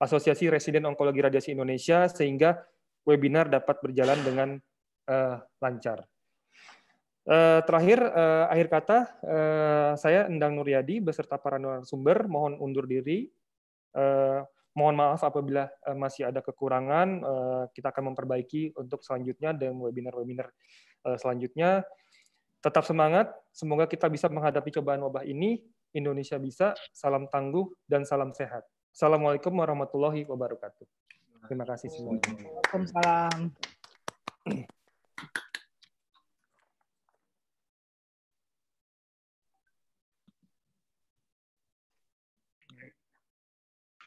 Asosiasi Residen Onkologi Radiasi Indonesia sehingga webinar dapat berjalan dengan uh, lancar. Uh, terakhir, uh, akhir kata, uh, saya Endang Nuryadi beserta para narasumber mohon undur diri. Uh, mohon maaf apabila masih ada kekurangan, kita akan memperbaiki untuk selanjutnya dan webinar-webinar selanjutnya. Tetap semangat, semoga kita bisa menghadapi cobaan wabah ini. Indonesia bisa, salam tangguh, dan salam sehat. Assalamualaikum warahmatullahi wabarakatuh. Terima kasih semuanya. Waalaikumsalam.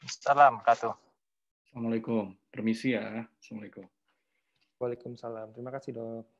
Salam, Kato. Assalamualaikum. Permisi ya. Assalamualaikum. Waalaikumsalam. Terima kasih, dok.